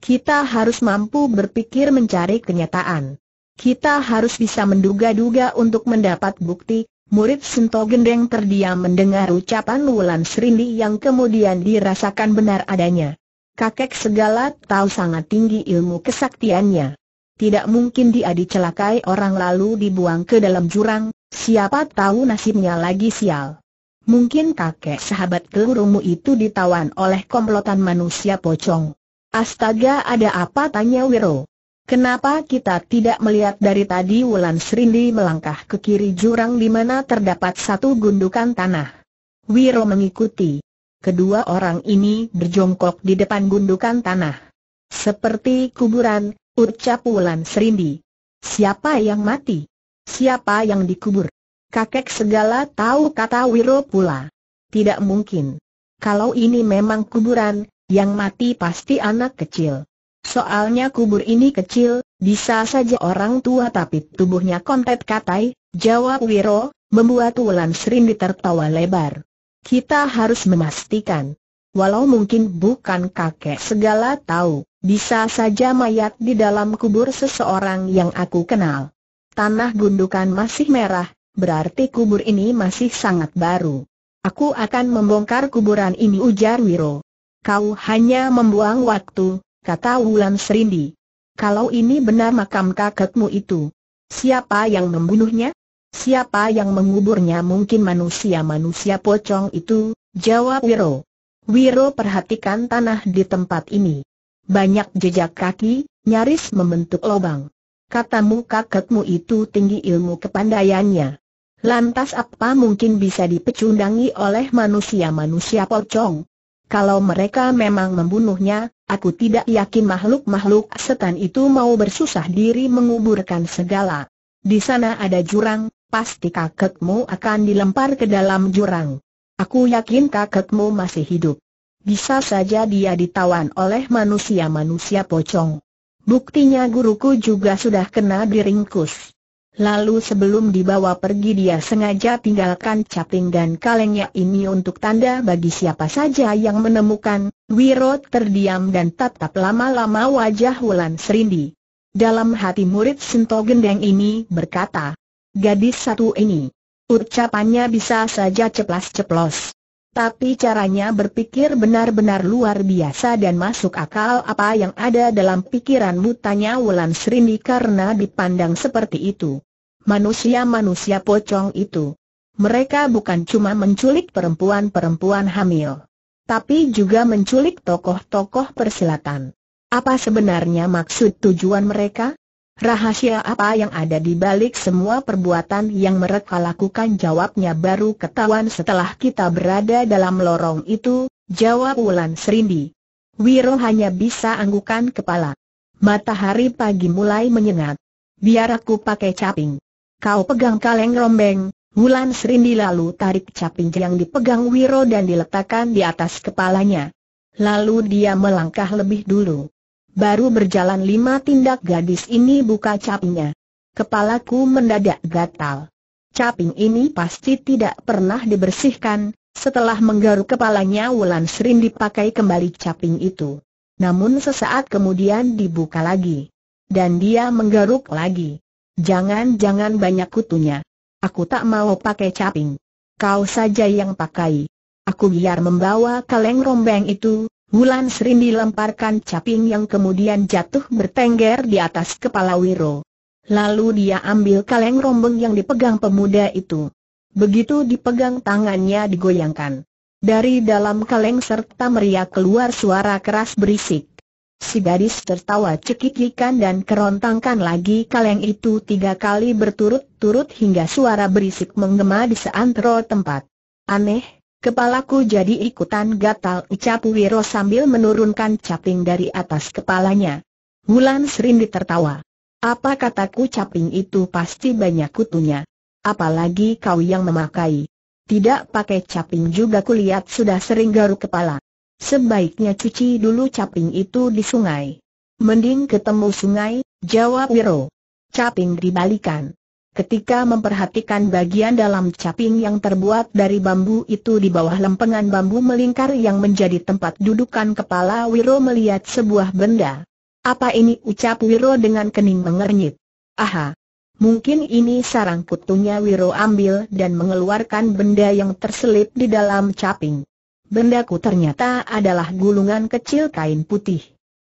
Kita harus mampu berpikir mencari kenyataan. Kita harus bisa menduga-duga untuk mendapat bukti, Murid Sento Gendeng terdiam mendengar ucapan Wulan Srindi yang kemudian dirasakan benar adanya. Kakek segala tahu sangat tinggi ilmu kesaktiannya. Tidak mungkin dia dicelakai orang lalu dibuang ke dalam jurang, siapa tahu nasibnya lagi sial. Mungkin kakek sahabat kelurumu itu ditawan oleh komplotan manusia pocong. Astaga ada apa tanya Wiro. Kenapa kita tidak melihat dari tadi Wulan Serindi melangkah ke kiri jurang di mana terdapat satu gundukan tanah? Wiro mengikuti. Kedua orang ini berjongkok di depan gundukan tanah. Seperti kuburan, Ucap Wulan Serindi. Siapa yang mati? Siapa yang dikubur? Kakek segala tahu kata Wiro pula. Tidak mungkin. Kalau ini memang kuburan, yang mati pasti anak kecil. Soalnya kubur ini kecil, bisa saja orang tua tapi tubuhnya kontet katai, jawab Wiro, membuat Wulan Serindi tertawa lebar. Kita harus memastikan. Walau mungkin bukan kakek segala tahu. Bisa saja mayat di dalam kubur seseorang yang aku kenal. Tanah gundukan masih merah, berarti kubur ini masih sangat baru. Aku akan membongkar kuburan ini ujar Wiro. Kau hanya membuang waktu, kata Wulan Serindi. Kalau ini benar makam kakekmu itu, siapa yang membunuhnya? Siapa yang menguburnya mungkin manusia-manusia pocong itu, jawab Wiro. Wiro perhatikan tanah di tempat ini. Banyak jejak kaki, nyaris membentuk lubang. Katamu kakekmu itu tinggi ilmu kepandaiannya. Lantas apa mungkin bisa dipecundangi oleh manusia-manusia pocong? Kalau mereka memang membunuhnya, aku tidak yakin makhluk-makhluk setan itu mau bersusah diri menguburkan segala. Di sana ada jurang, pasti kakekmu akan dilempar ke dalam jurang. Aku yakin kakekmu masih hidup. Bisa saja dia ditawan oleh manusia-manusia pocong. Buktinya guruku juga sudah kena diringkus. Lalu sebelum dibawa pergi dia sengaja tinggalkan caping dan kalengnya ini untuk tanda bagi siapa saja yang menemukan. Wiro terdiam dan tatap lama-lama wajah Wulan Serindi. Dalam hati murid Sinto Gendeng ini berkata, Gadis satu ini, ucapannya bisa saja ceplas-ceplos. Tapi caranya berpikir benar-benar luar biasa dan masuk akal apa yang ada dalam pikiranmu tanya Wulan Srini karena dipandang seperti itu. Manusia-manusia pocong itu. Mereka bukan cuma menculik perempuan-perempuan hamil. Tapi juga menculik tokoh-tokoh persilatan. Apa sebenarnya maksud tujuan mereka? Rahasia apa yang ada di balik semua perbuatan yang mereka lakukan jawabnya baru ketahuan setelah kita berada dalam lorong itu, jawab Wulan Serindi. Wiro hanya bisa anggukan kepala. Matahari pagi mulai menyengat. Biar aku pakai caping. Kau pegang kaleng rombeng, Wulan Serindi lalu tarik caping yang dipegang Wiro dan diletakkan di atas kepalanya. Lalu dia melangkah lebih dulu. Baru berjalan lima tindak gadis ini buka capingnya. Kepalaku mendadak gatal. Caping ini pasti tidak pernah dibersihkan, setelah menggaruk kepalanya Wulan Serin dipakai kembali caping itu. Namun sesaat kemudian dibuka lagi. Dan dia menggaruk lagi. Jangan-jangan banyak kutunya. Aku tak mau pakai caping. Kau saja yang pakai. Aku biar membawa kaleng rombeng itu, Wulan Sri dilemparkan caping yang kemudian jatuh bertengger di atas kepala Wiro. Lalu dia ambil kaleng rombeng yang dipegang pemuda itu. Begitu dipegang tangannya digoyangkan. Dari dalam kaleng serta meriah keluar suara keras berisik. Si gadis tertawa cekikikan dan kerontangkan lagi kaleng itu tiga kali berturut-turut hingga suara berisik menggema di seantero tempat. Aneh, Kepalaku jadi ikutan gatal ucap Wiro sambil menurunkan caping dari atas kepalanya. Wulan Serindi tertawa. Apa kataku caping itu pasti banyak kutunya. Apalagi kau yang memakai. Tidak pakai caping juga kulihat sudah sering garuk kepala. Sebaiknya cuci dulu caping itu di sungai. Mending ketemu sungai, jawab Wiro. Caping dibalikan. Ketika memperhatikan bagian dalam caping yang terbuat dari bambu itu di bawah lempengan bambu melingkar yang menjadi tempat dudukan kepala Wiro melihat sebuah benda. Apa ini ucap Wiro dengan kening mengernyit? Aha! Mungkin ini sarang kutunya Wiro ambil dan mengeluarkan benda yang terselip di dalam caping. Bendaku ternyata adalah gulungan kecil kain putih.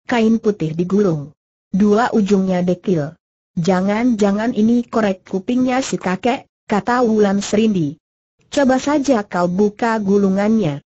Kain putih digulung. Dua ujungnya dekil Jangan-jangan ini korek kupingnya si kakek, kata Wulan Serindi. Coba saja kau buka gulungannya.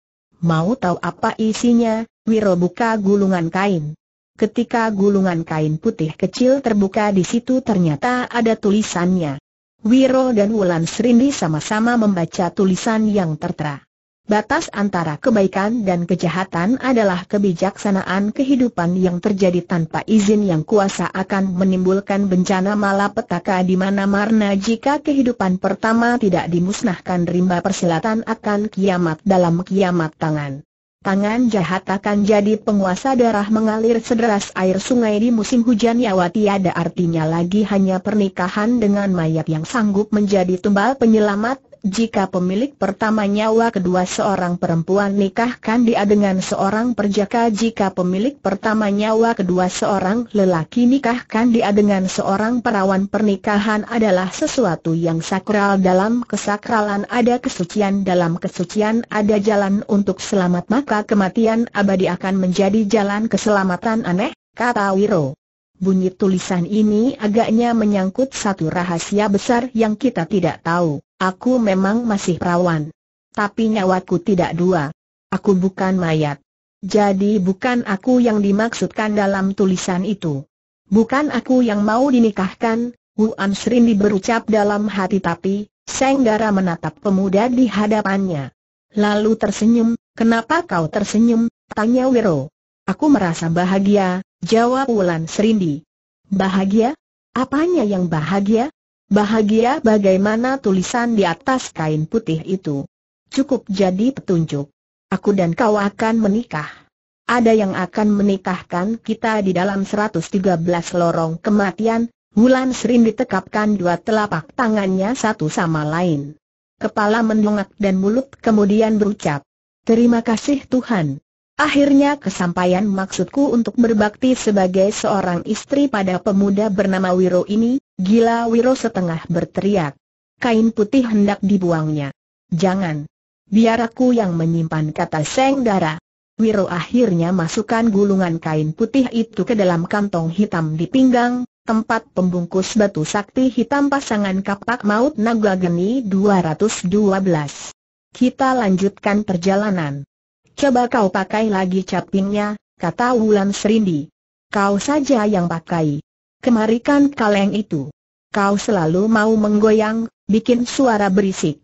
Mau tahu apa isinya, Wiro buka gulungan kain. Ketika gulungan kain putih kecil terbuka di situ ternyata ada tulisannya. Wiro dan Wulan Serindi sama-sama membaca tulisan yang tertera. Batas antara kebaikan dan kejahatan adalah kebijaksanaan kehidupan yang terjadi tanpa izin yang kuasa akan menimbulkan bencana malapetaka di mana marna jika kehidupan pertama tidak dimusnahkan rimba persilatan akan kiamat dalam kiamat tangan. Tangan jahat akan jadi penguasa darah mengalir sederas air sungai di musim hujan nyawa ada artinya lagi hanya pernikahan dengan mayat yang sanggup menjadi tumbal penyelamat jika pemilik pertama nyawa kedua seorang perempuan nikahkan dia dengan seorang perjaka jika pemilik pertama nyawa kedua seorang lelaki nikahkan dia dengan seorang perawan pernikahan adalah sesuatu yang sakral dalam kesakralan ada kesucian dalam kesucian ada jalan untuk selamat maka kematian abadi akan menjadi jalan keselamatan aneh, kata Wiro. Bunyi tulisan ini agaknya menyangkut satu rahasia besar yang kita tidak tahu. Aku memang masih rawan. Tapi nyawaku tidak dua. Aku bukan mayat. Jadi bukan aku yang dimaksudkan dalam tulisan itu. Bukan aku yang mau dinikahkan, Wu Ansrin berucap dalam hati tapi, Senggara menatap pemuda di hadapannya. Lalu tersenyum, kenapa kau tersenyum, tanya Wiro. Aku merasa bahagia, jawab Wulan Serindi. Bahagia? Apanya yang bahagia? Bahagia bagaimana tulisan di atas kain putih itu. Cukup jadi petunjuk. Aku dan kau akan menikah. Ada yang akan menikahkan kita di dalam 113 lorong kematian, Wulan Serin ditekapkan dua telapak tangannya satu sama lain. Kepala mendongak dan mulut kemudian berucap, Terima kasih Tuhan. Akhirnya kesampaian maksudku untuk berbakti sebagai seorang istri pada pemuda bernama Wiro ini, gila Wiro setengah berteriak. Kain putih hendak dibuangnya. Jangan. Biar aku yang menyimpan kata Seng Dara. Wiro akhirnya masukkan gulungan kain putih itu ke dalam kantong hitam di pinggang, tempat pembungkus batu sakti hitam pasangan kapak maut naga 212. Kita lanjutkan perjalanan. Coba kau pakai lagi capingnya, kata Wulan Serindi. Kau saja yang pakai. Kemarikan kaleng itu. Kau selalu mau menggoyang, bikin suara berisik.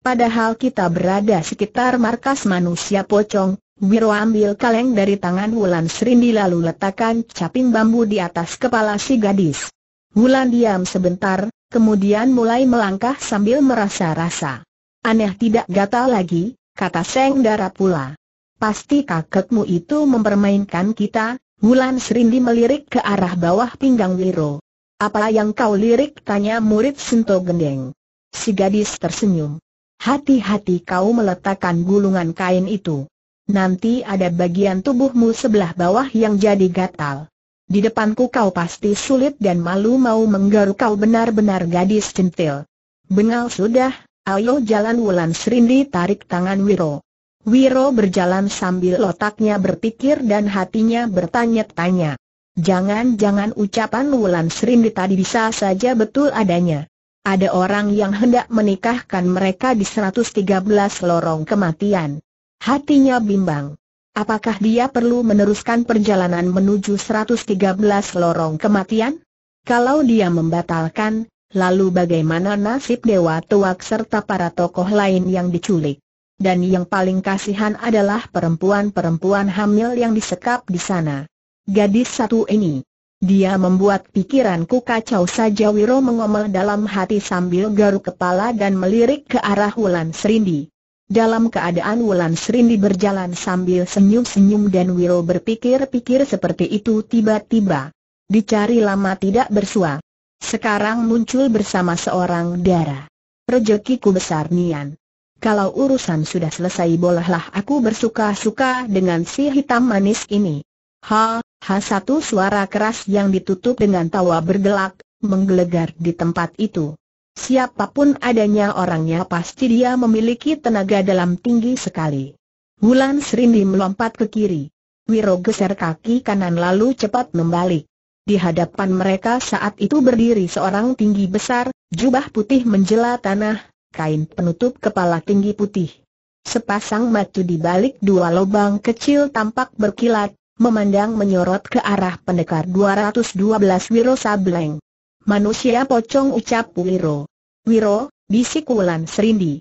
Padahal kita berada sekitar markas manusia pocong, Wiro ambil kaleng dari tangan Wulan Serindi lalu letakkan caping bambu di atas kepala si gadis. Wulan diam sebentar, kemudian mulai melangkah sambil merasa-rasa. Aneh tidak gatal lagi, kata Seng Dara pula. Pasti kakekmu itu mempermainkan kita, Wulan Serindi melirik ke arah bawah pinggang Wiro. Apa yang kau lirik tanya murid Sento Gendeng. Si gadis tersenyum. Hati-hati kau meletakkan gulungan kain itu. Nanti ada bagian tubuhmu sebelah bawah yang jadi gatal. Di depanku kau pasti sulit dan malu mau menggaruk kau benar-benar gadis centil. Bengal sudah, ayo jalan Wulan Serindi tarik tangan Wiro. Wiro berjalan sambil otaknya berpikir dan hatinya bertanya-tanya. Jangan-jangan ucapan Wulan Srimdi tadi bisa saja betul adanya. Ada orang yang hendak menikahkan mereka di 113 lorong kematian. Hatinya bimbang. Apakah dia perlu meneruskan perjalanan menuju 113 lorong kematian? Kalau dia membatalkan, lalu bagaimana nasib Dewa Tuak serta para tokoh lain yang diculik? dan yang paling kasihan adalah perempuan-perempuan hamil yang disekap di sana. Gadis satu ini. Dia membuat pikiranku kacau saja Wiro mengomel dalam hati sambil garuk kepala dan melirik ke arah Wulan Serindi. Dalam keadaan Wulan Serindi berjalan sambil senyum-senyum dan Wiro berpikir-pikir seperti itu tiba-tiba. Dicari lama tidak bersuah. Sekarang muncul bersama seorang darah. Rejekiku besar Nian kalau urusan sudah selesai bolehlah aku bersuka-suka dengan si hitam manis ini. Ha, ha satu suara keras yang ditutup dengan tawa bergelak, menggelegar di tempat itu. Siapapun adanya orangnya pasti dia memiliki tenaga dalam tinggi sekali. Wulan Serindi melompat ke kiri. Wiro geser kaki kanan lalu cepat membalik. Di hadapan mereka saat itu berdiri seorang tinggi besar, jubah putih menjelat tanah, kain penutup kepala tinggi putih. Sepasang mata di balik dua lubang kecil tampak berkilat, memandang menyorot ke arah pendekar 212 Wiro Sableng. Manusia pocong ucap Wiro. Wiro, bisik Wulan Serindi.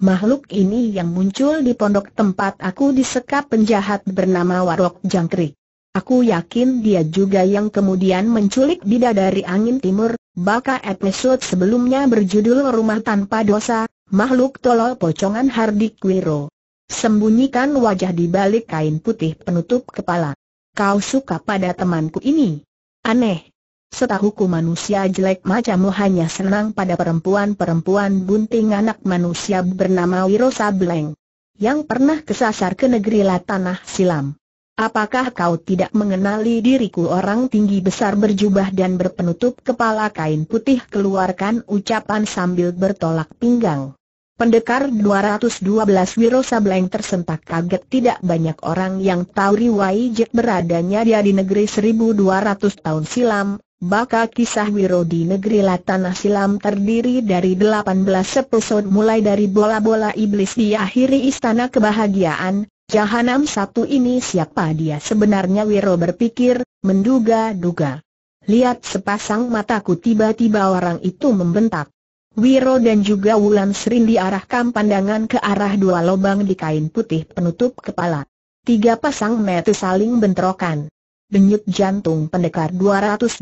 Makhluk ini yang muncul di pondok tempat aku disekap penjahat bernama Warok Jangkrik. Aku yakin dia juga yang kemudian menculik bidadari angin timur, Baka episode sebelumnya berjudul Rumah Tanpa Dosa, Makhluk Tolol Pocongan Hardik Wiro. Sembunyikan wajah di balik kain putih penutup kepala. Kau suka pada temanku ini? Aneh. Setahuku manusia jelek macammu hanya senang pada perempuan-perempuan bunting anak manusia bernama Wiro Sableng. Yang pernah kesasar ke negeri Latanah Silam. Apakah kau tidak mengenali diriku orang tinggi besar berjubah dan berpenutup kepala kain putih keluarkan ucapan sambil bertolak pinggang. Pendekar 212 Wiro Sableng tersentak kaget tidak banyak orang yang tahu riwayat beradanya dia di negeri 1200 tahun silam, Baka kisah Wiro di negeri Latanah Silam terdiri dari 18 episode mulai dari bola-bola iblis diakhiri istana kebahagiaan, Jahanam satu ini siapa dia sebenarnya Wiro berpikir, menduga-duga. Lihat sepasang mataku tiba-tiba orang itu membentak. Wiro dan juga Wulan sering diarahkan pandangan ke arah dua lubang di kain putih penutup kepala. Tiga pasang mata saling bentrokan. Denyut jantung pendekar 212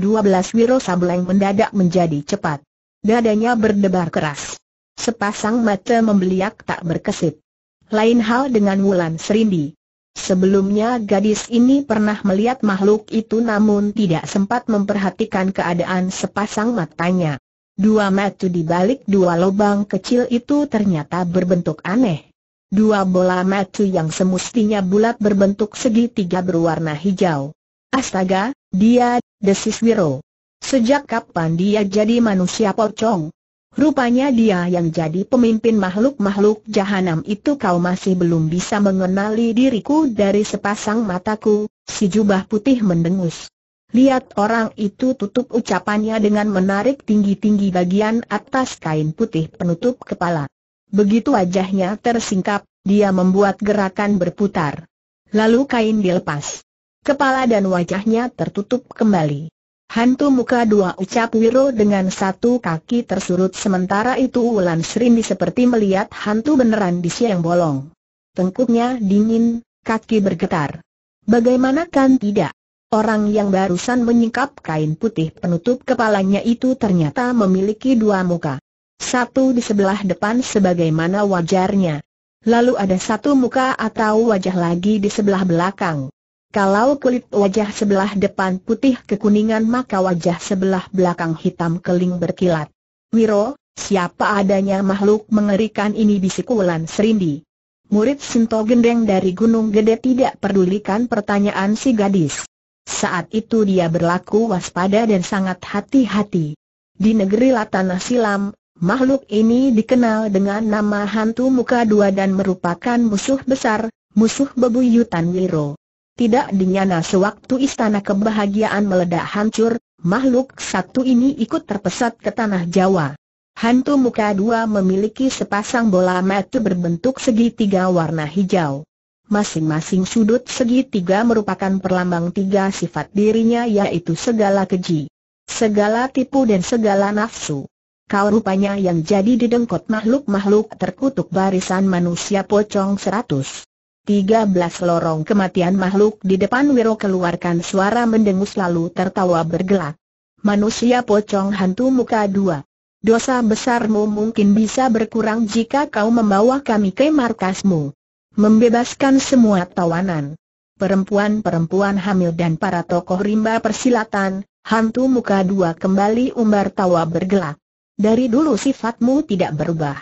Wiro Sableng mendadak menjadi cepat. Dadanya berdebar keras. Sepasang mata membeliak tak berkesip. Lain hal dengan Wulan Serindi. Sebelumnya gadis ini pernah melihat makhluk itu namun tidak sempat memperhatikan keadaan sepasang matanya. Dua mata di balik dua lubang kecil itu ternyata berbentuk aneh. Dua bola mata yang semestinya bulat berbentuk segitiga berwarna hijau. Astaga, dia, desis Wiro. Sejak kapan dia jadi manusia pocong? Rupanya dia yang jadi pemimpin makhluk-makhluk jahanam itu kau masih belum bisa mengenali diriku dari sepasang mataku, si jubah putih mendengus. Lihat orang itu tutup ucapannya dengan menarik tinggi-tinggi bagian atas kain putih penutup kepala. Begitu wajahnya tersingkap, dia membuat gerakan berputar. Lalu kain dilepas. Kepala dan wajahnya tertutup kembali. Hantu muka dua ucap Wiro dengan satu kaki tersurut sementara itu Wulan Serindi seperti melihat hantu beneran di siang bolong. Tengkuknya dingin, kaki bergetar. Bagaimanakan tidak? Orang yang barusan menyingkap kain putih penutup kepalanya itu ternyata memiliki dua muka. Satu di sebelah depan sebagaimana wajarnya. Lalu ada satu muka atau wajah lagi di sebelah belakang. Kalau kulit wajah sebelah depan putih kekuningan maka wajah sebelah belakang hitam keling berkilat. Wiro, siapa adanya makhluk mengerikan ini bisik Wulan Serindi. Murid Sinto Gendeng dari Gunung Gede tidak pedulikan pertanyaan si gadis. Saat itu dia berlaku waspada dan sangat hati-hati. Di negeri Latana Silam, makhluk ini dikenal dengan nama hantu muka dua dan merupakan musuh besar, musuh bebuyutan Wiro. Tidak dinyana sewaktu istana kebahagiaan meledak hancur, makhluk satu ini ikut terpesat ke tanah Jawa. Hantu muka dua memiliki sepasang bola mata berbentuk segitiga warna hijau. Masing-masing sudut segitiga merupakan perlambang tiga sifat dirinya yaitu segala keji, segala tipu dan segala nafsu. Kau rupanya yang jadi didengkot makhluk-makhluk terkutuk barisan manusia pocong seratus. 13 lorong kematian makhluk di depan Wiro keluarkan suara mendengus lalu tertawa bergelak. Manusia pocong hantu muka dua. Dosa besarmu mungkin bisa berkurang jika kau membawa kami ke markasmu. Membebaskan semua tawanan. Perempuan-perempuan hamil dan para tokoh rimba persilatan, hantu muka dua kembali umbar tawa bergelak. Dari dulu sifatmu tidak berubah.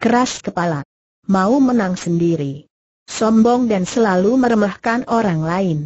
Keras kepala. Mau menang sendiri sombong dan selalu meremehkan orang lain.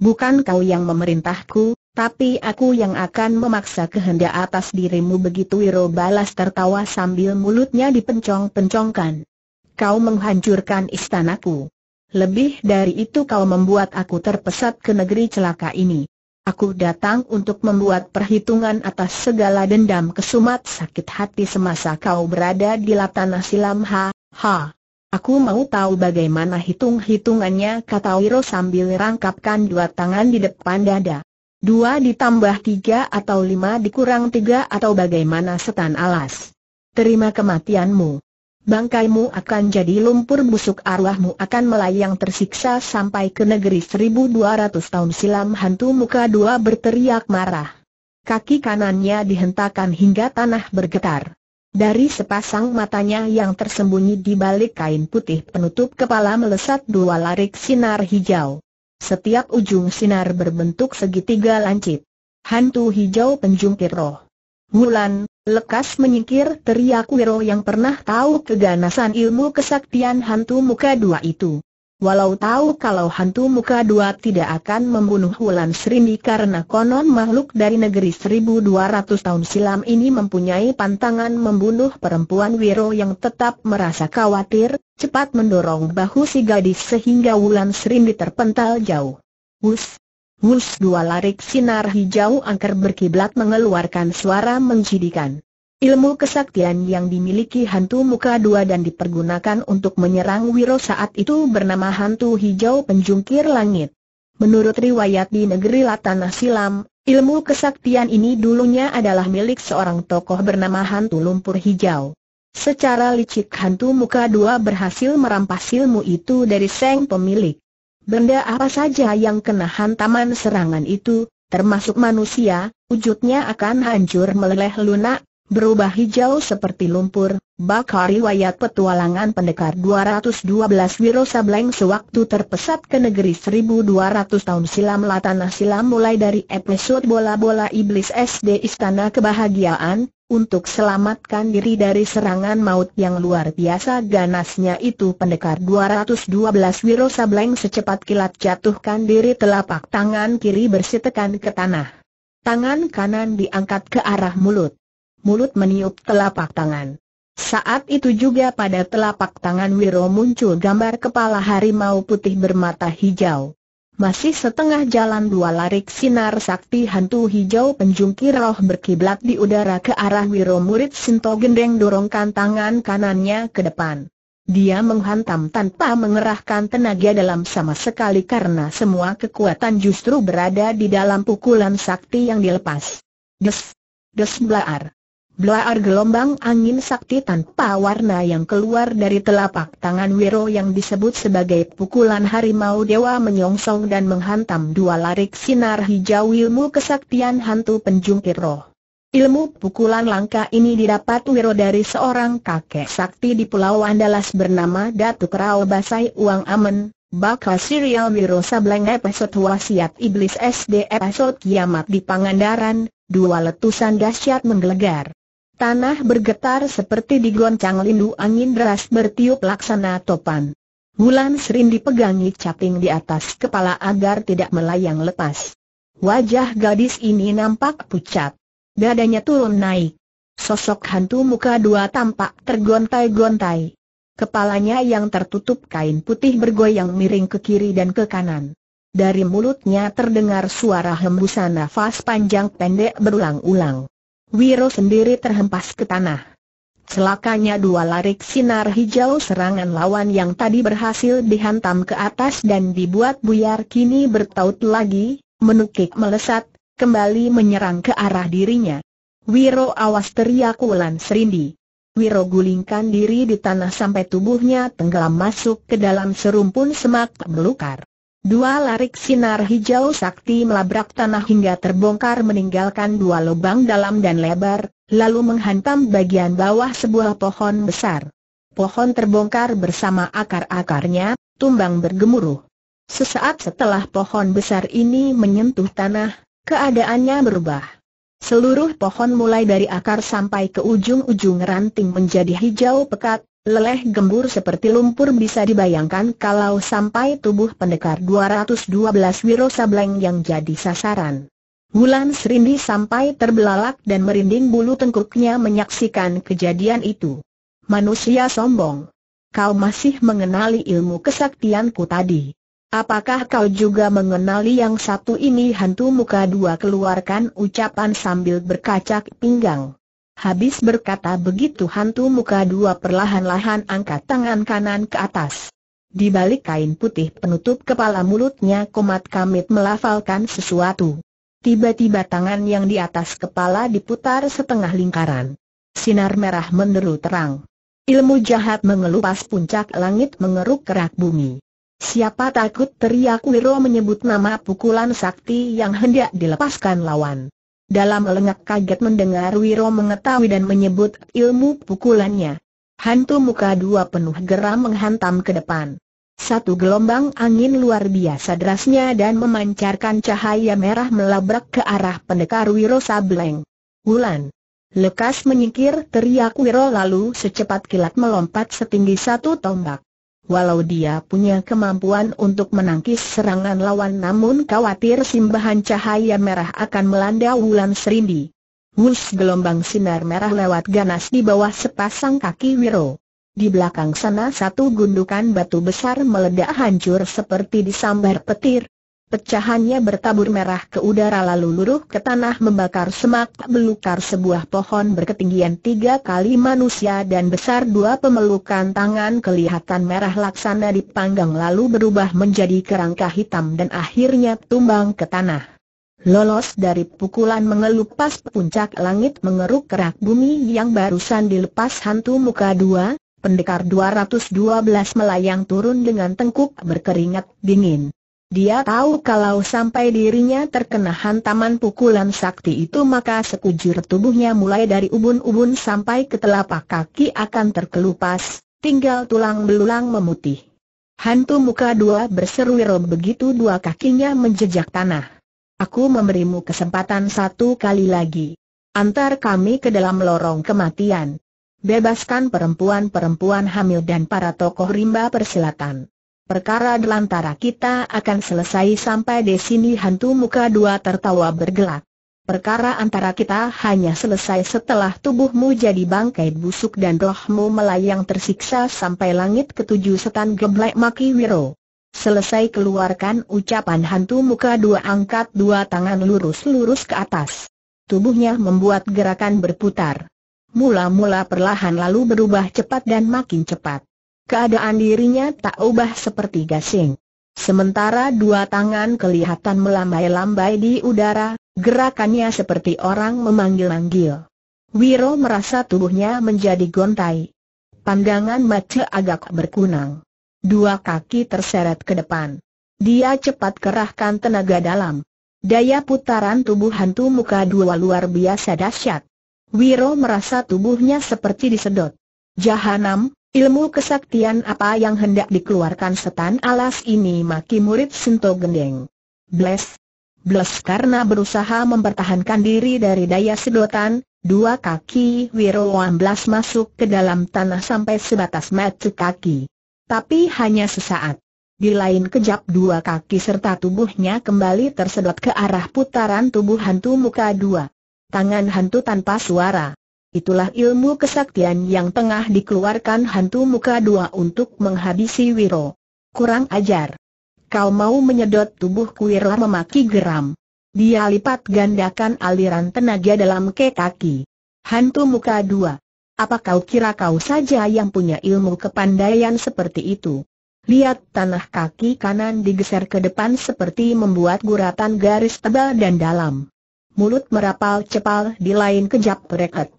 Bukan kau yang memerintahku, tapi aku yang akan memaksa kehendak atas dirimu begitu Wiro balas tertawa sambil mulutnya dipencong-pencongkan. Kau menghancurkan istanaku. Lebih dari itu kau membuat aku terpesat ke negeri celaka ini. Aku datang untuk membuat perhitungan atas segala dendam kesumat sakit hati semasa kau berada di Latana Silam ha, ha. Aku mau tahu bagaimana hitung-hitungannya kata Wiro sambil rangkapkan dua tangan di depan dada. Dua ditambah tiga atau lima dikurang tiga atau bagaimana setan alas. Terima kematianmu. Bangkaimu akan jadi lumpur busuk arwahmu akan melayang tersiksa sampai ke negeri 1200 tahun silam hantu muka dua berteriak marah. Kaki kanannya dihentakkan hingga tanah bergetar. Dari sepasang matanya yang tersembunyi di balik kain putih penutup kepala melesat dua larik sinar hijau. Setiap ujung sinar berbentuk segitiga lancip. Hantu hijau penjungkir roh. Wulan, lekas menyingkir teriak Wiro yang pernah tahu keganasan ilmu kesaktian hantu muka dua itu. Walau tahu kalau hantu muka dua tidak akan membunuh Wulan Serindi karena konon makhluk dari negeri 1200 tahun silam ini mempunyai pantangan membunuh perempuan Wiro yang tetap merasa khawatir, cepat mendorong bahu si gadis sehingga Wulan Serindi terpental jauh. Wus! Wus dua larik sinar hijau angker berkiblat mengeluarkan suara menjidikan. Ilmu kesaktian yang dimiliki hantu muka dua dan dipergunakan untuk menyerang Wiro saat itu bernama hantu hijau penjungkir langit. Menurut riwayat di negeri Latanah Silam, ilmu kesaktian ini dulunya adalah milik seorang tokoh bernama hantu lumpur hijau. Secara licik hantu muka dua berhasil merampas ilmu itu dari seng pemilik. Benda apa saja yang kena hantaman serangan itu, termasuk manusia, wujudnya akan hancur meleleh lunak, berubah hijau seperti lumpur, bakar riwayat petualangan pendekar 212 Wiro Sableng sewaktu terpesat ke negeri 1200 tahun silam Tanah Silam mulai dari episode bola-bola iblis SD Istana Kebahagiaan, untuk selamatkan diri dari serangan maut yang luar biasa ganasnya itu pendekar 212 Wiro Sableng secepat kilat jatuhkan diri telapak tangan kiri bersitekan ke tanah. Tangan kanan diangkat ke arah mulut mulut meniup telapak tangan. Saat itu juga pada telapak tangan Wiro muncul gambar kepala harimau putih bermata hijau. Masih setengah jalan dua larik sinar sakti hantu hijau penjungkir roh berkiblat di udara ke arah Wiro murid Sinto Gendeng dorongkan tangan kanannya ke depan. Dia menghantam tanpa mengerahkan tenaga dalam sama sekali karena semua kekuatan justru berada di dalam pukulan sakti yang dilepas. Des! Des blaar! Belaar gelombang angin sakti tanpa warna yang keluar dari telapak tangan Wiro yang disebut sebagai pukulan harimau dewa menyongsong dan menghantam dua larik sinar hijau ilmu kesaktian hantu penjungkir roh. Ilmu pukulan langka ini didapat Wiro dari seorang kakek sakti di Pulau Andalas bernama Datuk Rao Basai Uang Amen, Bakal serial Wiro Sableng episode wasiat iblis SD episode kiamat di Pangandaran, dua letusan dahsyat menggelegar. Tanah bergetar seperti digoncang lindu angin deras bertiup laksana topan. Wulan Serin dipegangi caping di atas kepala agar tidak melayang lepas. Wajah gadis ini nampak pucat. Dadanya turun naik. Sosok hantu muka dua tampak tergontai-gontai. Kepalanya yang tertutup kain putih bergoyang miring ke kiri dan ke kanan. Dari mulutnya terdengar suara hembusan nafas panjang pendek berulang-ulang. Wiro sendiri terhempas ke tanah. Celakanya dua larik sinar hijau serangan lawan yang tadi berhasil dihantam ke atas dan dibuat buyar kini bertaut lagi, menukik melesat, kembali menyerang ke arah dirinya. Wiro awas teriak Wulan Serindi. Wiro gulingkan diri di tanah sampai tubuhnya tenggelam masuk ke dalam serumpun semak belukar. Dua larik sinar hijau sakti melabrak tanah hingga terbongkar meninggalkan dua lubang dalam dan lebar, lalu menghantam bagian bawah sebuah pohon besar. Pohon terbongkar bersama akar-akarnya, tumbang bergemuruh. Sesaat setelah pohon besar ini menyentuh tanah, keadaannya berubah. Seluruh pohon mulai dari akar sampai ke ujung-ujung ranting menjadi hijau pekat, Leleh gembur seperti lumpur bisa dibayangkan kalau sampai tubuh pendekar 212 Wiro Sableng yang jadi sasaran. Wulan Serindi sampai terbelalak dan merinding bulu tengkuknya menyaksikan kejadian itu. Manusia sombong. Kau masih mengenali ilmu kesaktianku tadi. Apakah kau juga mengenali yang satu ini hantu muka dua keluarkan ucapan sambil berkacak pinggang. Habis berkata begitu hantu muka dua perlahan-lahan angkat tangan kanan ke atas. Di balik kain putih penutup kepala mulutnya komat kamit melafalkan sesuatu. Tiba-tiba tangan yang di atas kepala diputar setengah lingkaran. Sinar merah menderu terang. Ilmu jahat mengelupas puncak langit mengeruk kerak bumi. Siapa takut teriak Wiro menyebut nama pukulan sakti yang hendak dilepaskan lawan. Dalam lengak kaget mendengar Wiro mengetahui dan menyebut ilmu pukulannya. Hantu muka dua penuh geram menghantam ke depan. Satu gelombang angin luar biasa derasnya dan memancarkan cahaya merah melabrak ke arah pendekar Wiro Sableng. Wulan. Lekas menyingkir teriak Wiro lalu secepat kilat melompat setinggi satu tombak. Walau dia punya kemampuan untuk menangkis serangan lawan namun khawatir simbahan cahaya merah akan melanda Wulan Serindi. Wus gelombang sinar merah lewat ganas di bawah sepasang kaki Wiro. Di belakang sana satu gundukan batu besar meledak hancur seperti disambar petir, Pecahannya bertabur merah ke udara lalu luruh ke tanah membakar semak belukar sebuah pohon berketinggian tiga kali manusia dan besar dua pemelukan tangan kelihatan merah laksana dipanggang lalu berubah menjadi kerangka hitam dan akhirnya tumbang ke tanah. Lolos dari pukulan mengelupas puncak langit mengeruk kerak bumi yang barusan dilepas hantu muka dua, pendekar 212 melayang turun dengan tengkuk berkeringat dingin. Dia tahu kalau sampai dirinya terkena hantaman pukulan sakti itu maka sekujur tubuhnya mulai dari ubun-ubun sampai ke telapak kaki akan terkelupas, tinggal tulang belulang memutih. Hantu muka dua berseru begitu dua kakinya menjejak tanah. Aku memberimu kesempatan satu kali lagi. Antar kami ke dalam lorong kematian. Bebaskan perempuan-perempuan hamil dan para tokoh rimba persilatan. Perkara delantara kita akan selesai sampai di sini hantu muka dua tertawa bergelak. Perkara antara kita hanya selesai setelah tubuhmu jadi bangkai busuk dan rohmu melayang tersiksa sampai langit ketujuh setan geblek maki wiro. Selesai keluarkan ucapan hantu muka dua angkat dua tangan lurus-lurus ke atas. Tubuhnya membuat gerakan berputar. Mula-mula perlahan lalu berubah cepat dan makin cepat keadaan dirinya tak ubah seperti gasing. Sementara dua tangan kelihatan melambai-lambai di udara, gerakannya seperti orang memanggil-manggil. Wiro merasa tubuhnya menjadi gontai. Pandangan Mace agak berkunang. Dua kaki terseret ke depan. Dia cepat kerahkan tenaga dalam. Daya putaran tubuh hantu muka dua luar biasa dahsyat. Wiro merasa tubuhnya seperti disedot. Jahanam, Ilmu kesaktian apa yang hendak dikeluarkan setan alas ini maki murid Sinto Gendeng. Bless. Bless karena berusaha mempertahankan diri dari daya sedotan, dua kaki Wiro Amblas masuk ke dalam tanah sampai sebatas mata kaki. Tapi hanya sesaat. Di lain kejap dua kaki serta tubuhnya kembali tersedot ke arah putaran tubuh hantu muka dua. Tangan hantu tanpa suara. Itulah ilmu kesaktian yang tengah dikeluarkan hantu muka dua untuk menghabisi Wiro. Kurang ajar. Kau mau menyedot tubuh Wiro memaki geram. Dia lipat gandakan aliran tenaga dalam ke kaki. Hantu muka dua. Apa kau kira kau saja yang punya ilmu kepandaian seperti itu? Lihat tanah kaki kanan digeser ke depan seperti membuat guratan garis tebal dan dalam. Mulut merapal cepal di lain kejap bereket.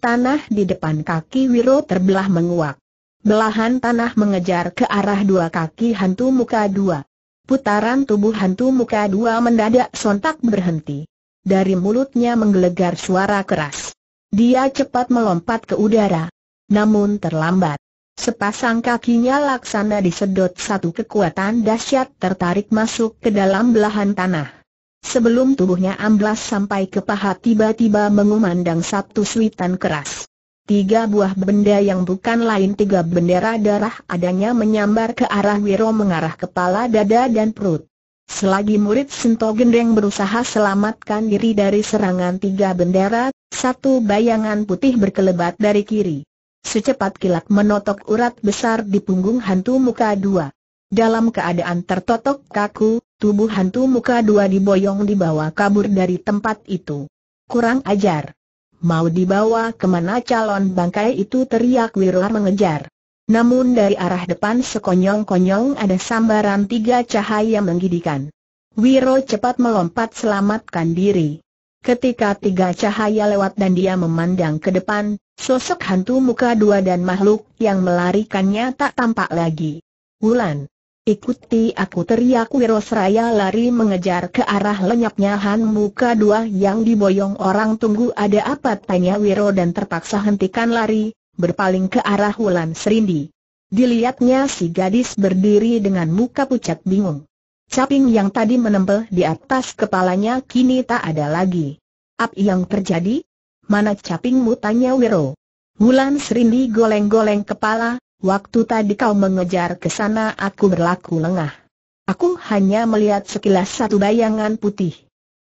Tanah di depan kaki Wiro terbelah menguak. Belahan tanah mengejar ke arah dua kaki hantu muka dua. Putaran tubuh hantu muka dua mendadak sontak berhenti. Dari mulutnya menggelegar suara keras. Dia cepat melompat ke udara. Namun terlambat. Sepasang kakinya laksana disedot satu kekuatan dahsyat tertarik masuk ke dalam belahan tanah. Sebelum tubuhnya amblas sampai ke paha tiba-tiba mengumandang satu suitan keras. Tiga buah benda yang bukan lain tiga bendera darah adanya menyambar ke arah Wiro mengarah kepala dada dan perut. Selagi murid Sento Gendeng berusaha selamatkan diri dari serangan tiga bendera, satu bayangan putih berkelebat dari kiri. Secepat kilat menotok urat besar di punggung hantu muka dua. Dalam keadaan tertotok kaku, Tubuh hantu muka dua diboyong dibawa kabur dari tempat itu. Kurang ajar. Mau dibawa kemana calon bangkai itu teriak Wirlar mengejar. Namun dari arah depan sekonyong-konyong ada sambaran tiga cahaya menggidikan. Wiro cepat melompat selamatkan diri. Ketika tiga cahaya lewat dan dia memandang ke depan, sosok hantu muka dua dan makhluk yang melarikannya tak tampak lagi. Wulan, Ikuti aku teriak Wirosraya lari mengejar ke arah lenyapnya Han Muka Dua yang diboyong orang tunggu ada apa tanya Wiro dan terpaksa hentikan lari, berpaling ke arah Wulan Serindi. Dilihatnya si gadis berdiri dengan muka pucat bingung. Caping yang tadi menempel di atas kepalanya kini tak ada lagi. Ap yang terjadi? Mana capingmu tanya Wiro. Wulan Serindi goleng-goleng kepala, Waktu tadi kau mengejar ke sana aku berlaku lengah. Aku hanya melihat sekilas satu bayangan putih.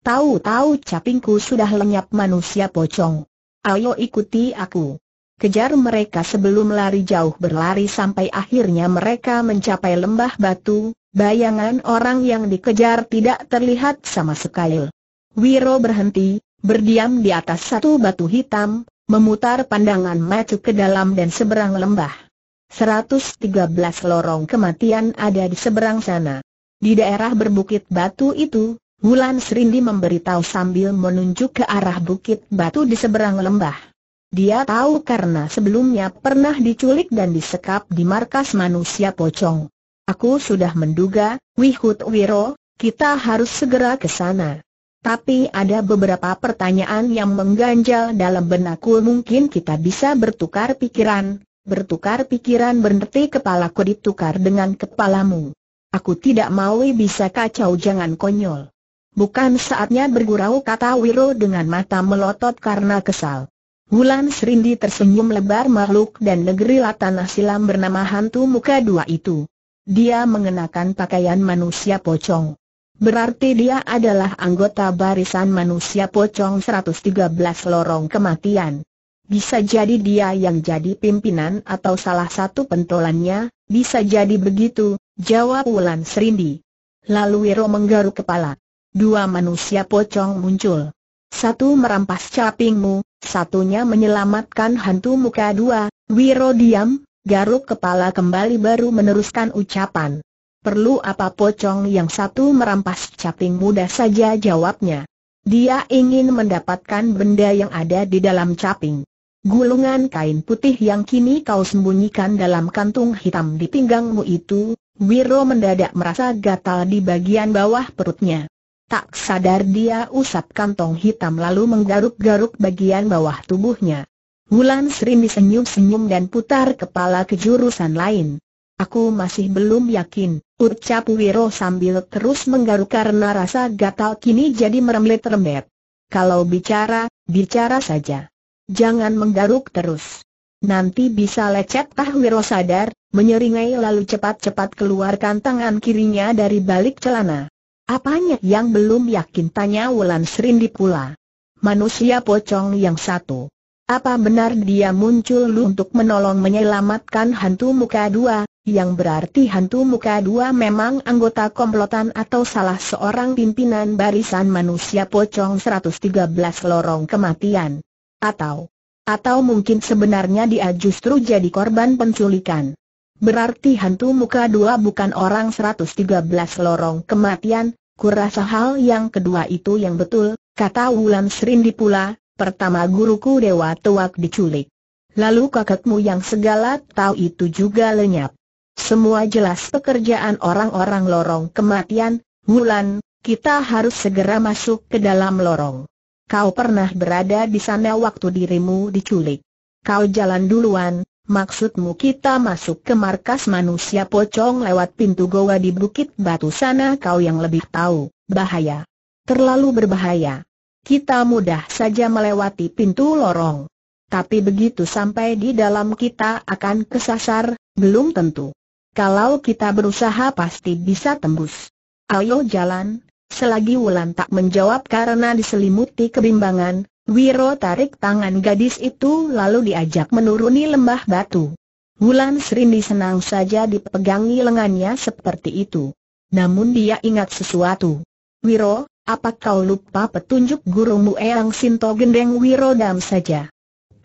Tahu-tahu capingku sudah lenyap manusia pocong. Ayo ikuti aku. Kejar mereka sebelum lari jauh berlari sampai akhirnya mereka mencapai lembah batu, bayangan orang yang dikejar tidak terlihat sama sekali. Wiro berhenti, berdiam di atas satu batu hitam, memutar pandangan maju ke dalam dan seberang lembah. 113 lorong kematian ada di seberang sana. Di daerah berbukit batu itu, Wulan Serindi memberitahu sambil menunjuk ke arah bukit batu di seberang lembah. Dia tahu karena sebelumnya pernah diculik dan disekap di markas manusia pocong. Aku sudah menduga, Wihut Wiro, kita harus segera ke sana. Tapi ada beberapa pertanyaan yang mengganjal dalam benakku mungkin kita bisa bertukar pikiran, bertukar pikiran berhenti kepala ku ditukar dengan kepalamu. Aku tidak mau bisa kacau jangan konyol. Bukan saatnya bergurau kata Wiro dengan mata melotot karena kesal. Wulan Serindi tersenyum lebar makhluk dan negeri latanah silam bernama hantu muka dua itu. Dia mengenakan pakaian manusia pocong. Berarti dia adalah anggota barisan manusia pocong 113 lorong kematian. Bisa jadi dia yang jadi pimpinan atau salah satu pentolannya, bisa jadi begitu, jawab Wulan Serindi. Lalu Wiro menggaruk kepala. Dua manusia pocong muncul. Satu merampas capingmu, satunya menyelamatkan hantu muka dua, Wiro diam, garuk kepala kembali baru meneruskan ucapan. Perlu apa pocong yang satu merampas caping muda saja jawabnya. Dia ingin mendapatkan benda yang ada di dalam caping. Gulungan kain putih yang kini kau sembunyikan dalam kantung hitam di pinggangmu itu, Wiro mendadak merasa gatal di bagian bawah perutnya. Tak sadar dia usap kantong hitam lalu menggaruk-garuk bagian bawah tubuhnya. Wulan Sri disenyum-senyum dan putar kepala ke jurusan lain. Aku masih belum yakin, ucap Wiro sambil terus menggaruk karena rasa gatal kini jadi meremlet-remet. Kalau bicara, bicara saja. Jangan menggaruk terus. Nanti bisa lecet Tahwiro sadar, menyeringai lalu cepat-cepat keluarkan tangan kirinya dari balik celana. Apanya yang belum yakin tanya Wulan Serindi pula. Manusia pocong yang satu. Apa benar dia muncul untuk menolong menyelamatkan hantu muka dua, yang berarti hantu muka dua memang anggota komplotan atau salah seorang pimpinan barisan manusia pocong 113 lorong kematian. Atau, atau mungkin sebenarnya dia justru jadi korban penculikan. Berarti hantu muka dua bukan orang 113 lorong kematian, kurasa hal yang kedua itu yang betul, kata Wulan Serindi pula, pertama guruku Dewa Tuak diculik. Lalu kakekmu yang segala tahu itu juga lenyap. Semua jelas pekerjaan orang-orang lorong kematian, Wulan, kita harus segera masuk ke dalam lorong. Kau pernah berada di sana waktu dirimu diculik. Kau jalan duluan, maksudmu kita masuk ke markas manusia pocong lewat pintu goa di Bukit Batu sana kau yang lebih tahu, bahaya. Terlalu berbahaya. Kita mudah saja melewati pintu lorong. Tapi begitu sampai di dalam kita akan kesasar, belum tentu. Kalau kita berusaha pasti bisa tembus. Ayo jalan, Selagi Wulan tak menjawab karena diselimuti kebimbangan, Wiro tarik tangan gadis itu lalu diajak menuruni lembah batu. Wulan Serindi senang saja dipegangi lengannya seperti itu. Namun dia ingat sesuatu. Wiro, apa kau lupa petunjuk gurumu Eang Sinto gendeng Wiro dam saja?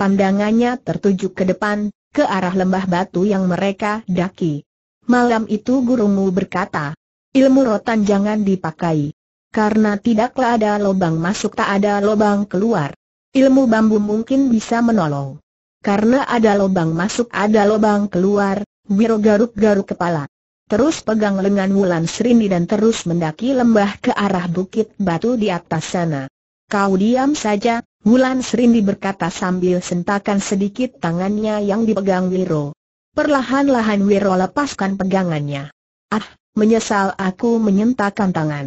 Pandangannya tertuju ke depan, ke arah lembah batu yang mereka daki. Malam itu gurumu berkata, ilmu rotan jangan dipakai karena tidaklah ada lubang masuk tak ada lubang keluar. Ilmu bambu mungkin bisa menolong. Karena ada lubang masuk ada lubang keluar, Wiro garuk-garuk kepala. Terus pegang lengan Wulan Srini dan terus mendaki lembah ke arah bukit batu di atas sana. Kau diam saja, Wulan Srini berkata sambil sentakan sedikit tangannya yang dipegang Wiro. Perlahan-lahan Wiro lepaskan pegangannya. Ah, menyesal aku menyentakan tangan.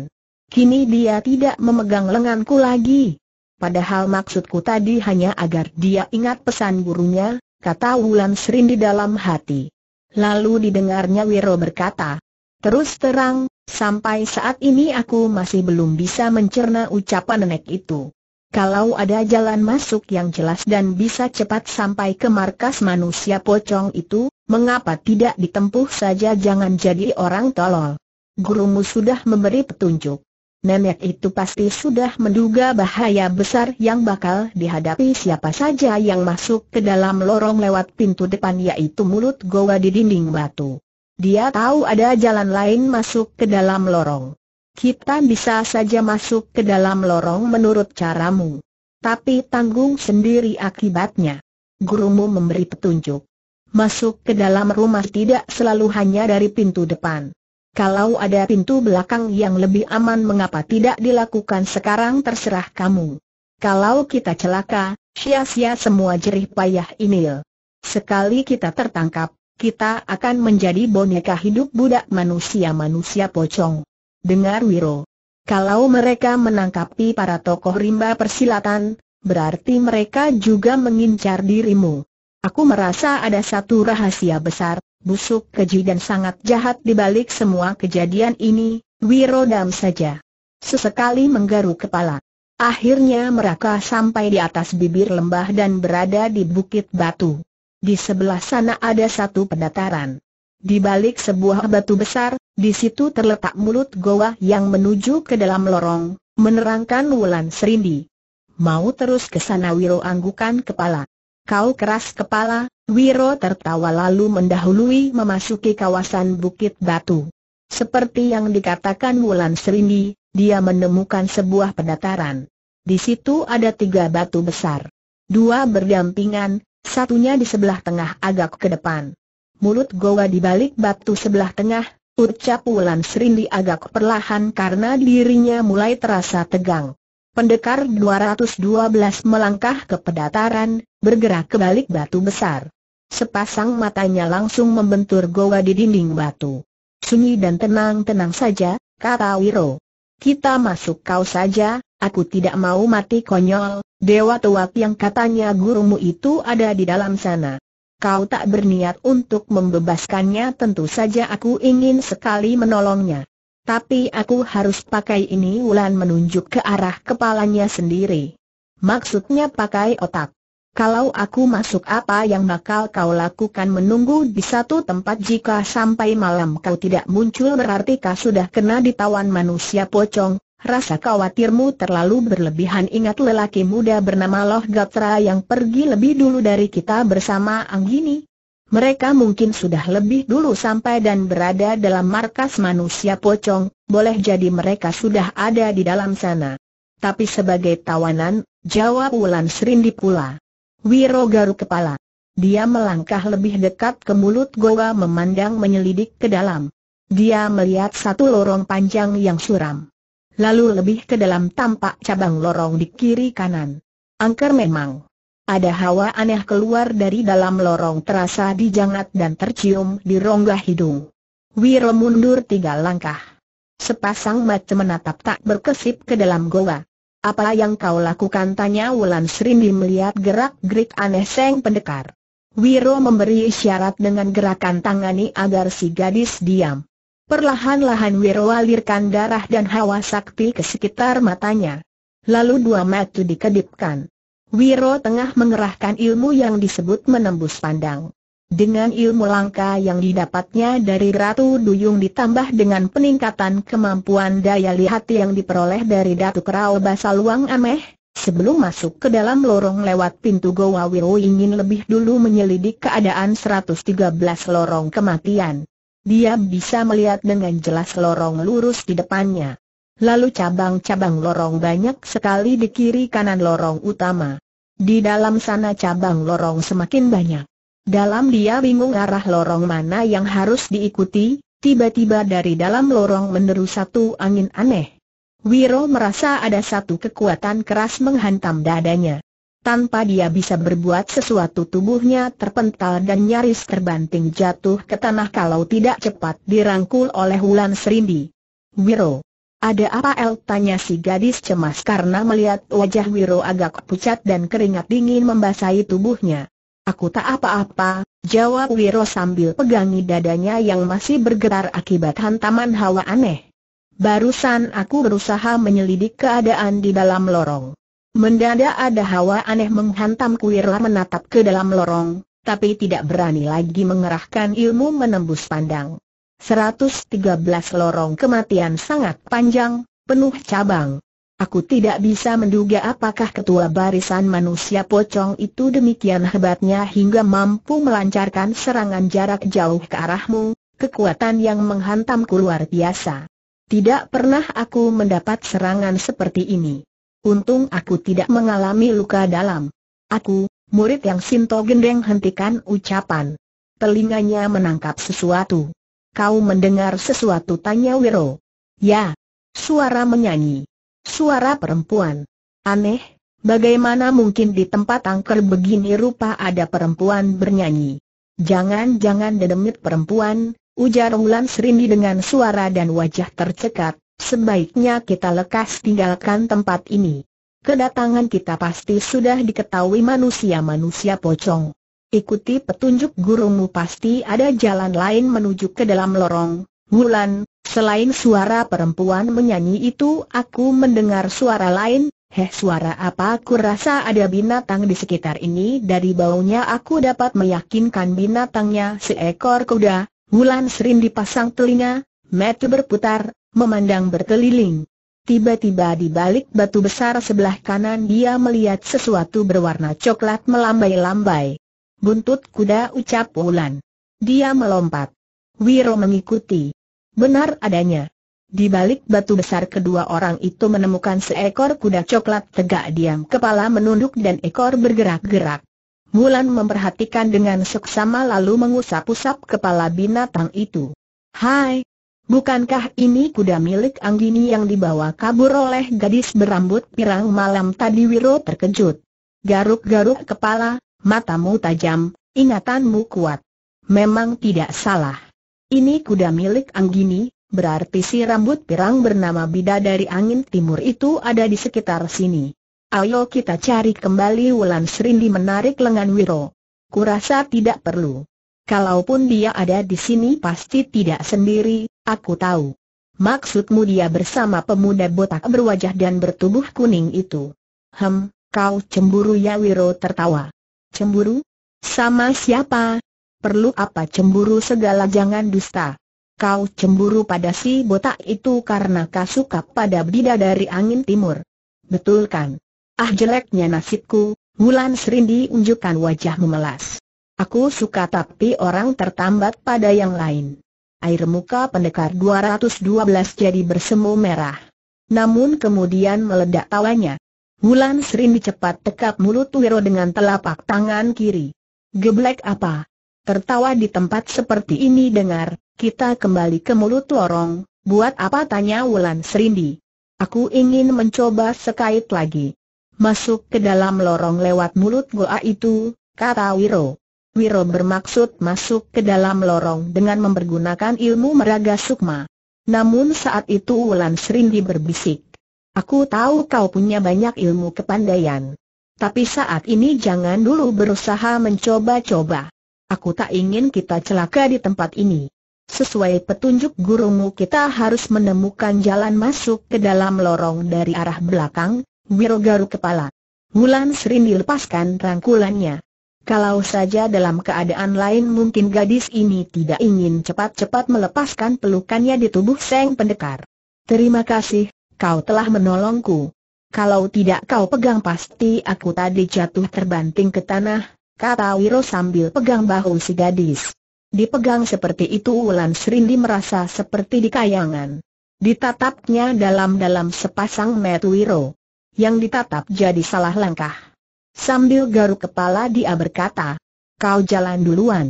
Kini dia tidak memegang lenganku lagi. Padahal maksudku tadi hanya agar dia ingat pesan gurunya, kata Wulan Serin di dalam hati. Lalu didengarnya Wiro berkata, Terus terang, sampai saat ini aku masih belum bisa mencerna ucapan nenek itu. Kalau ada jalan masuk yang jelas dan bisa cepat sampai ke markas manusia pocong itu, mengapa tidak ditempuh saja jangan jadi orang tolol. Gurumu sudah memberi petunjuk nenek itu pasti sudah menduga bahaya besar yang bakal dihadapi siapa saja yang masuk ke dalam lorong lewat pintu depan yaitu mulut goa di dinding batu. Dia tahu ada jalan lain masuk ke dalam lorong. Kita bisa saja masuk ke dalam lorong menurut caramu. Tapi tanggung sendiri akibatnya. Gurumu memberi petunjuk. Masuk ke dalam rumah tidak selalu hanya dari pintu depan. Kalau ada pintu belakang yang lebih aman mengapa tidak dilakukan sekarang terserah kamu. Kalau kita celaka, sia-sia semua jerih payah ini. Sekali kita tertangkap, kita akan menjadi boneka hidup budak manusia-manusia pocong. Dengar Wiro. Kalau mereka menangkapi para tokoh rimba persilatan, berarti mereka juga mengincar dirimu. Aku merasa ada satu rahasia besar, busuk keji dan sangat jahat di balik semua kejadian ini, Wirodam saja. Sesekali menggaru kepala. Akhirnya mereka sampai di atas bibir lembah dan berada di bukit batu. Di sebelah sana ada satu pendataran. Di balik sebuah batu besar, di situ terletak mulut goa yang menuju ke dalam lorong, menerangkan Wulan Serindi. Mau terus ke sana Wiro anggukan kepala. Kau keras kepala, Wiro tertawa lalu mendahului memasuki kawasan Bukit Batu. Seperti yang dikatakan Wulan Serindi, dia menemukan sebuah pendataran. Di situ ada tiga batu besar. Dua berdampingan, satunya di sebelah tengah agak ke depan. Mulut goa di balik batu sebelah tengah, ucap Wulan Serindi agak perlahan karena dirinya mulai terasa tegang. Pendekar 212 melangkah ke pedataran, bergerak ke balik batu besar. Sepasang matanya langsung membentur goa di dinding batu. Sunyi dan tenang-tenang saja, kata Wiro. Kita masuk kau saja, aku tidak mau mati konyol, dewa tuak yang katanya gurumu itu ada di dalam sana. Kau tak berniat untuk membebaskannya tentu saja aku ingin sekali menolongnya. Tapi aku harus pakai ini Wulan menunjuk ke arah kepalanya sendiri. Maksudnya pakai otak kalau aku masuk apa yang bakal kau lakukan menunggu di satu tempat jika sampai malam kau tidak muncul berarti kau sudah kena ditawan manusia pocong, rasa khawatirmu terlalu berlebihan ingat lelaki muda bernama Loh Gatra yang pergi lebih dulu dari kita bersama Anggini. Mereka mungkin sudah lebih dulu sampai dan berada dalam markas manusia pocong, boleh jadi mereka sudah ada di dalam sana. Tapi sebagai tawanan, jawab Wulan Serindi pula. Wiro garuk kepala. Dia melangkah lebih dekat ke mulut goa memandang menyelidik ke dalam. Dia melihat satu lorong panjang yang suram. Lalu lebih ke dalam tampak cabang lorong di kiri kanan. Angker memang. Ada hawa aneh keluar dari dalam lorong terasa dijangat dan tercium di rongga hidung. Wiro mundur tiga langkah. Sepasang mata menatap tak berkesip ke dalam goa. Apa yang kau lakukan? Tanya Wulan Serindi melihat gerak-gerik aneh Seng Pendekar. Wiro memberi syarat dengan gerakan tangani agar si gadis diam. Perlahan-lahan Wiro alirkan darah dan hawa sakti ke sekitar matanya. Lalu dua mata dikedipkan. Wiro tengah mengerahkan ilmu yang disebut menembus pandang. Dengan ilmu langka yang didapatnya dari Ratu Duyung ditambah dengan peningkatan kemampuan daya lihat yang diperoleh dari Datu Rao Basaluang Ameh, sebelum masuk ke dalam lorong lewat pintu Goa Wiro ingin lebih dulu menyelidik keadaan 113 lorong kematian. Dia bisa melihat dengan jelas lorong lurus di depannya. Lalu cabang-cabang lorong banyak sekali di kiri kanan lorong utama. Di dalam sana cabang lorong semakin banyak. Dalam dia bingung arah lorong mana yang harus diikuti, tiba-tiba dari dalam lorong meneru satu angin aneh. Wiro merasa ada satu kekuatan keras menghantam dadanya. Tanpa dia bisa berbuat sesuatu tubuhnya terpental dan nyaris terbanting jatuh ke tanah kalau tidak cepat dirangkul oleh Wulan Serindi. Wiro. Ada apa El? Tanya si gadis cemas karena melihat wajah Wiro agak pucat dan keringat dingin membasahi tubuhnya. Aku tak apa-apa, jawab Wiro sambil pegangi dadanya yang masih bergetar akibat hantaman hawa aneh. Barusan aku berusaha menyelidik keadaan di dalam lorong. Mendadak ada hawa aneh menghantam Wiro menatap ke dalam lorong, tapi tidak berani lagi mengerahkan ilmu menembus pandang. 113 lorong kematian sangat panjang, penuh cabang. Aku tidak bisa menduga apakah ketua barisan manusia pocong itu demikian hebatnya hingga mampu melancarkan serangan jarak jauh ke arahmu, kekuatan yang menghantamku luar biasa. Tidak pernah aku mendapat serangan seperti ini. Untung aku tidak mengalami luka dalam. Aku, murid yang Sinto Gendeng hentikan ucapan. Telinganya menangkap sesuatu. Kau mendengar sesuatu tanya Wiro. Ya. Suara menyanyi. Suara perempuan. Aneh, bagaimana mungkin di tempat angker begini rupa ada perempuan bernyanyi? Jangan-jangan dedemit perempuan, ujar Wulan Serindi dengan suara dan wajah tercekat, sebaiknya kita lekas tinggalkan tempat ini. Kedatangan kita pasti sudah diketahui manusia-manusia pocong. Ikuti petunjuk gurumu pasti ada jalan lain menuju ke dalam lorong. Wulan, Selain suara perempuan menyanyi itu aku mendengar suara lain, heh suara apa aku rasa ada binatang di sekitar ini dari baunya aku dapat meyakinkan binatangnya seekor kuda, Wulan sering dipasang telinga, mata berputar, memandang berkeliling. Tiba-tiba di balik batu besar sebelah kanan dia melihat sesuatu berwarna coklat melambai-lambai. Buntut kuda ucap Wulan. Dia melompat. Wiro mengikuti. Benar adanya. Di balik batu besar kedua orang itu menemukan seekor kuda coklat tegak diam kepala menunduk dan ekor bergerak-gerak. Mulan memperhatikan dengan seksama lalu mengusap-usap kepala binatang itu. Hai, bukankah ini kuda milik Anggini yang dibawa kabur oleh gadis berambut pirang malam tadi Wiro terkejut. Garuk-garuk kepala, matamu tajam, ingatanmu kuat. Memang tidak salah. Ini kuda milik Anggini, berarti si rambut pirang bernama bida dari Angin Timur itu ada di sekitar sini. Ayo kita cari kembali Wulan Serindi menarik lengan Wiro. Kurasa tidak perlu. Kalaupun dia ada di sini pasti tidak sendiri, aku tahu. Maksudmu dia bersama pemuda botak berwajah dan bertubuh kuning itu. Hem, kau cemburu ya Wiro tertawa. Cemburu? Sama siapa? perlu apa cemburu segala jangan dusta. Kau cemburu pada si botak itu karena kau suka pada bida dari angin timur. Betul kan? Ah jeleknya nasibku, Mulan Serindi unjukkan wajah memelas. Aku suka tapi orang tertambat pada yang lain. Air muka pendekar 212 jadi bersemu merah. Namun kemudian meledak tawanya. Mulan Serindi cepat tekap mulut Wiro dengan telapak tangan kiri. Geblek apa? Tertawa di tempat seperti ini dengar, kita kembali ke mulut lorong, buat apa tanya Wulan Serindi. Aku ingin mencoba sekait lagi. Masuk ke dalam lorong lewat mulut goa itu, kata Wiro. Wiro bermaksud masuk ke dalam lorong dengan mempergunakan ilmu meraga sukma. Namun saat itu Wulan Serindi berbisik. Aku tahu kau punya banyak ilmu kepandaian. Tapi saat ini jangan dulu berusaha mencoba-coba. Aku tak ingin kita celaka di tempat ini. Sesuai petunjuk gurumu kita harus menemukan jalan masuk ke dalam lorong dari arah belakang, Wiro garuk kepala. Wulan sering dilepaskan rangkulannya. Kalau saja dalam keadaan lain mungkin gadis ini tidak ingin cepat-cepat melepaskan pelukannya di tubuh Seng Pendekar. Terima kasih, kau telah menolongku. Kalau tidak kau pegang pasti aku tadi jatuh terbanting ke tanah, kata Wiro sambil pegang bahu si gadis. Dipegang seperti itu Wulan Serindi merasa seperti di kayangan. Ditatapnya dalam-dalam sepasang mata Wiro. Yang ditatap jadi salah langkah. Sambil garuk kepala dia berkata, kau jalan duluan.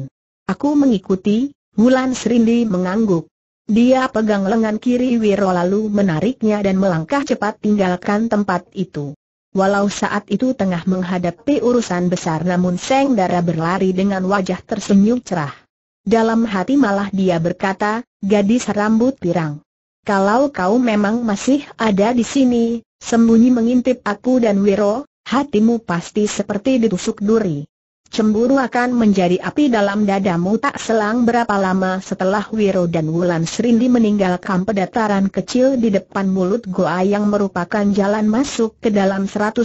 Aku mengikuti, Wulan Serindi mengangguk. Dia pegang lengan kiri Wiro lalu menariknya dan melangkah cepat tinggalkan tempat itu. Walau saat itu tengah menghadapi urusan besar namun Seng Dara berlari dengan wajah tersenyum cerah. Dalam hati malah dia berkata, gadis rambut pirang. Kalau kau memang masih ada di sini, sembunyi mengintip aku dan Wiro, hatimu pasti seperti ditusuk duri cemburu akan menjadi api dalam dadamu tak selang berapa lama setelah Wiro dan Wulan Serindi meninggalkan pedataran kecil di depan mulut goa yang merupakan jalan masuk ke dalam 113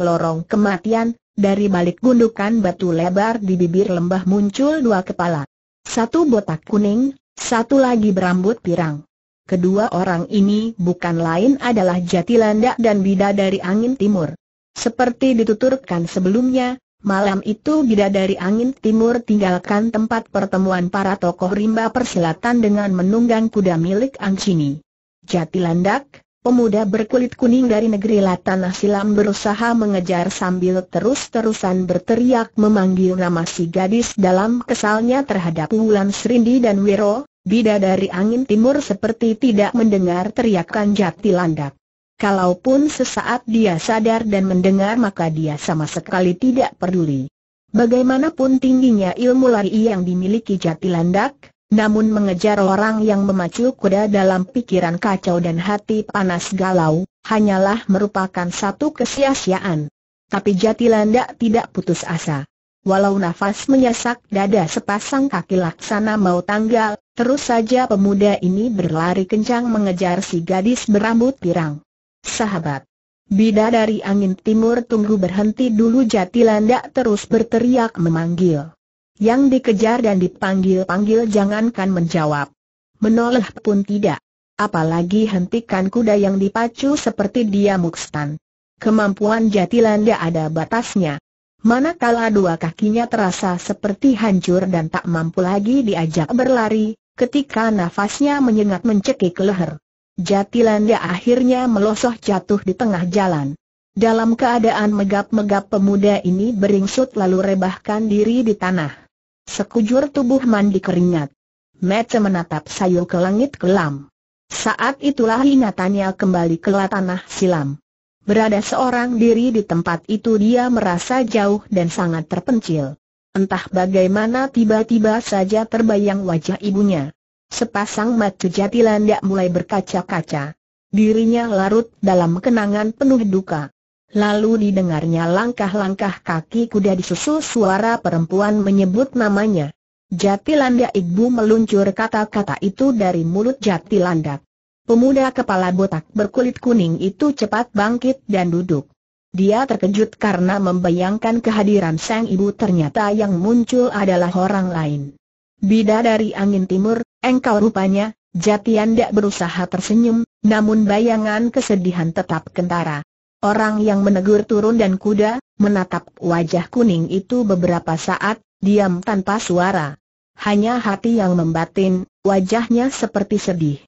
lorong kematian, dari balik gundukan batu lebar di bibir lembah muncul dua kepala. Satu botak kuning, satu lagi berambut pirang. Kedua orang ini bukan lain adalah Jatilandak dan Bida dari Angin Timur. Seperti dituturkan sebelumnya, Malam itu bidadari angin timur tinggalkan tempat pertemuan para tokoh rimba persilatan dengan menunggang kuda milik Angcini. Jatilandak, pemuda berkulit kuning dari negeri Latanah Silam berusaha mengejar sambil terus-terusan berteriak memanggil nama si gadis dalam kesalnya terhadap Wulan Serindi dan Wiro, bidadari angin timur seperti tidak mendengar teriakan Jatilandak. Kalaupun sesaat dia sadar dan mendengar maka dia sama sekali tidak peduli. Bagaimanapun tingginya ilmu lari yang dimiliki Jatilandak, namun mengejar orang yang memacu kuda dalam pikiran kacau dan hati panas galau, hanyalah merupakan satu kesia-siaan. Tapi jati tidak putus asa. Walau nafas menyesak dada sepasang kaki laksana mau tanggal, terus saja pemuda ini berlari kencang mengejar si gadis berambut pirang sahabat. bida dari angin timur tunggu berhenti dulu Jatilanda terus berteriak memanggil. Yang dikejar dan dipanggil-panggil jangankan menjawab. Menoleh pun tidak. Apalagi hentikan kuda yang dipacu seperti dia Mukstan. Kemampuan Jatilanda ada batasnya. Manakala dua kakinya terasa seperti hancur dan tak mampu lagi diajak berlari, ketika nafasnya menyengat mencekik leher. Jatilanda ya akhirnya melosoh jatuh di tengah jalan. Dalam keadaan megap-megap pemuda ini beringsut lalu rebahkan diri di tanah. Sekujur tubuh mandi keringat. Mece menatap sayur ke langit kelam. Saat itulah ingatannya kembali ke tanah silam. Berada seorang diri di tempat itu dia merasa jauh dan sangat terpencil. Entah bagaimana tiba-tiba saja terbayang wajah ibunya. Sepasang mata jatilandak mulai berkaca-kaca. Dirinya larut dalam kenangan penuh duka. Lalu didengarnya langkah-langkah kaki kuda disusul suara perempuan menyebut namanya. Jatilandak ibu meluncur kata-kata itu dari mulut Jatilandak. Pemuda kepala botak berkulit kuning itu cepat bangkit dan duduk. Dia terkejut karena membayangkan kehadiran sang ibu ternyata yang muncul adalah orang lain. Bida dari angin timur, Engkau rupanya, Jatian tidak berusaha tersenyum, namun bayangan kesedihan tetap kentara. Orang yang menegur turun dan kuda, menatap wajah kuning itu beberapa saat, diam tanpa suara. Hanya hati yang membatin, wajahnya seperti sedih.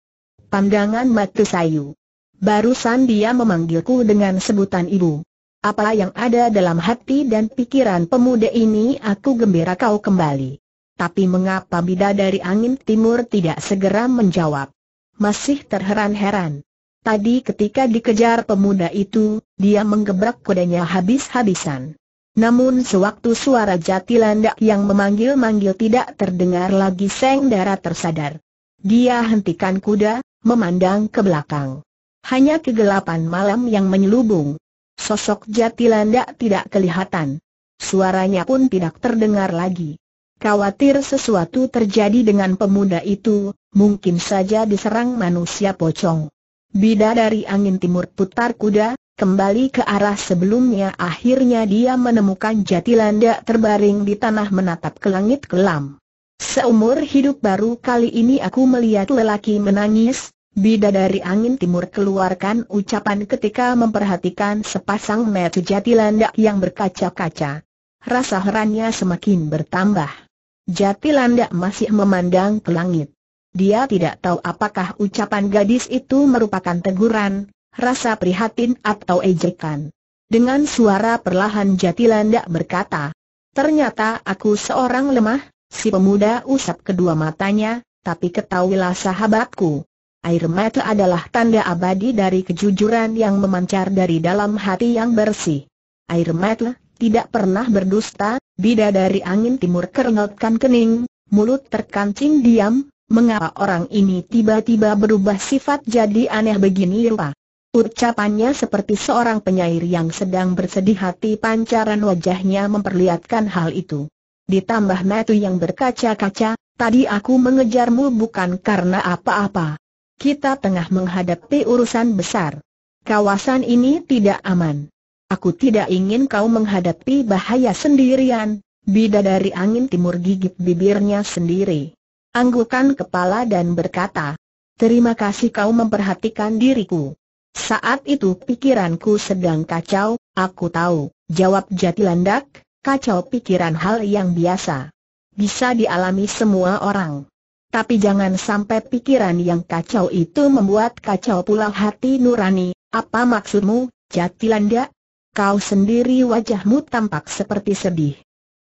Pandangan mata sayu. Barusan dia memanggilku dengan sebutan ibu. Apa yang ada dalam hati dan pikiran pemuda ini aku gembira kau kembali. Tapi mengapa bida dari angin timur tidak segera menjawab? Masih terheran-heran. Tadi ketika dikejar pemuda itu, dia menggebrak kudanya habis-habisan. Namun sewaktu suara jati landak yang memanggil-manggil tidak terdengar lagi Seng darah tersadar. Dia hentikan kuda, memandang ke belakang. Hanya kegelapan malam yang menyelubung. Sosok jati landak tidak kelihatan. Suaranya pun tidak terdengar lagi. Khawatir sesuatu terjadi dengan pemuda itu, mungkin saja diserang manusia pocong. Bida dari angin timur putar kuda, kembali ke arah sebelumnya akhirnya dia menemukan jatilanda terbaring di tanah menatap ke langit kelam. Seumur hidup baru kali ini aku melihat lelaki menangis, bida dari angin timur keluarkan ucapan ketika memperhatikan sepasang mata jatilanda yang berkaca-kaca. Rasa herannya semakin bertambah. Jati Landak masih memandang ke langit. Dia tidak tahu apakah ucapan gadis itu merupakan teguran, rasa prihatin atau ejekan. Dengan suara perlahan Jati Landak berkata, Ternyata aku seorang lemah, si pemuda usap kedua matanya, tapi ketahuilah sahabatku. Air mata adalah tanda abadi dari kejujuran yang memancar dari dalam hati yang bersih. Air mata tidak pernah berdusta, bida dari angin timur kerengatkan kening, mulut terkancing diam, mengapa orang ini tiba-tiba berubah sifat jadi aneh begini lupa. Ucapannya seperti seorang penyair yang sedang bersedih hati pancaran wajahnya memperlihatkan hal itu. Ditambah metu yang berkaca-kaca, tadi aku mengejarmu bukan karena apa-apa. Kita tengah menghadapi urusan besar. Kawasan ini tidak aman. Aku tidak ingin kau menghadapi bahaya sendirian. Bidadari angin timur gigit bibirnya sendiri. Anggukan kepala dan berkata, Terima kasih kau memperhatikan diriku. Saat itu pikiranku sedang kacau, aku tahu, jawab Jatilandak, kacau pikiran hal yang biasa. Bisa dialami semua orang. Tapi jangan sampai pikiran yang kacau itu membuat kacau pula hati nurani. Apa maksudmu, Jatilanda? Kau sendiri wajahmu tampak seperti sedih.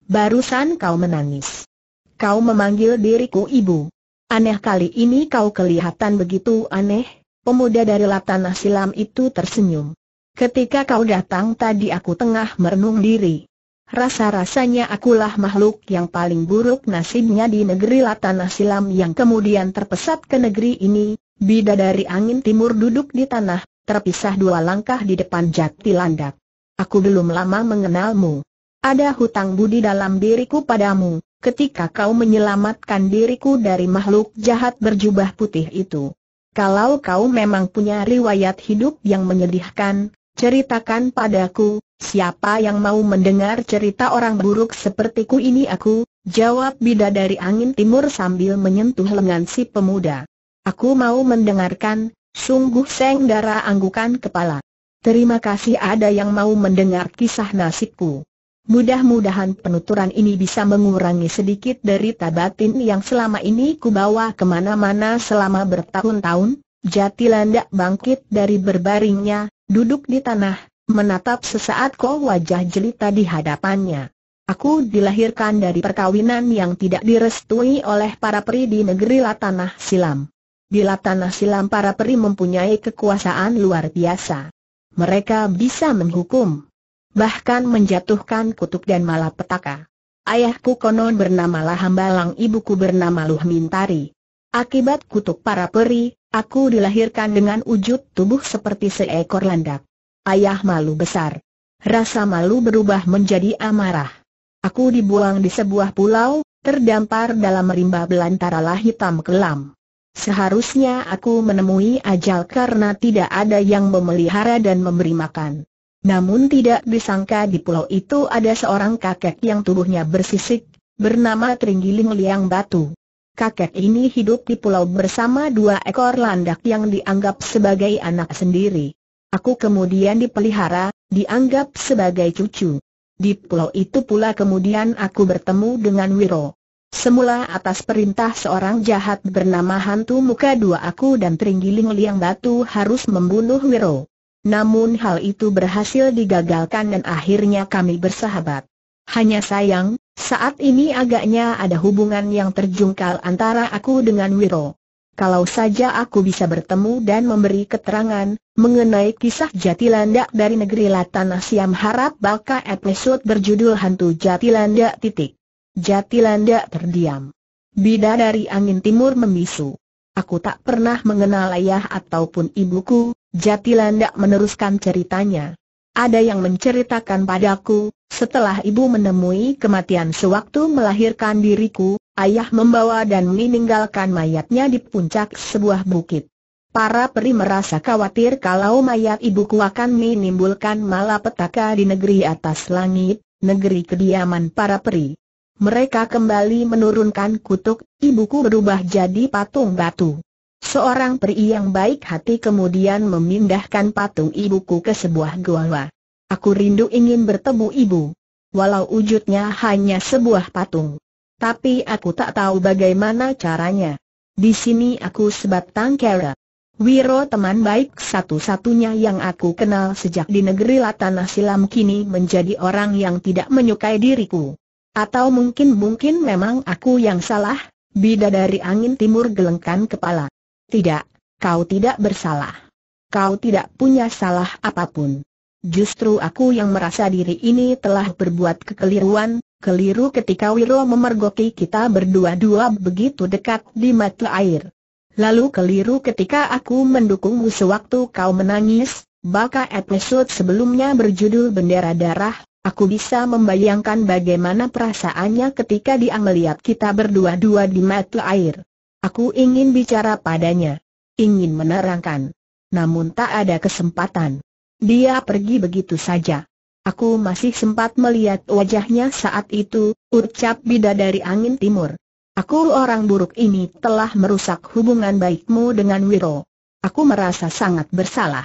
Barusan kau menangis. Kau memanggil diriku ibu. Aneh kali ini kau kelihatan begitu aneh. Pemuda dari latanah silam itu tersenyum. Ketika kau datang tadi aku tengah merenung diri. Rasa-rasanya akulah makhluk yang paling buruk nasibnya di negeri Latanah Silam yang kemudian terpesat ke negeri ini, bidadari angin timur duduk di tanah, terpisah dua langkah di depan jati landak aku belum lama mengenalmu. Ada hutang budi dalam diriku padamu, ketika kau menyelamatkan diriku dari makhluk jahat berjubah putih itu. Kalau kau memang punya riwayat hidup yang menyedihkan, ceritakan padaku, siapa yang mau mendengar cerita orang buruk sepertiku ini aku, jawab bidadari angin timur sambil menyentuh lengan si pemuda. Aku mau mendengarkan, sungguh Seng darah anggukan kepala. Terima kasih ada yang mau mendengar kisah nasibku. Mudah-mudahan penuturan ini bisa mengurangi sedikit dari tabatin yang selama ini kubawa kemana-mana selama bertahun-tahun. Jatilanda bangkit dari berbaringnya, duduk di tanah, menatap sesaat kau wajah jelita di hadapannya. Aku dilahirkan dari perkawinan yang tidak direstui oleh para peri di negeri Latanah Silam. Di Latanah Silam para peri mempunyai kekuasaan luar biasa mereka bisa menghukum. Bahkan menjatuhkan kutuk dan malapetaka. Ayahku konon bernama Lahambalang ibuku bernama Luhmintari. Akibat kutuk para peri, aku dilahirkan dengan wujud tubuh seperti seekor landak. Ayah malu besar. Rasa malu berubah menjadi amarah. Aku dibuang di sebuah pulau, terdampar dalam rimba belantara lah hitam kelam. Seharusnya aku menemui ajal karena tidak ada yang memelihara dan memberi makan. Namun tidak disangka di pulau itu ada seorang kakek yang tubuhnya bersisik, bernama Tringiling Liang Batu. Kakek ini hidup di pulau bersama dua ekor landak yang dianggap sebagai anak sendiri. Aku kemudian dipelihara, dianggap sebagai cucu. Di pulau itu pula kemudian aku bertemu dengan Wiro. Semula atas perintah seorang jahat bernama Hantu Muka Dua aku dan Teringgiling Liang Batu harus membunuh Wiro. Namun hal itu berhasil digagalkan dan akhirnya kami bersahabat. Hanya sayang, saat ini agaknya ada hubungan yang terjungkal antara aku dengan Wiro. Kalau saja aku bisa bertemu dan memberi keterangan mengenai kisah Jatilandak dari negeri Latanah Siam harap bakal episode berjudul Hantu Jatilandak titik. Jatilanda terdiam. Bida dari angin timur memisu. Aku tak pernah mengenal ayah ataupun ibuku, Jatilanda meneruskan ceritanya. Ada yang menceritakan padaku, setelah ibu menemui kematian sewaktu melahirkan diriku, ayah membawa dan meninggalkan mayatnya di puncak sebuah bukit. Para peri merasa khawatir kalau mayat ibuku akan menimbulkan malapetaka di negeri atas langit, negeri kediaman para peri mereka kembali menurunkan kutuk, ibuku berubah jadi patung batu. Seorang peri yang baik hati kemudian memindahkan patung ibuku ke sebuah gua. Aku rindu ingin bertemu ibu. Walau wujudnya hanya sebuah patung. Tapi aku tak tahu bagaimana caranya. Di sini aku sebatang kera. Wiro teman baik satu-satunya yang aku kenal sejak di negeri Latanah Silam kini menjadi orang yang tidak menyukai diriku. Atau mungkin-mungkin memang aku yang salah? Bidadari angin timur gelengkan kepala. Tidak, kau tidak bersalah. Kau tidak punya salah apapun. Justru aku yang merasa diri ini telah berbuat kekeliruan, keliru ketika Wiro memergoki kita berdua-dua begitu dekat di mata air. Lalu keliru ketika aku mendukungmu sewaktu kau menangis, baka episode sebelumnya berjudul Bendera Darah, Aku bisa membayangkan bagaimana perasaannya ketika dia melihat kita berdua-dua di mata air. Aku ingin bicara padanya. Ingin menerangkan. Namun tak ada kesempatan. Dia pergi begitu saja. Aku masih sempat melihat wajahnya saat itu, ucap bida dari angin timur. Aku orang buruk ini telah merusak hubungan baikmu dengan Wiro. Aku merasa sangat bersalah.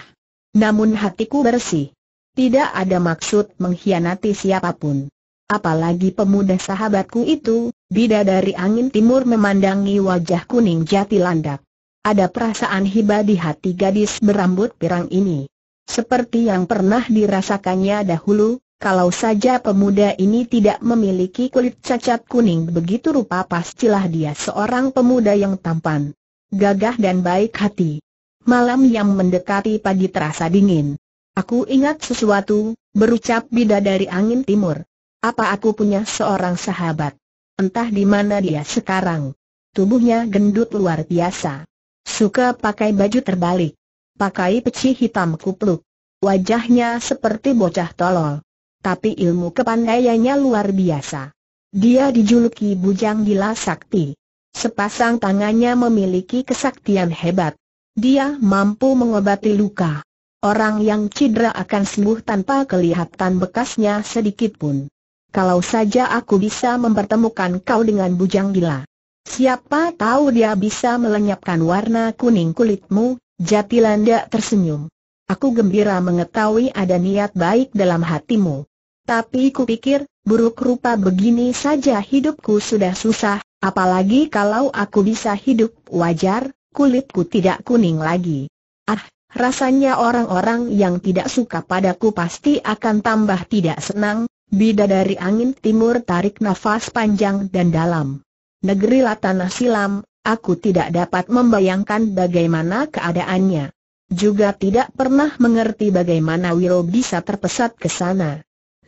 Namun hatiku bersih. Tidak ada maksud mengkhianati siapapun. Apalagi pemuda sahabatku itu, bida dari angin timur memandangi wajah kuning jati landak. Ada perasaan hiba di hati gadis berambut pirang ini. Seperti yang pernah dirasakannya dahulu, kalau saja pemuda ini tidak memiliki kulit cacat kuning begitu rupa pastilah dia seorang pemuda yang tampan, gagah dan baik hati. Malam yang mendekati pagi terasa dingin. Aku ingat sesuatu, berucap bida dari angin timur. Apa aku punya seorang sahabat? Entah di mana dia sekarang. Tubuhnya gendut luar biasa. Suka pakai baju terbalik. Pakai peci hitam kupluk. Wajahnya seperti bocah tolol. Tapi ilmu kepandaiannya luar biasa. Dia dijuluki Bujang Gila Sakti. Sepasang tangannya memiliki kesaktian hebat. Dia mampu mengobati luka. Orang yang cedera akan sembuh tanpa kelihatan bekasnya sedikit pun. Kalau saja aku bisa mempertemukan kau dengan bujang gila. Siapa tahu dia bisa melenyapkan warna kuning kulitmu, Jatilanda tersenyum. Aku gembira mengetahui ada niat baik dalam hatimu. Tapi kupikir, buruk rupa begini saja hidupku sudah susah, apalagi kalau aku bisa hidup wajar, kulitku tidak kuning lagi. Ah, Rasanya orang-orang yang tidak suka padaku pasti akan tambah tidak senang, bidadari angin timur tarik nafas panjang dan dalam. Negeri Latanah Silam, aku tidak dapat membayangkan bagaimana keadaannya. Juga tidak pernah mengerti bagaimana Wiro bisa terpesat ke sana.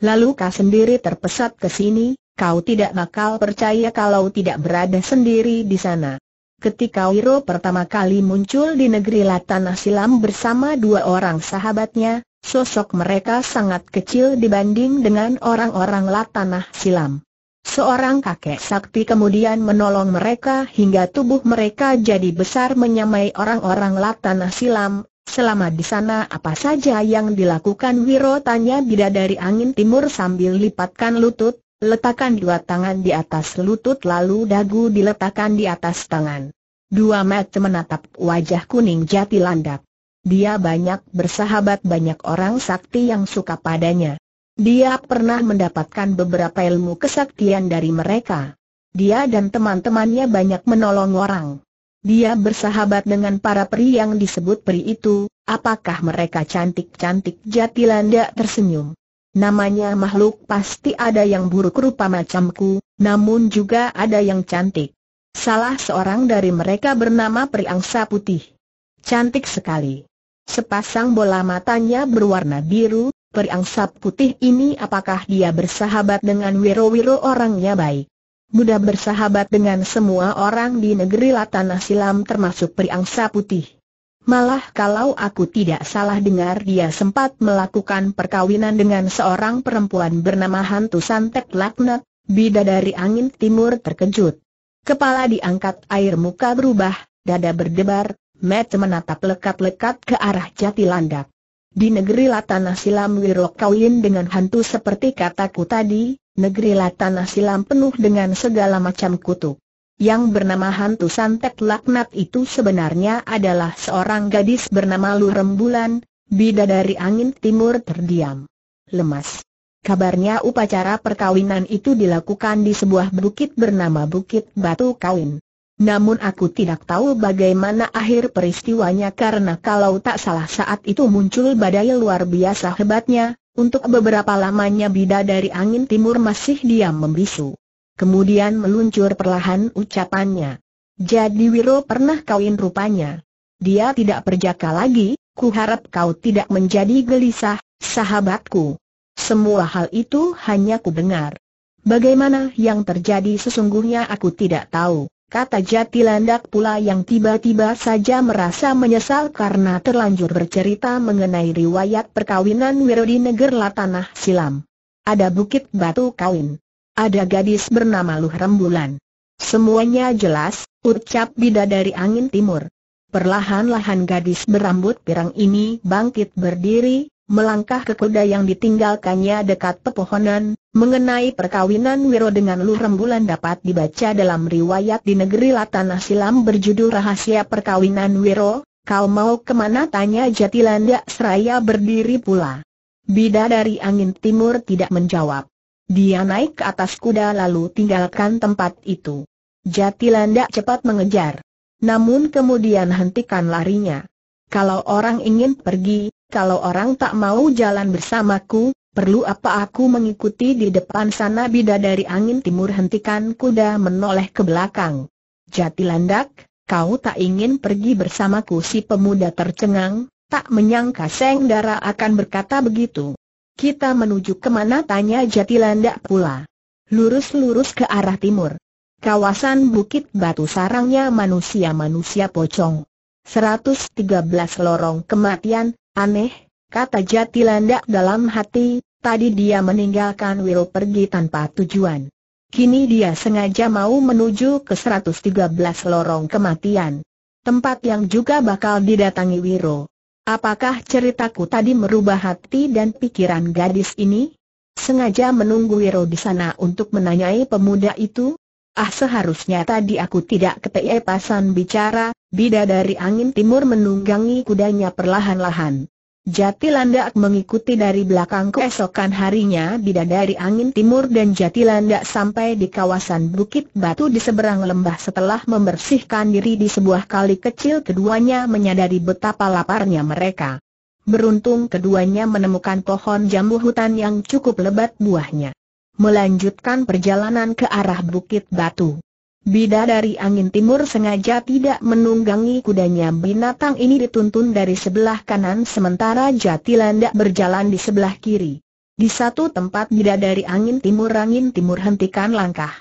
Lalu kau sendiri terpesat ke sini, kau tidak bakal percaya kalau tidak berada sendiri di sana ketika Wiro pertama kali muncul di negeri Latanah Silam bersama dua orang sahabatnya, sosok mereka sangat kecil dibanding dengan orang-orang Latanah Silam. Seorang kakek sakti kemudian menolong mereka hingga tubuh mereka jadi besar menyamai orang-orang Latanah Silam. Selama di sana apa saja yang dilakukan Wiro tanya bidadari angin timur sambil lipatkan lutut, Letakkan dua tangan di atas lutut lalu dagu diletakkan di atas tangan. Dua mata menatap wajah kuning jati landak. Dia banyak bersahabat banyak orang sakti yang suka padanya. Dia pernah mendapatkan beberapa ilmu kesaktian dari mereka. Dia dan teman-temannya banyak menolong orang. Dia bersahabat dengan para peri yang disebut peri itu, apakah mereka cantik-cantik Jatilanda tersenyum. Namanya makhluk pasti ada yang buruk rupa macamku, namun juga ada yang cantik. Salah seorang dari mereka bernama Priangsa Putih. Cantik sekali. Sepasang bola matanya berwarna biru, Priangsa Putih ini apakah dia bersahabat dengan Wiro-Wiro orangnya baik? Mudah bersahabat dengan semua orang di negeri Latanah Silam termasuk Priangsa Putih. Malah kalau aku tidak salah dengar dia sempat melakukan perkawinan dengan seorang perempuan bernama Hantu Santet Laknat, bidadari angin timur terkejut. Kepala diangkat air muka berubah, dada berdebar, mata menatap lekat-lekat ke arah jati landak. Di negeri Latana Silam wirok kawin dengan hantu seperti kataku tadi, negeri Latana Silam penuh dengan segala macam kutuk yang bernama hantu santet laknat itu sebenarnya adalah seorang gadis bernama Lu bidadari angin timur terdiam. Lemas. Kabarnya upacara perkawinan itu dilakukan di sebuah bukit bernama Bukit Batu Kawin. Namun aku tidak tahu bagaimana akhir peristiwanya karena kalau tak salah saat itu muncul badai luar biasa hebatnya, untuk beberapa lamanya bida dari angin timur masih diam membisu. Kemudian meluncur perlahan ucapannya. Jadi Wiro pernah kawin rupanya. Dia tidak perjaka lagi, kuharap kau tidak menjadi gelisah, sahabatku. Semua hal itu hanya ku dengar. Bagaimana yang terjadi sesungguhnya aku tidak tahu, kata Jatilandak pula yang tiba-tiba saja merasa menyesal karena terlanjur bercerita mengenai riwayat perkawinan Wiro di negeri Latanah Silam. Ada bukit batu kawin. Ada gadis bernama Luh Rembulan. Semuanya jelas, ucap bidadari angin timur. Perlahan-lahan gadis berambut pirang ini bangkit berdiri, melangkah ke kuda yang ditinggalkannya dekat pepohonan, mengenai perkawinan Wiro dengan Luh Rembulan dapat dibaca dalam riwayat di negeri Latanah Silam berjudul Rahasia Perkawinan Wiro, kau mau kemana tanya Jatilanda Seraya berdiri pula. Bidadari angin timur tidak menjawab. Dia naik ke atas kuda lalu tinggalkan tempat itu. Jatilanda cepat mengejar. Namun kemudian hentikan larinya. Kalau orang ingin pergi, kalau orang tak mau jalan bersamaku, perlu apa aku mengikuti di depan sana bidadari angin timur hentikan kuda menoleh ke belakang. Jatilandak, kau tak ingin pergi bersamaku si pemuda tercengang, tak menyangka Seng akan berkata begitu. Kita menuju ke mana tanya Jatilanda pula. Lurus-lurus ke arah timur. Kawasan Bukit Batu Sarangnya manusia-manusia pocong. 113 lorong kematian, aneh, kata Jatilanda dalam hati, tadi dia meninggalkan Will pergi tanpa tujuan. Kini dia sengaja mau menuju ke 113 lorong kematian. Tempat yang juga bakal didatangi Wiro. Apakah ceritaku tadi merubah hati dan pikiran gadis ini? Sengaja menunggu Wiro di sana untuk menanyai pemuda itu? Ah seharusnya tadi aku tidak ketepasan bicara, bidadari angin timur menunggangi kudanya perlahan-lahan. Jatilandak mengikuti dari belakang keesokan harinya bidadari angin timur dan Jatilandak sampai di kawasan Bukit Batu di seberang lembah setelah membersihkan diri di sebuah kali kecil keduanya menyadari betapa laparnya mereka. Beruntung keduanya menemukan pohon jambu hutan yang cukup lebat buahnya. Melanjutkan perjalanan ke arah Bukit Batu. Bida dari angin timur sengaja tidak menunggangi kudanya binatang ini dituntun dari sebelah kanan sementara Jatilandak berjalan di sebelah kiri. Di satu tempat bida dari angin timur angin timur hentikan langkah.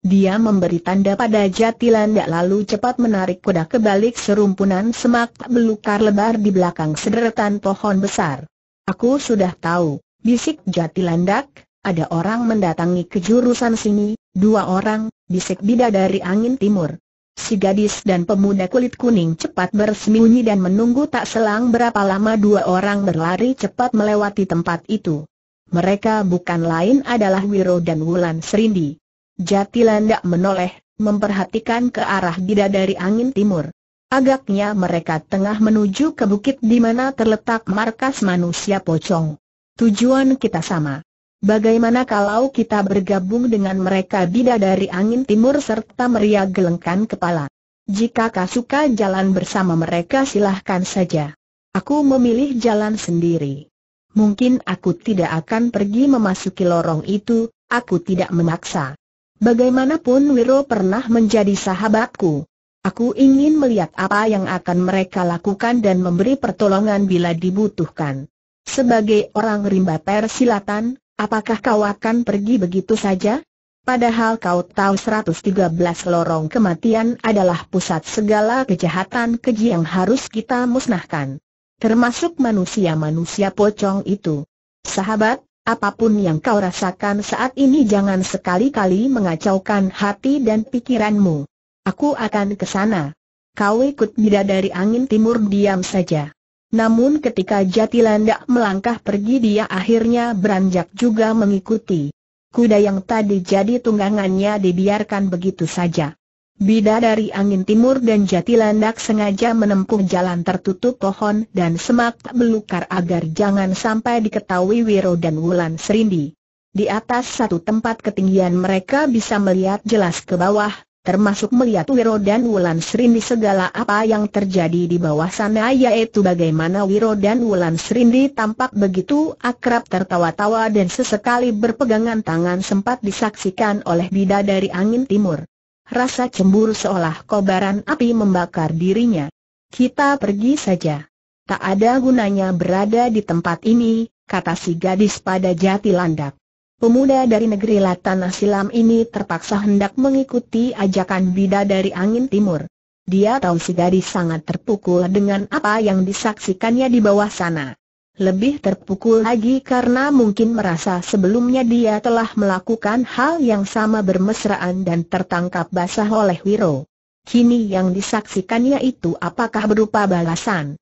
Dia memberi tanda pada Jatilandak lalu cepat menarik kuda kebalik serumpunan semak belukar lebar di belakang sederetan pohon besar. Aku sudah tahu, bisik Jatilandak, ada orang mendatangi kejurusan sini, Dua orang, bisik bida dari angin timur. Si gadis dan pemuda kulit kuning cepat bersembunyi dan menunggu tak selang berapa lama dua orang berlari cepat melewati tempat itu. Mereka bukan lain adalah Wiro dan Wulan Serindi. Jatilandak menoleh, memperhatikan ke arah dari angin timur. Agaknya mereka tengah menuju ke bukit di mana terletak markas manusia pocong. Tujuan kita sama. Bagaimana kalau kita bergabung dengan mereka bida dari angin timur serta meriah gelengkan kepala? Jika kau suka jalan bersama mereka silahkan saja. Aku memilih jalan sendiri. Mungkin aku tidak akan pergi memasuki lorong itu, aku tidak memaksa. Bagaimanapun Wiro pernah menjadi sahabatku. Aku ingin melihat apa yang akan mereka lakukan dan memberi pertolongan bila dibutuhkan. Sebagai orang rimba persilatan, Apakah kau akan pergi begitu saja? Padahal kau tahu 113 lorong kematian adalah pusat segala kejahatan keji yang harus kita musnahkan. Termasuk manusia-manusia pocong itu. Sahabat, apapun yang kau rasakan saat ini jangan sekali-kali mengacaukan hati dan pikiranmu. Aku akan ke sana. Kau ikut bidadari angin timur diam saja. Namun ketika Jatilanda melangkah pergi dia akhirnya beranjak juga mengikuti. Kuda yang tadi jadi tunggangannya dibiarkan begitu saja. Bida dari angin timur dan Jatilandak sengaja menempuh jalan tertutup pohon dan semak belukar agar jangan sampai diketahui Wiro dan Wulan Serindi. Di atas satu tempat ketinggian mereka bisa melihat jelas ke bawah, termasuk melihat Wiro dan Wulan Srindi segala apa yang terjadi di bawah sana yaitu bagaimana Wiro dan Wulan Srindi tampak begitu akrab tertawa-tawa dan sesekali berpegangan tangan sempat disaksikan oleh bida dari angin timur. Rasa cemburu seolah kobaran api membakar dirinya. Kita pergi saja. Tak ada gunanya berada di tempat ini, kata si gadis pada jati landak. Pemuda dari negeri Latana Silam ini terpaksa hendak mengikuti ajakan bida dari angin timur. Dia tahu si gadis sangat terpukul dengan apa yang disaksikannya di bawah sana. Lebih terpukul lagi karena mungkin merasa sebelumnya dia telah melakukan hal yang sama bermesraan dan tertangkap basah oleh Wiro. Kini yang disaksikannya itu apakah berupa balasan?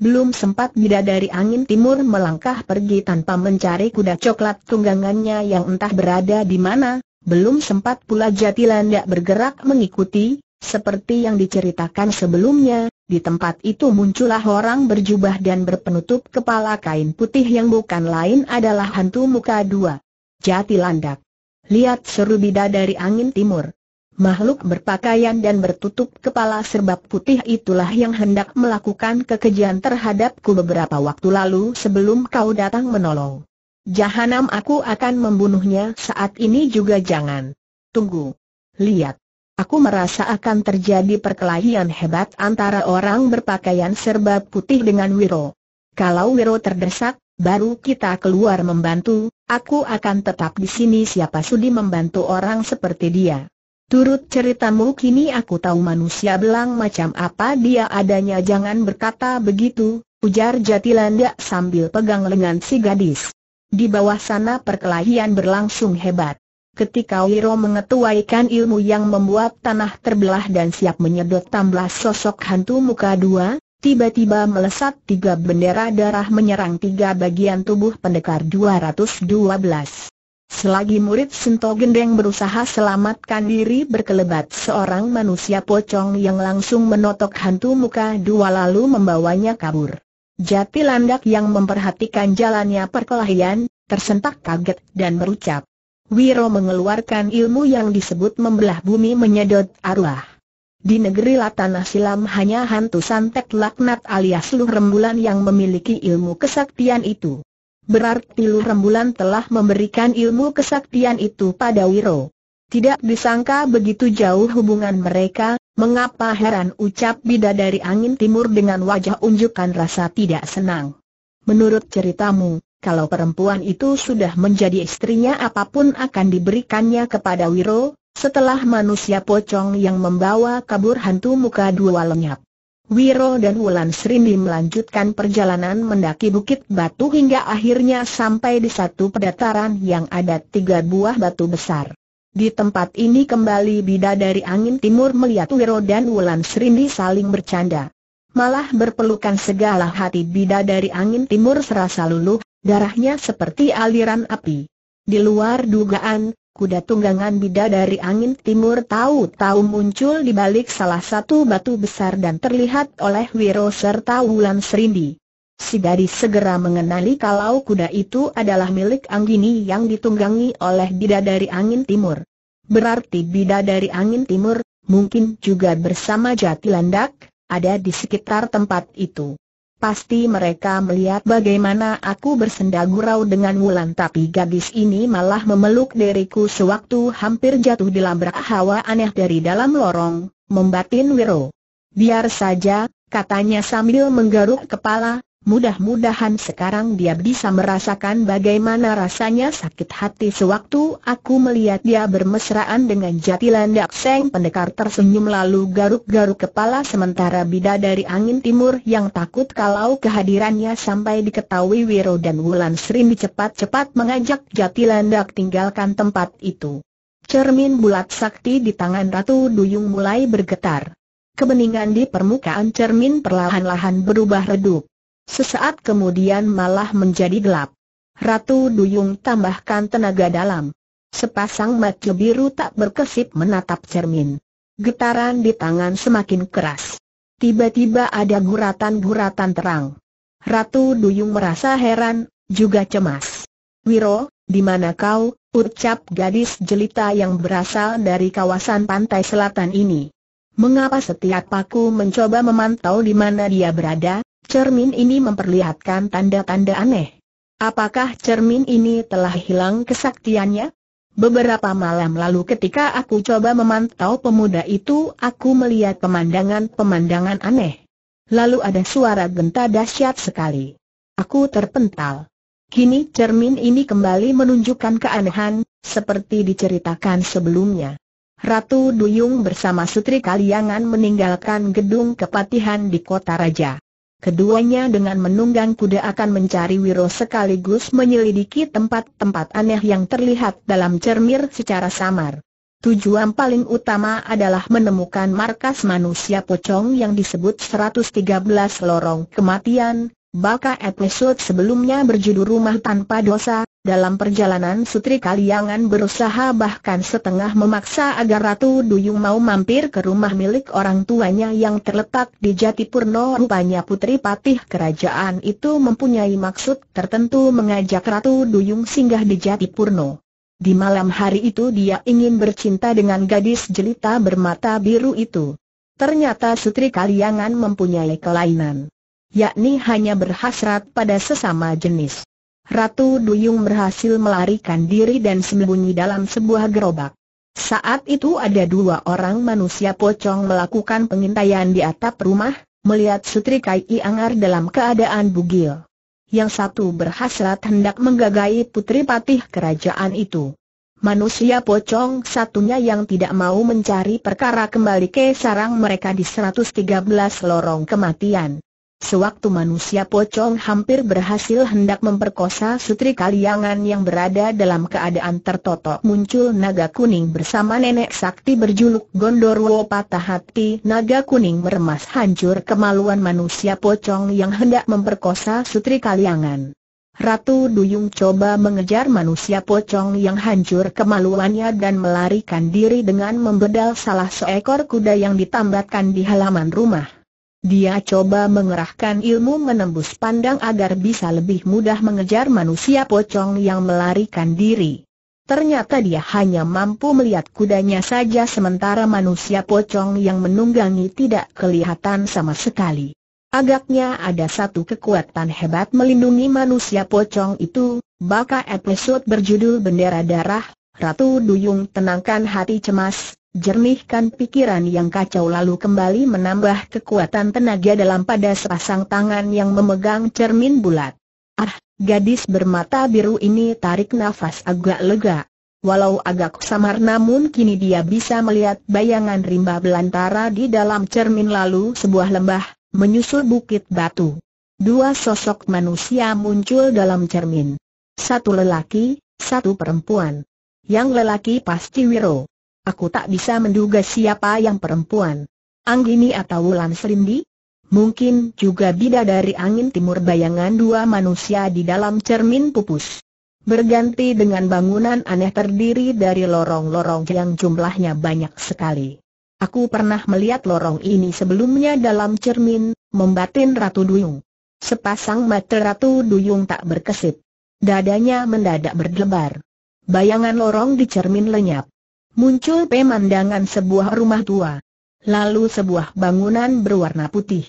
Belum sempat bidadari angin timur melangkah pergi tanpa mencari kuda coklat tunggangannya yang entah berada di mana, belum sempat pula Jatilandak bergerak mengikuti, seperti yang diceritakan sebelumnya, di tempat itu muncullah orang berjubah dan berpenutup kepala kain putih yang bukan lain adalah hantu muka dua. Jatilandak. Lihat seru bidadari angin timur makhluk berpakaian dan bertutup kepala serbab putih itulah yang hendak melakukan kekejian terhadapku beberapa waktu lalu sebelum kau datang menolong. Jahanam aku akan membunuhnya saat ini juga jangan. Tunggu. Lihat. Aku merasa akan terjadi perkelahian hebat antara orang berpakaian serba putih dengan Wiro. Kalau Wiro terdesak, baru kita keluar membantu, aku akan tetap di sini siapa sudi membantu orang seperti dia. Turut ceritamu kini aku tahu manusia belang macam apa dia adanya jangan berkata begitu, ujar Jatilanda sambil pegang lengan si gadis. Di bawah sana perkelahian berlangsung hebat. Ketika Wiro mengetuaikan ilmu yang membuat tanah terbelah dan siap menyedot tambah sosok hantu muka dua, tiba-tiba melesat tiga bendera darah menyerang tiga bagian tubuh pendekar 212. Selagi murid Sento Gendeng berusaha selamatkan diri berkelebat seorang manusia pocong yang langsung menotok hantu muka dua lalu membawanya kabur. Jati landak yang memperhatikan jalannya perkelahian, tersentak kaget dan berucap. Wiro mengeluarkan ilmu yang disebut membelah bumi menyedot arwah. Di negeri Latana Silam hanya hantu santet laknat alias luh rembulan yang memiliki ilmu kesaktian itu. Berarti Lu Rembulan telah memberikan ilmu kesaktian itu pada Wiro. Tidak disangka begitu jauh hubungan mereka, mengapa heran ucap bida dari angin timur dengan wajah unjukkan rasa tidak senang. Menurut ceritamu, kalau perempuan itu sudah menjadi istrinya apapun akan diberikannya kepada Wiro, setelah manusia pocong yang membawa kabur hantu muka dua lenyap. Wiro dan Wulan Serindi melanjutkan perjalanan mendaki bukit batu hingga akhirnya sampai di satu pedataran yang ada tiga buah batu besar. Di tempat ini kembali bida dari angin timur melihat Wiro dan Wulan Serindi saling bercanda. Malah berpelukan segala hati bida dari angin timur serasa luluh, darahnya seperti aliran api. Di luar dugaan, Kuda tunggangan bida dari angin timur tahu-tahu muncul di balik salah satu batu besar dan terlihat oleh Wiro serta Wulan Serindi. Si gadis segera mengenali kalau kuda itu adalah milik Anggini yang ditunggangi oleh bida dari angin timur. Berarti bida dari angin timur, mungkin juga bersama Jatilandak, ada di sekitar tempat itu. Pasti mereka melihat bagaimana aku bersenda gurau dengan Wulan tapi gadis ini malah memeluk diriku sewaktu hampir jatuh di labrak hawa aneh dari dalam lorong, membatin Wiro. Biar saja, katanya sambil menggaruk kepala, Mudah-mudahan sekarang dia bisa merasakan bagaimana rasanya sakit hati sewaktu aku melihat dia bermesraan dengan Jatilandak. seng pendekar tersenyum lalu garuk-garuk kepala sementara bida dari angin timur yang takut kalau kehadirannya sampai diketahui Wiro dan Wulan Sri cepat-cepat mengajak Jatilandak tinggalkan tempat itu. Cermin bulat sakti di tangan Ratu Duyung mulai bergetar. Kebeningan di permukaan cermin perlahan-lahan berubah redup. Sesaat kemudian malah menjadi gelap. Ratu Duyung tambahkan tenaga dalam. Sepasang mata biru tak berkesip menatap cermin. Getaran di tangan semakin keras. Tiba-tiba ada guratan-guratan terang. Ratu Duyung merasa heran, juga cemas. Wiro, di mana kau? Ucap gadis jelita yang berasal dari kawasan pantai selatan ini. Mengapa setiap aku mencoba memantau di mana dia berada, Cermin ini memperlihatkan tanda-tanda aneh. Apakah cermin ini telah hilang kesaktiannya? Beberapa malam lalu ketika aku coba memantau pemuda itu, aku melihat pemandangan-pemandangan aneh. Lalu ada suara genta dahsyat sekali. Aku terpental. Kini cermin ini kembali menunjukkan keanehan, seperti diceritakan sebelumnya. Ratu Duyung bersama Sutri Kaliangan meninggalkan gedung kepatihan di kota raja. Keduanya dengan menunggang kuda akan mencari Wiro sekaligus menyelidiki tempat-tempat aneh yang terlihat dalam cermir secara samar. Tujuan paling utama adalah menemukan markas manusia pocong yang disebut 113 lorong kematian, Baka episode sebelumnya berjudul Rumah Tanpa Dosa, dalam perjalanan Sutri Kaliangan berusaha bahkan setengah memaksa agar Ratu Duyung mau mampir ke rumah milik orang tuanya yang terletak di Jatipurno Rupanya Putri Patih Kerajaan itu mempunyai maksud tertentu mengajak Ratu Duyung singgah di Jatipurno Di malam hari itu dia ingin bercinta dengan gadis jelita bermata biru itu Ternyata Sutri Kaliangan mempunyai kelainan Yakni hanya berhasrat pada sesama jenis Ratu Duyung berhasil melarikan diri dan sembunyi dalam sebuah gerobak. Saat itu ada dua orang manusia pocong melakukan pengintaian di atap rumah, melihat Sutri Kai Angar dalam keadaan bugil. Yang satu berhasrat hendak menggagai putri patih kerajaan itu. Manusia pocong satunya yang tidak mau mencari perkara kembali ke sarang mereka di 113 lorong kematian. Sewaktu manusia pocong hampir berhasil hendak memperkosa Sutri Kaliangan yang berada dalam keadaan tertotok muncul naga kuning bersama nenek sakti berjuluk Gondorwo patah hati naga kuning meremas hancur kemaluan manusia pocong yang hendak memperkosa Sutri Kaliangan. Ratu Duyung coba mengejar manusia pocong yang hancur kemaluannya dan melarikan diri dengan membedal salah seekor kuda yang ditambatkan di halaman rumah. Dia coba mengerahkan ilmu menembus pandang agar bisa lebih mudah mengejar manusia pocong yang melarikan diri. Ternyata dia hanya mampu melihat kudanya saja sementara manusia pocong yang menunggangi tidak kelihatan sama sekali. Agaknya ada satu kekuatan hebat melindungi manusia pocong itu, baka episode berjudul Bendera Darah, Ratu Duyung tenangkan hati cemas, Jernihkan pikiran yang kacau lalu kembali menambah kekuatan tenaga dalam pada sepasang tangan yang memegang cermin bulat. Ah, gadis bermata biru ini tarik nafas agak lega. Walau agak samar namun kini dia bisa melihat bayangan rimba belantara di dalam cermin lalu sebuah lembah, menyusul bukit batu. Dua sosok manusia muncul dalam cermin. Satu lelaki, satu perempuan. Yang lelaki pasti Wiro aku tak bisa menduga siapa yang perempuan. Anggini atau Wulan Serindi? Mungkin juga bida dari angin timur bayangan dua manusia di dalam cermin pupus. Berganti dengan bangunan aneh terdiri dari lorong-lorong yang jumlahnya banyak sekali. Aku pernah melihat lorong ini sebelumnya dalam cermin, membatin Ratu Duyung. Sepasang mata Ratu Duyung tak berkesip. Dadanya mendadak berdebar. Bayangan lorong di cermin lenyap. Muncul pemandangan sebuah rumah tua. Lalu sebuah bangunan berwarna putih.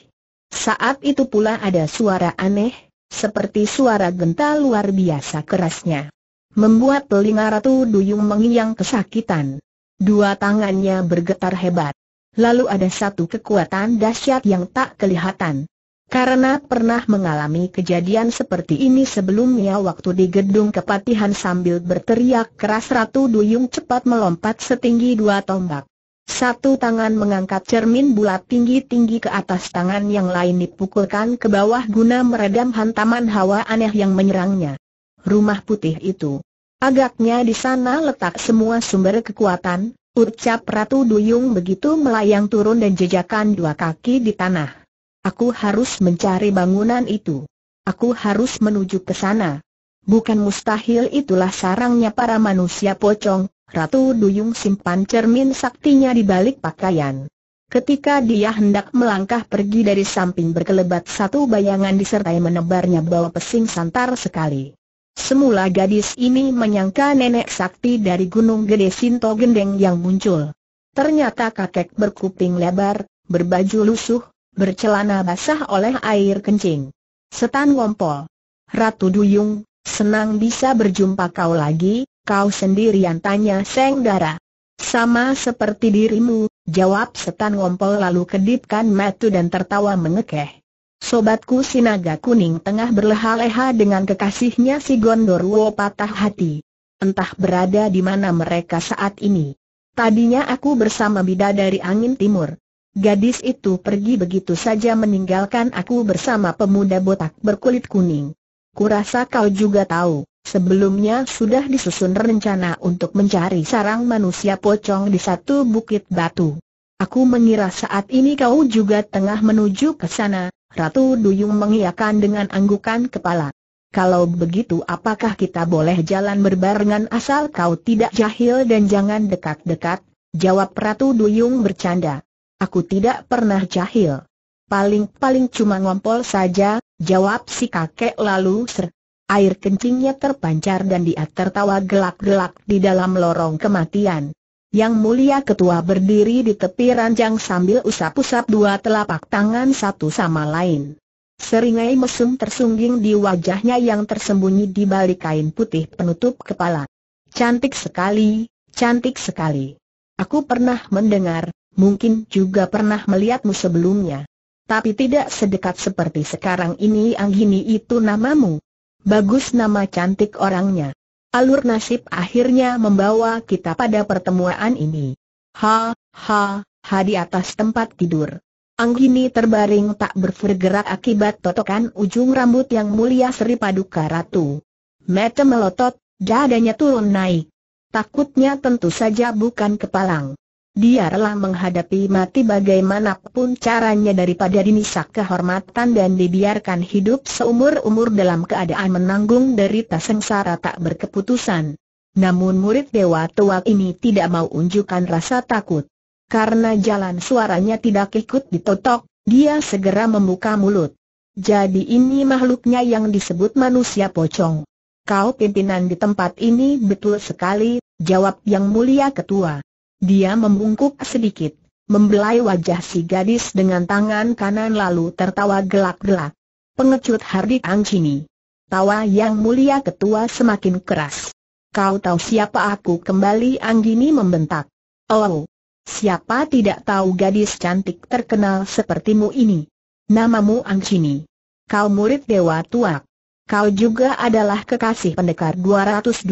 Saat itu pula ada suara aneh, seperti suara genta luar biasa kerasnya. Membuat telinga Ratu Duyung mengiang kesakitan. Dua tangannya bergetar hebat. Lalu ada satu kekuatan dahsyat yang tak kelihatan. Karena pernah mengalami kejadian seperti ini sebelumnya waktu di gedung kepatihan sambil berteriak keras Ratu Duyung cepat melompat setinggi dua tombak. Satu tangan mengangkat cermin bulat tinggi-tinggi ke atas tangan yang lain dipukulkan ke bawah guna meredam hantaman hawa aneh yang menyerangnya. Rumah putih itu. Agaknya di sana letak semua sumber kekuatan, ucap Ratu Duyung begitu melayang turun dan jejakan dua kaki di tanah. Aku harus mencari bangunan itu. Aku harus menuju ke sana. Bukan mustahil itulah sarangnya para manusia pocong, Ratu Duyung simpan cermin saktinya di balik pakaian. Ketika dia hendak melangkah pergi dari samping berkelebat satu bayangan disertai menebarnya bawa pesing santar sekali. Semula gadis ini menyangka nenek sakti dari Gunung Gede Sinto Gendeng yang muncul. Ternyata kakek berkuping lebar, berbaju lusuh, bercelana basah oleh air kencing. Setan Ngompol. Ratu Duyung, senang bisa berjumpa kau lagi, kau sendirian tanya Seng Dara. Sama seperti dirimu, jawab Setan Ngompol lalu kedipkan mata dan tertawa mengekeh. Sobatku Sinaga kuning tengah berleha-leha dengan kekasihnya si Gondorwo patah hati. Entah berada di mana mereka saat ini. Tadinya aku bersama bidadari angin timur, Gadis itu pergi begitu saja meninggalkan aku bersama pemuda botak berkulit kuning. Kurasa kau juga tahu, sebelumnya sudah disusun rencana untuk mencari sarang manusia pocong di satu bukit batu. Aku mengira saat ini kau juga tengah menuju ke sana, Ratu Duyung mengiakan dengan anggukan kepala. Kalau begitu apakah kita boleh jalan berbarengan asal kau tidak jahil dan jangan dekat-dekat, jawab Ratu Duyung bercanda. Aku tidak pernah jahil. Paling-paling cuma ngompol saja, jawab si kakek lalu ser. Air kencingnya terpancar dan dia tertawa gelak-gelak di dalam lorong kematian. Yang mulia ketua berdiri di tepi ranjang sambil usap-usap dua telapak tangan satu sama lain. Seringai mesum tersungging di wajahnya yang tersembunyi di balik kain putih penutup kepala. Cantik sekali, cantik sekali. Aku pernah mendengar, mungkin juga pernah melihatmu sebelumnya. Tapi tidak sedekat seperti sekarang ini Anggini itu namamu. Bagus nama cantik orangnya. Alur nasib akhirnya membawa kita pada pertemuan ini. Ha, ha, ha di atas tempat tidur. Anggini terbaring tak bergerak akibat totokan ujung rambut yang mulia Sri Paduka Ratu. Mata melotot, dadanya turun naik. Takutnya tentu saja bukan kepalang. Dia rela menghadapi mati bagaimanapun caranya daripada dinisak kehormatan dan dibiarkan hidup seumur-umur dalam keadaan menanggung derita sengsara tak berkeputusan. Namun murid Dewa Tua ini tidak mau unjukkan rasa takut. Karena jalan suaranya tidak ikut ditotok, dia segera membuka mulut. Jadi ini makhluknya yang disebut manusia pocong. Kau pimpinan di tempat ini betul sekali, jawab yang mulia ketua. Dia membungkuk sedikit, membelai wajah si gadis dengan tangan kanan lalu tertawa gelak-gelak. Pengecut Hardik Angcini. Tawa yang mulia ketua semakin keras. Kau tahu siapa aku kembali Anggini membentak. Oh, siapa tidak tahu gadis cantik terkenal sepertimu ini? Namamu Angcini. Kau murid Dewa Tuak. Kau juga adalah kekasih pendekar 212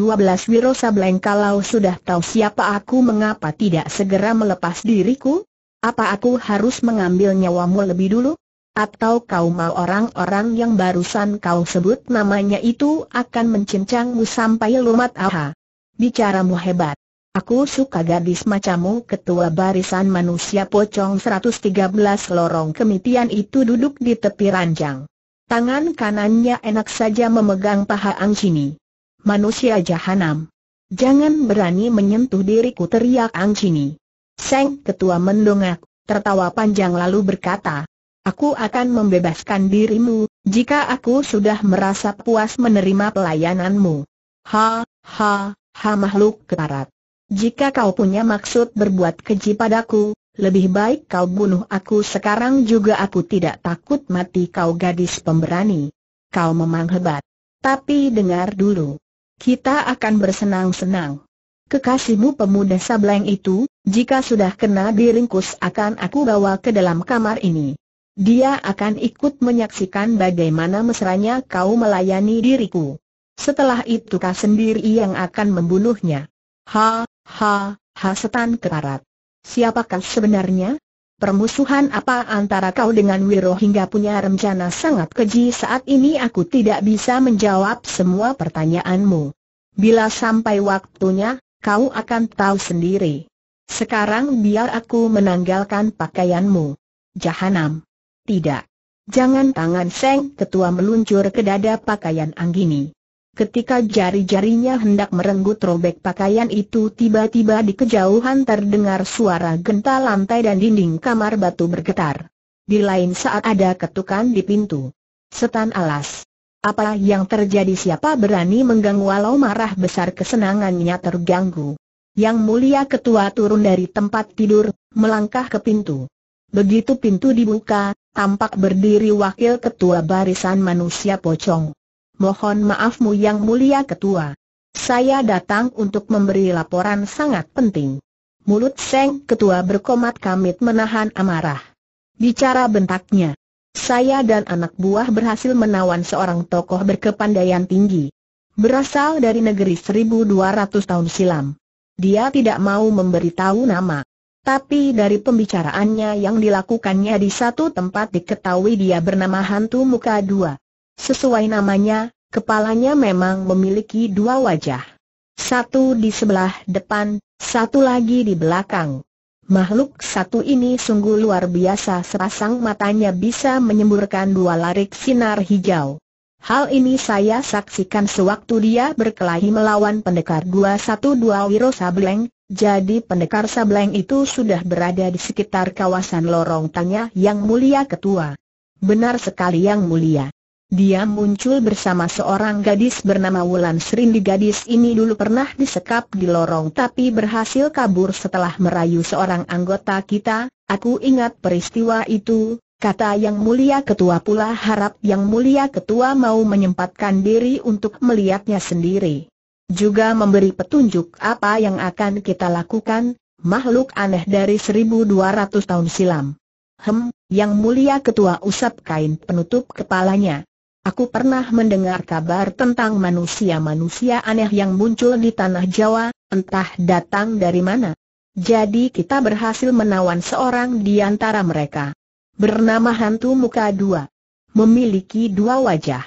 Sableng kalau sudah tahu siapa aku mengapa tidak segera melepas diriku? Apa aku harus mengambil nyawamu lebih dulu? Atau kau mau orang-orang yang barusan kau sebut namanya itu akan mencincangmu sampai lumat aha? Bicaramu hebat. Aku suka gadis macammu ketua barisan manusia pocong 113 lorong kemitian itu duduk di tepi ranjang. Tangan kanannya enak saja memegang paha Ang Chini. Manusia jahanam. Jangan berani menyentuh diriku teriak Ang Chini. Seng ketua mendongak, tertawa panjang lalu berkata, Aku akan membebaskan dirimu, jika aku sudah merasa puas menerima pelayananmu. Ha, ha, ha makhluk keparat. Jika kau punya maksud berbuat keji padaku, lebih baik kau bunuh aku sekarang juga aku tidak takut mati kau gadis pemberani. Kau memang hebat. Tapi dengar dulu. Kita akan bersenang-senang. Kekasihmu pemuda sableng itu, jika sudah kena diringkus akan aku bawa ke dalam kamar ini. Dia akan ikut menyaksikan bagaimana mesranya kau melayani diriku. Setelah itu kau sendiri yang akan membunuhnya. Ha, ha, ha setan kekarat. Siapakah sebenarnya? Permusuhan apa antara kau dengan Wiro hingga punya rencana sangat keji saat ini aku tidak bisa menjawab semua pertanyaanmu. Bila sampai waktunya, kau akan tahu sendiri. Sekarang biar aku menanggalkan pakaianmu. Jahanam. Tidak. Jangan tangan Seng Ketua meluncur ke dada pakaian Anggini. Ketika jari-jarinya hendak merenggut robek pakaian itu tiba-tiba di kejauhan terdengar suara genta lantai dan dinding kamar batu bergetar. Di lain saat ada ketukan di pintu. Setan alas. Apa yang terjadi siapa berani mengganggu walau marah besar kesenangannya terganggu. Yang mulia ketua turun dari tempat tidur, melangkah ke pintu. Begitu pintu dibuka, tampak berdiri wakil ketua barisan manusia pocong. Mohon maafmu yang mulia ketua. Saya datang untuk memberi laporan sangat penting. Mulut Seng ketua berkomat kamit menahan amarah. Bicara bentaknya. Saya dan anak buah berhasil menawan seorang tokoh berkepandaian tinggi. Berasal dari negeri 1200 tahun silam. Dia tidak mau memberi tahu nama. Tapi dari pembicaraannya yang dilakukannya di satu tempat diketahui dia bernama Hantu Muka Dua. Sesuai namanya, kepalanya memang memiliki dua wajah. Satu di sebelah depan, satu lagi di belakang. Makhluk satu ini sungguh luar biasa sepasang matanya bisa menyemburkan dua larik sinar hijau. Hal ini saya saksikan sewaktu dia berkelahi melawan pendekar 212 Wiro Sableng, jadi pendekar Sableng itu sudah berada di sekitar kawasan lorong tanya yang mulia ketua. Benar sekali yang mulia. Dia muncul bersama seorang gadis bernama Wulan Serindi Gadis ini dulu pernah disekap di lorong tapi berhasil kabur setelah merayu seorang anggota kita Aku ingat peristiwa itu, kata yang mulia ketua pula harap yang mulia ketua mau menyempatkan diri untuk melihatnya sendiri Juga memberi petunjuk apa yang akan kita lakukan, makhluk aneh dari 1200 tahun silam Hem, yang mulia ketua usap kain penutup kepalanya Aku pernah mendengar kabar tentang manusia-manusia aneh yang muncul di tanah Jawa, entah datang dari mana. Jadi kita berhasil menawan seorang di antara mereka. Bernama hantu muka dua. Memiliki dua wajah.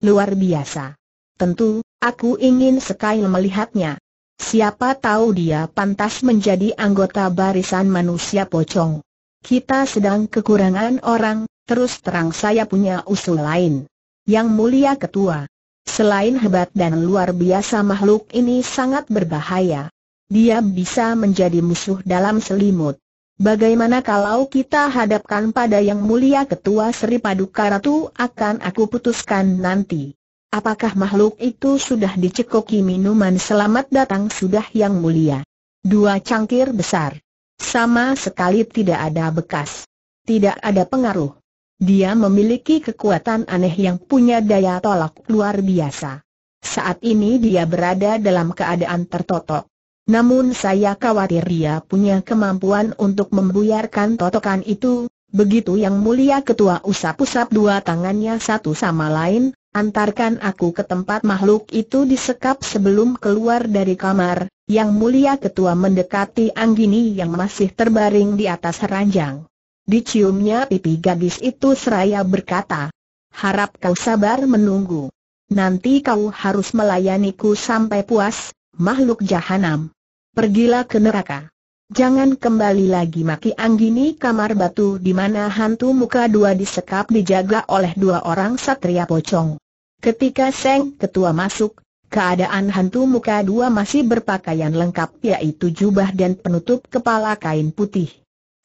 Luar biasa. Tentu, aku ingin sekali melihatnya. Siapa tahu dia pantas menjadi anggota barisan manusia pocong. Kita sedang kekurangan orang, terus terang saya punya usul lain. Yang mulia ketua. Selain hebat dan luar biasa makhluk ini sangat berbahaya. Dia bisa menjadi musuh dalam selimut. Bagaimana kalau kita hadapkan pada yang mulia ketua Sri Paduka Ratu akan aku putuskan nanti. Apakah makhluk itu sudah dicekoki minuman selamat datang sudah yang mulia? Dua cangkir besar. Sama sekali tidak ada bekas. Tidak ada pengaruh. Dia memiliki kekuatan aneh yang punya daya tolak luar biasa. Saat ini dia berada dalam keadaan tertotok. Namun saya khawatir dia punya kemampuan untuk membuyarkan totokan itu, begitu yang mulia ketua usap-usap dua tangannya satu sama lain, antarkan aku ke tempat makhluk itu disekap sebelum keluar dari kamar, yang mulia ketua mendekati Anggini yang masih terbaring di atas ranjang. Diciumnya pipi gadis itu seraya berkata, harap kau sabar menunggu. Nanti kau harus melayaniku sampai puas, makhluk jahanam. Pergilah ke neraka. Jangan kembali lagi maki Anggini kamar batu di mana hantu muka dua disekap dijaga oleh dua orang satria pocong. Ketika Seng Ketua masuk, keadaan hantu muka dua masih berpakaian lengkap yaitu jubah dan penutup kepala kain putih.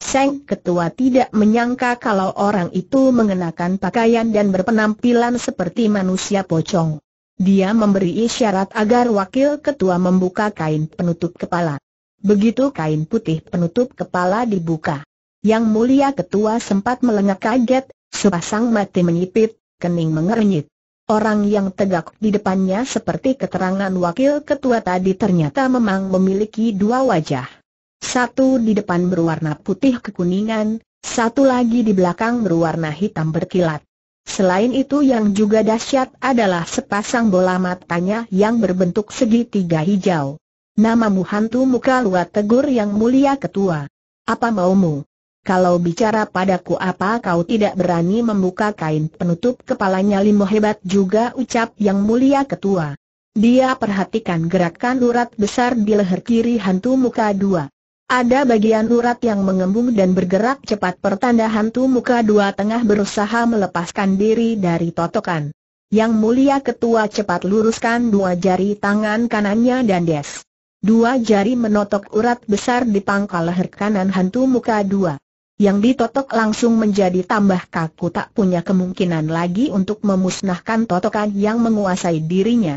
Seng Ketua tidak menyangka kalau orang itu mengenakan pakaian dan berpenampilan seperti manusia pocong. Dia memberi isyarat agar Wakil Ketua membuka kain penutup kepala. Begitu kain putih penutup kepala dibuka. Yang mulia ketua sempat melengak kaget, sepasang mati menyipit, kening mengernyit. Orang yang tegak di depannya seperti keterangan wakil ketua tadi ternyata memang memiliki dua wajah. Satu di depan berwarna putih kekuningan, satu lagi di belakang berwarna hitam berkilat. Selain itu yang juga dahsyat adalah sepasang bola matanya yang berbentuk segitiga hijau. Namamu hantu muka luat tegur yang mulia ketua. Apa maumu? Kalau bicara padaku apa kau tidak berani membuka kain penutup kepalanya limo hebat juga ucap yang mulia ketua. Dia perhatikan gerakan urat besar di leher kiri hantu muka dua. Ada bagian urat yang mengembung dan bergerak cepat pertanda hantu muka dua tengah berusaha melepaskan diri dari totokan. Yang mulia ketua cepat luruskan dua jari tangan kanannya dan des. Dua jari menotok urat besar di pangkal leher kanan hantu muka dua. Yang ditotok langsung menjadi tambah kaku tak punya kemungkinan lagi untuk memusnahkan totokan yang menguasai dirinya.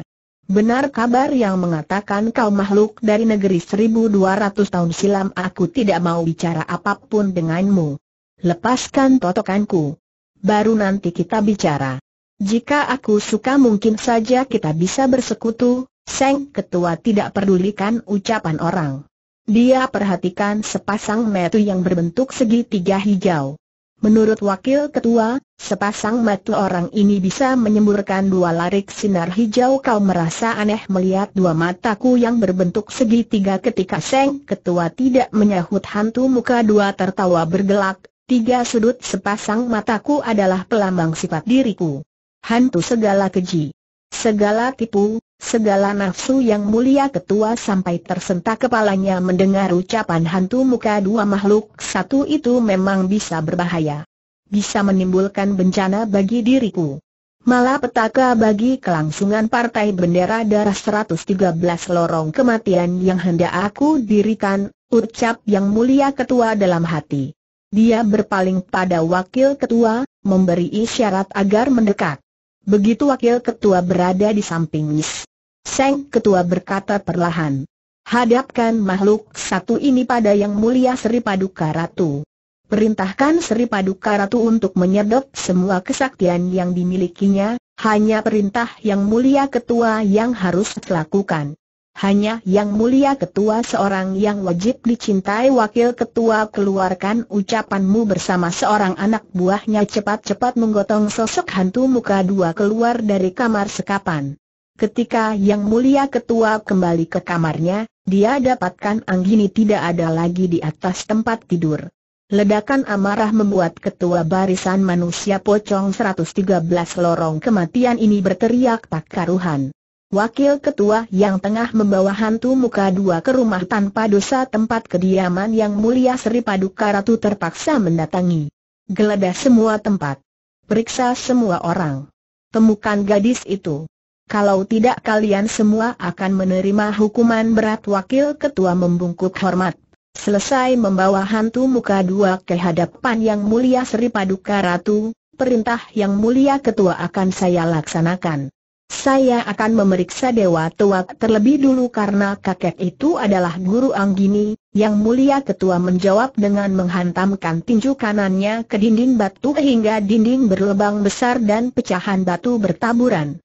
Benar kabar yang mengatakan kau makhluk dari negeri 1200 tahun silam aku tidak mau bicara apapun denganmu. Lepaskan totokanku. Baru nanti kita bicara. Jika aku suka mungkin saja kita bisa bersekutu, Seng Ketua tidak pedulikan ucapan orang. Dia perhatikan sepasang metu yang berbentuk segitiga hijau. Menurut Wakil Ketua, sepasang mata orang ini bisa menyemburkan dua larik sinar hijau kau merasa aneh melihat dua mataku yang berbentuk segitiga ketika Seng Ketua tidak menyahut hantu muka dua tertawa bergelak, tiga sudut sepasang mataku adalah pelambang sifat diriku. Hantu segala keji, segala tipu, Segala nafsu yang mulia ketua sampai tersentak kepalanya mendengar ucapan hantu muka dua makhluk satu itu memang bisa berbahaya. Bisa menimbulkan bencana bagi diriku. malah petaka bagi kelangsungan Partai Bendera Darah 113 lorong kematian yang hendak aku dirikan, ucap yang mulia ketua dalam hati. Dia berpaling pada wakil ketua, memberi isyarat agar mendekat. Begitu wakil ketua berada di samping Miss Seng Ketua berkata perlahan. Hadapkan makhluk satu ini pada yang mulia Sri Paduka Ratu. Perintahkan Sri Paduka Ratu untuk menyedot semua kesaktian yang dimilikinya, hanya perintah yang mulia ketua yang harus dilakukan. Hanya yang mulia ketua seorang yang wajib dicintai wakil ketua keluarkan ucapanmu bersama seorang anak buahnya cepat-cepat menggotong sosok hantu muka dua keluar dari kamar sekapan. Ketika Yang Mulia Ketua kembali ke kamarnya, dia dapatkan Anggini tidak ada lagi di atas tempat tidur. Ledakan amarah membuat ketua barisan manusia pocong 113 lorong kematian ini berteriak tak karuhan. Wakil ketua yang tengah membawa hantu muka dua ke rumah tanpa dosa tempat kediaman yang mulia Sri Paduka Ratu terpaksa mendatangi. Geledah semua tempat. Periksa semua orang. Temukan gadis itu. Kalau tidak kalian semua akan menerima hukuman berat Wakil Ketua membungkuk hormat. Selesai membawa hantu muka dua ke hadapan Yang Mulia Sri Paduka Ratu, perintah Yang Mulia Ketua akan saya laksanakan. Saya akan memeriksa Dewa Tuak terlebih dulu karena kakek itu adalah guru Anggini, Yang Mulia Ketua menjawab dengan menghantamkan tinju kanannya ke dinding batu hingga dinding berlubang besar dan pecahan batu bertaburan.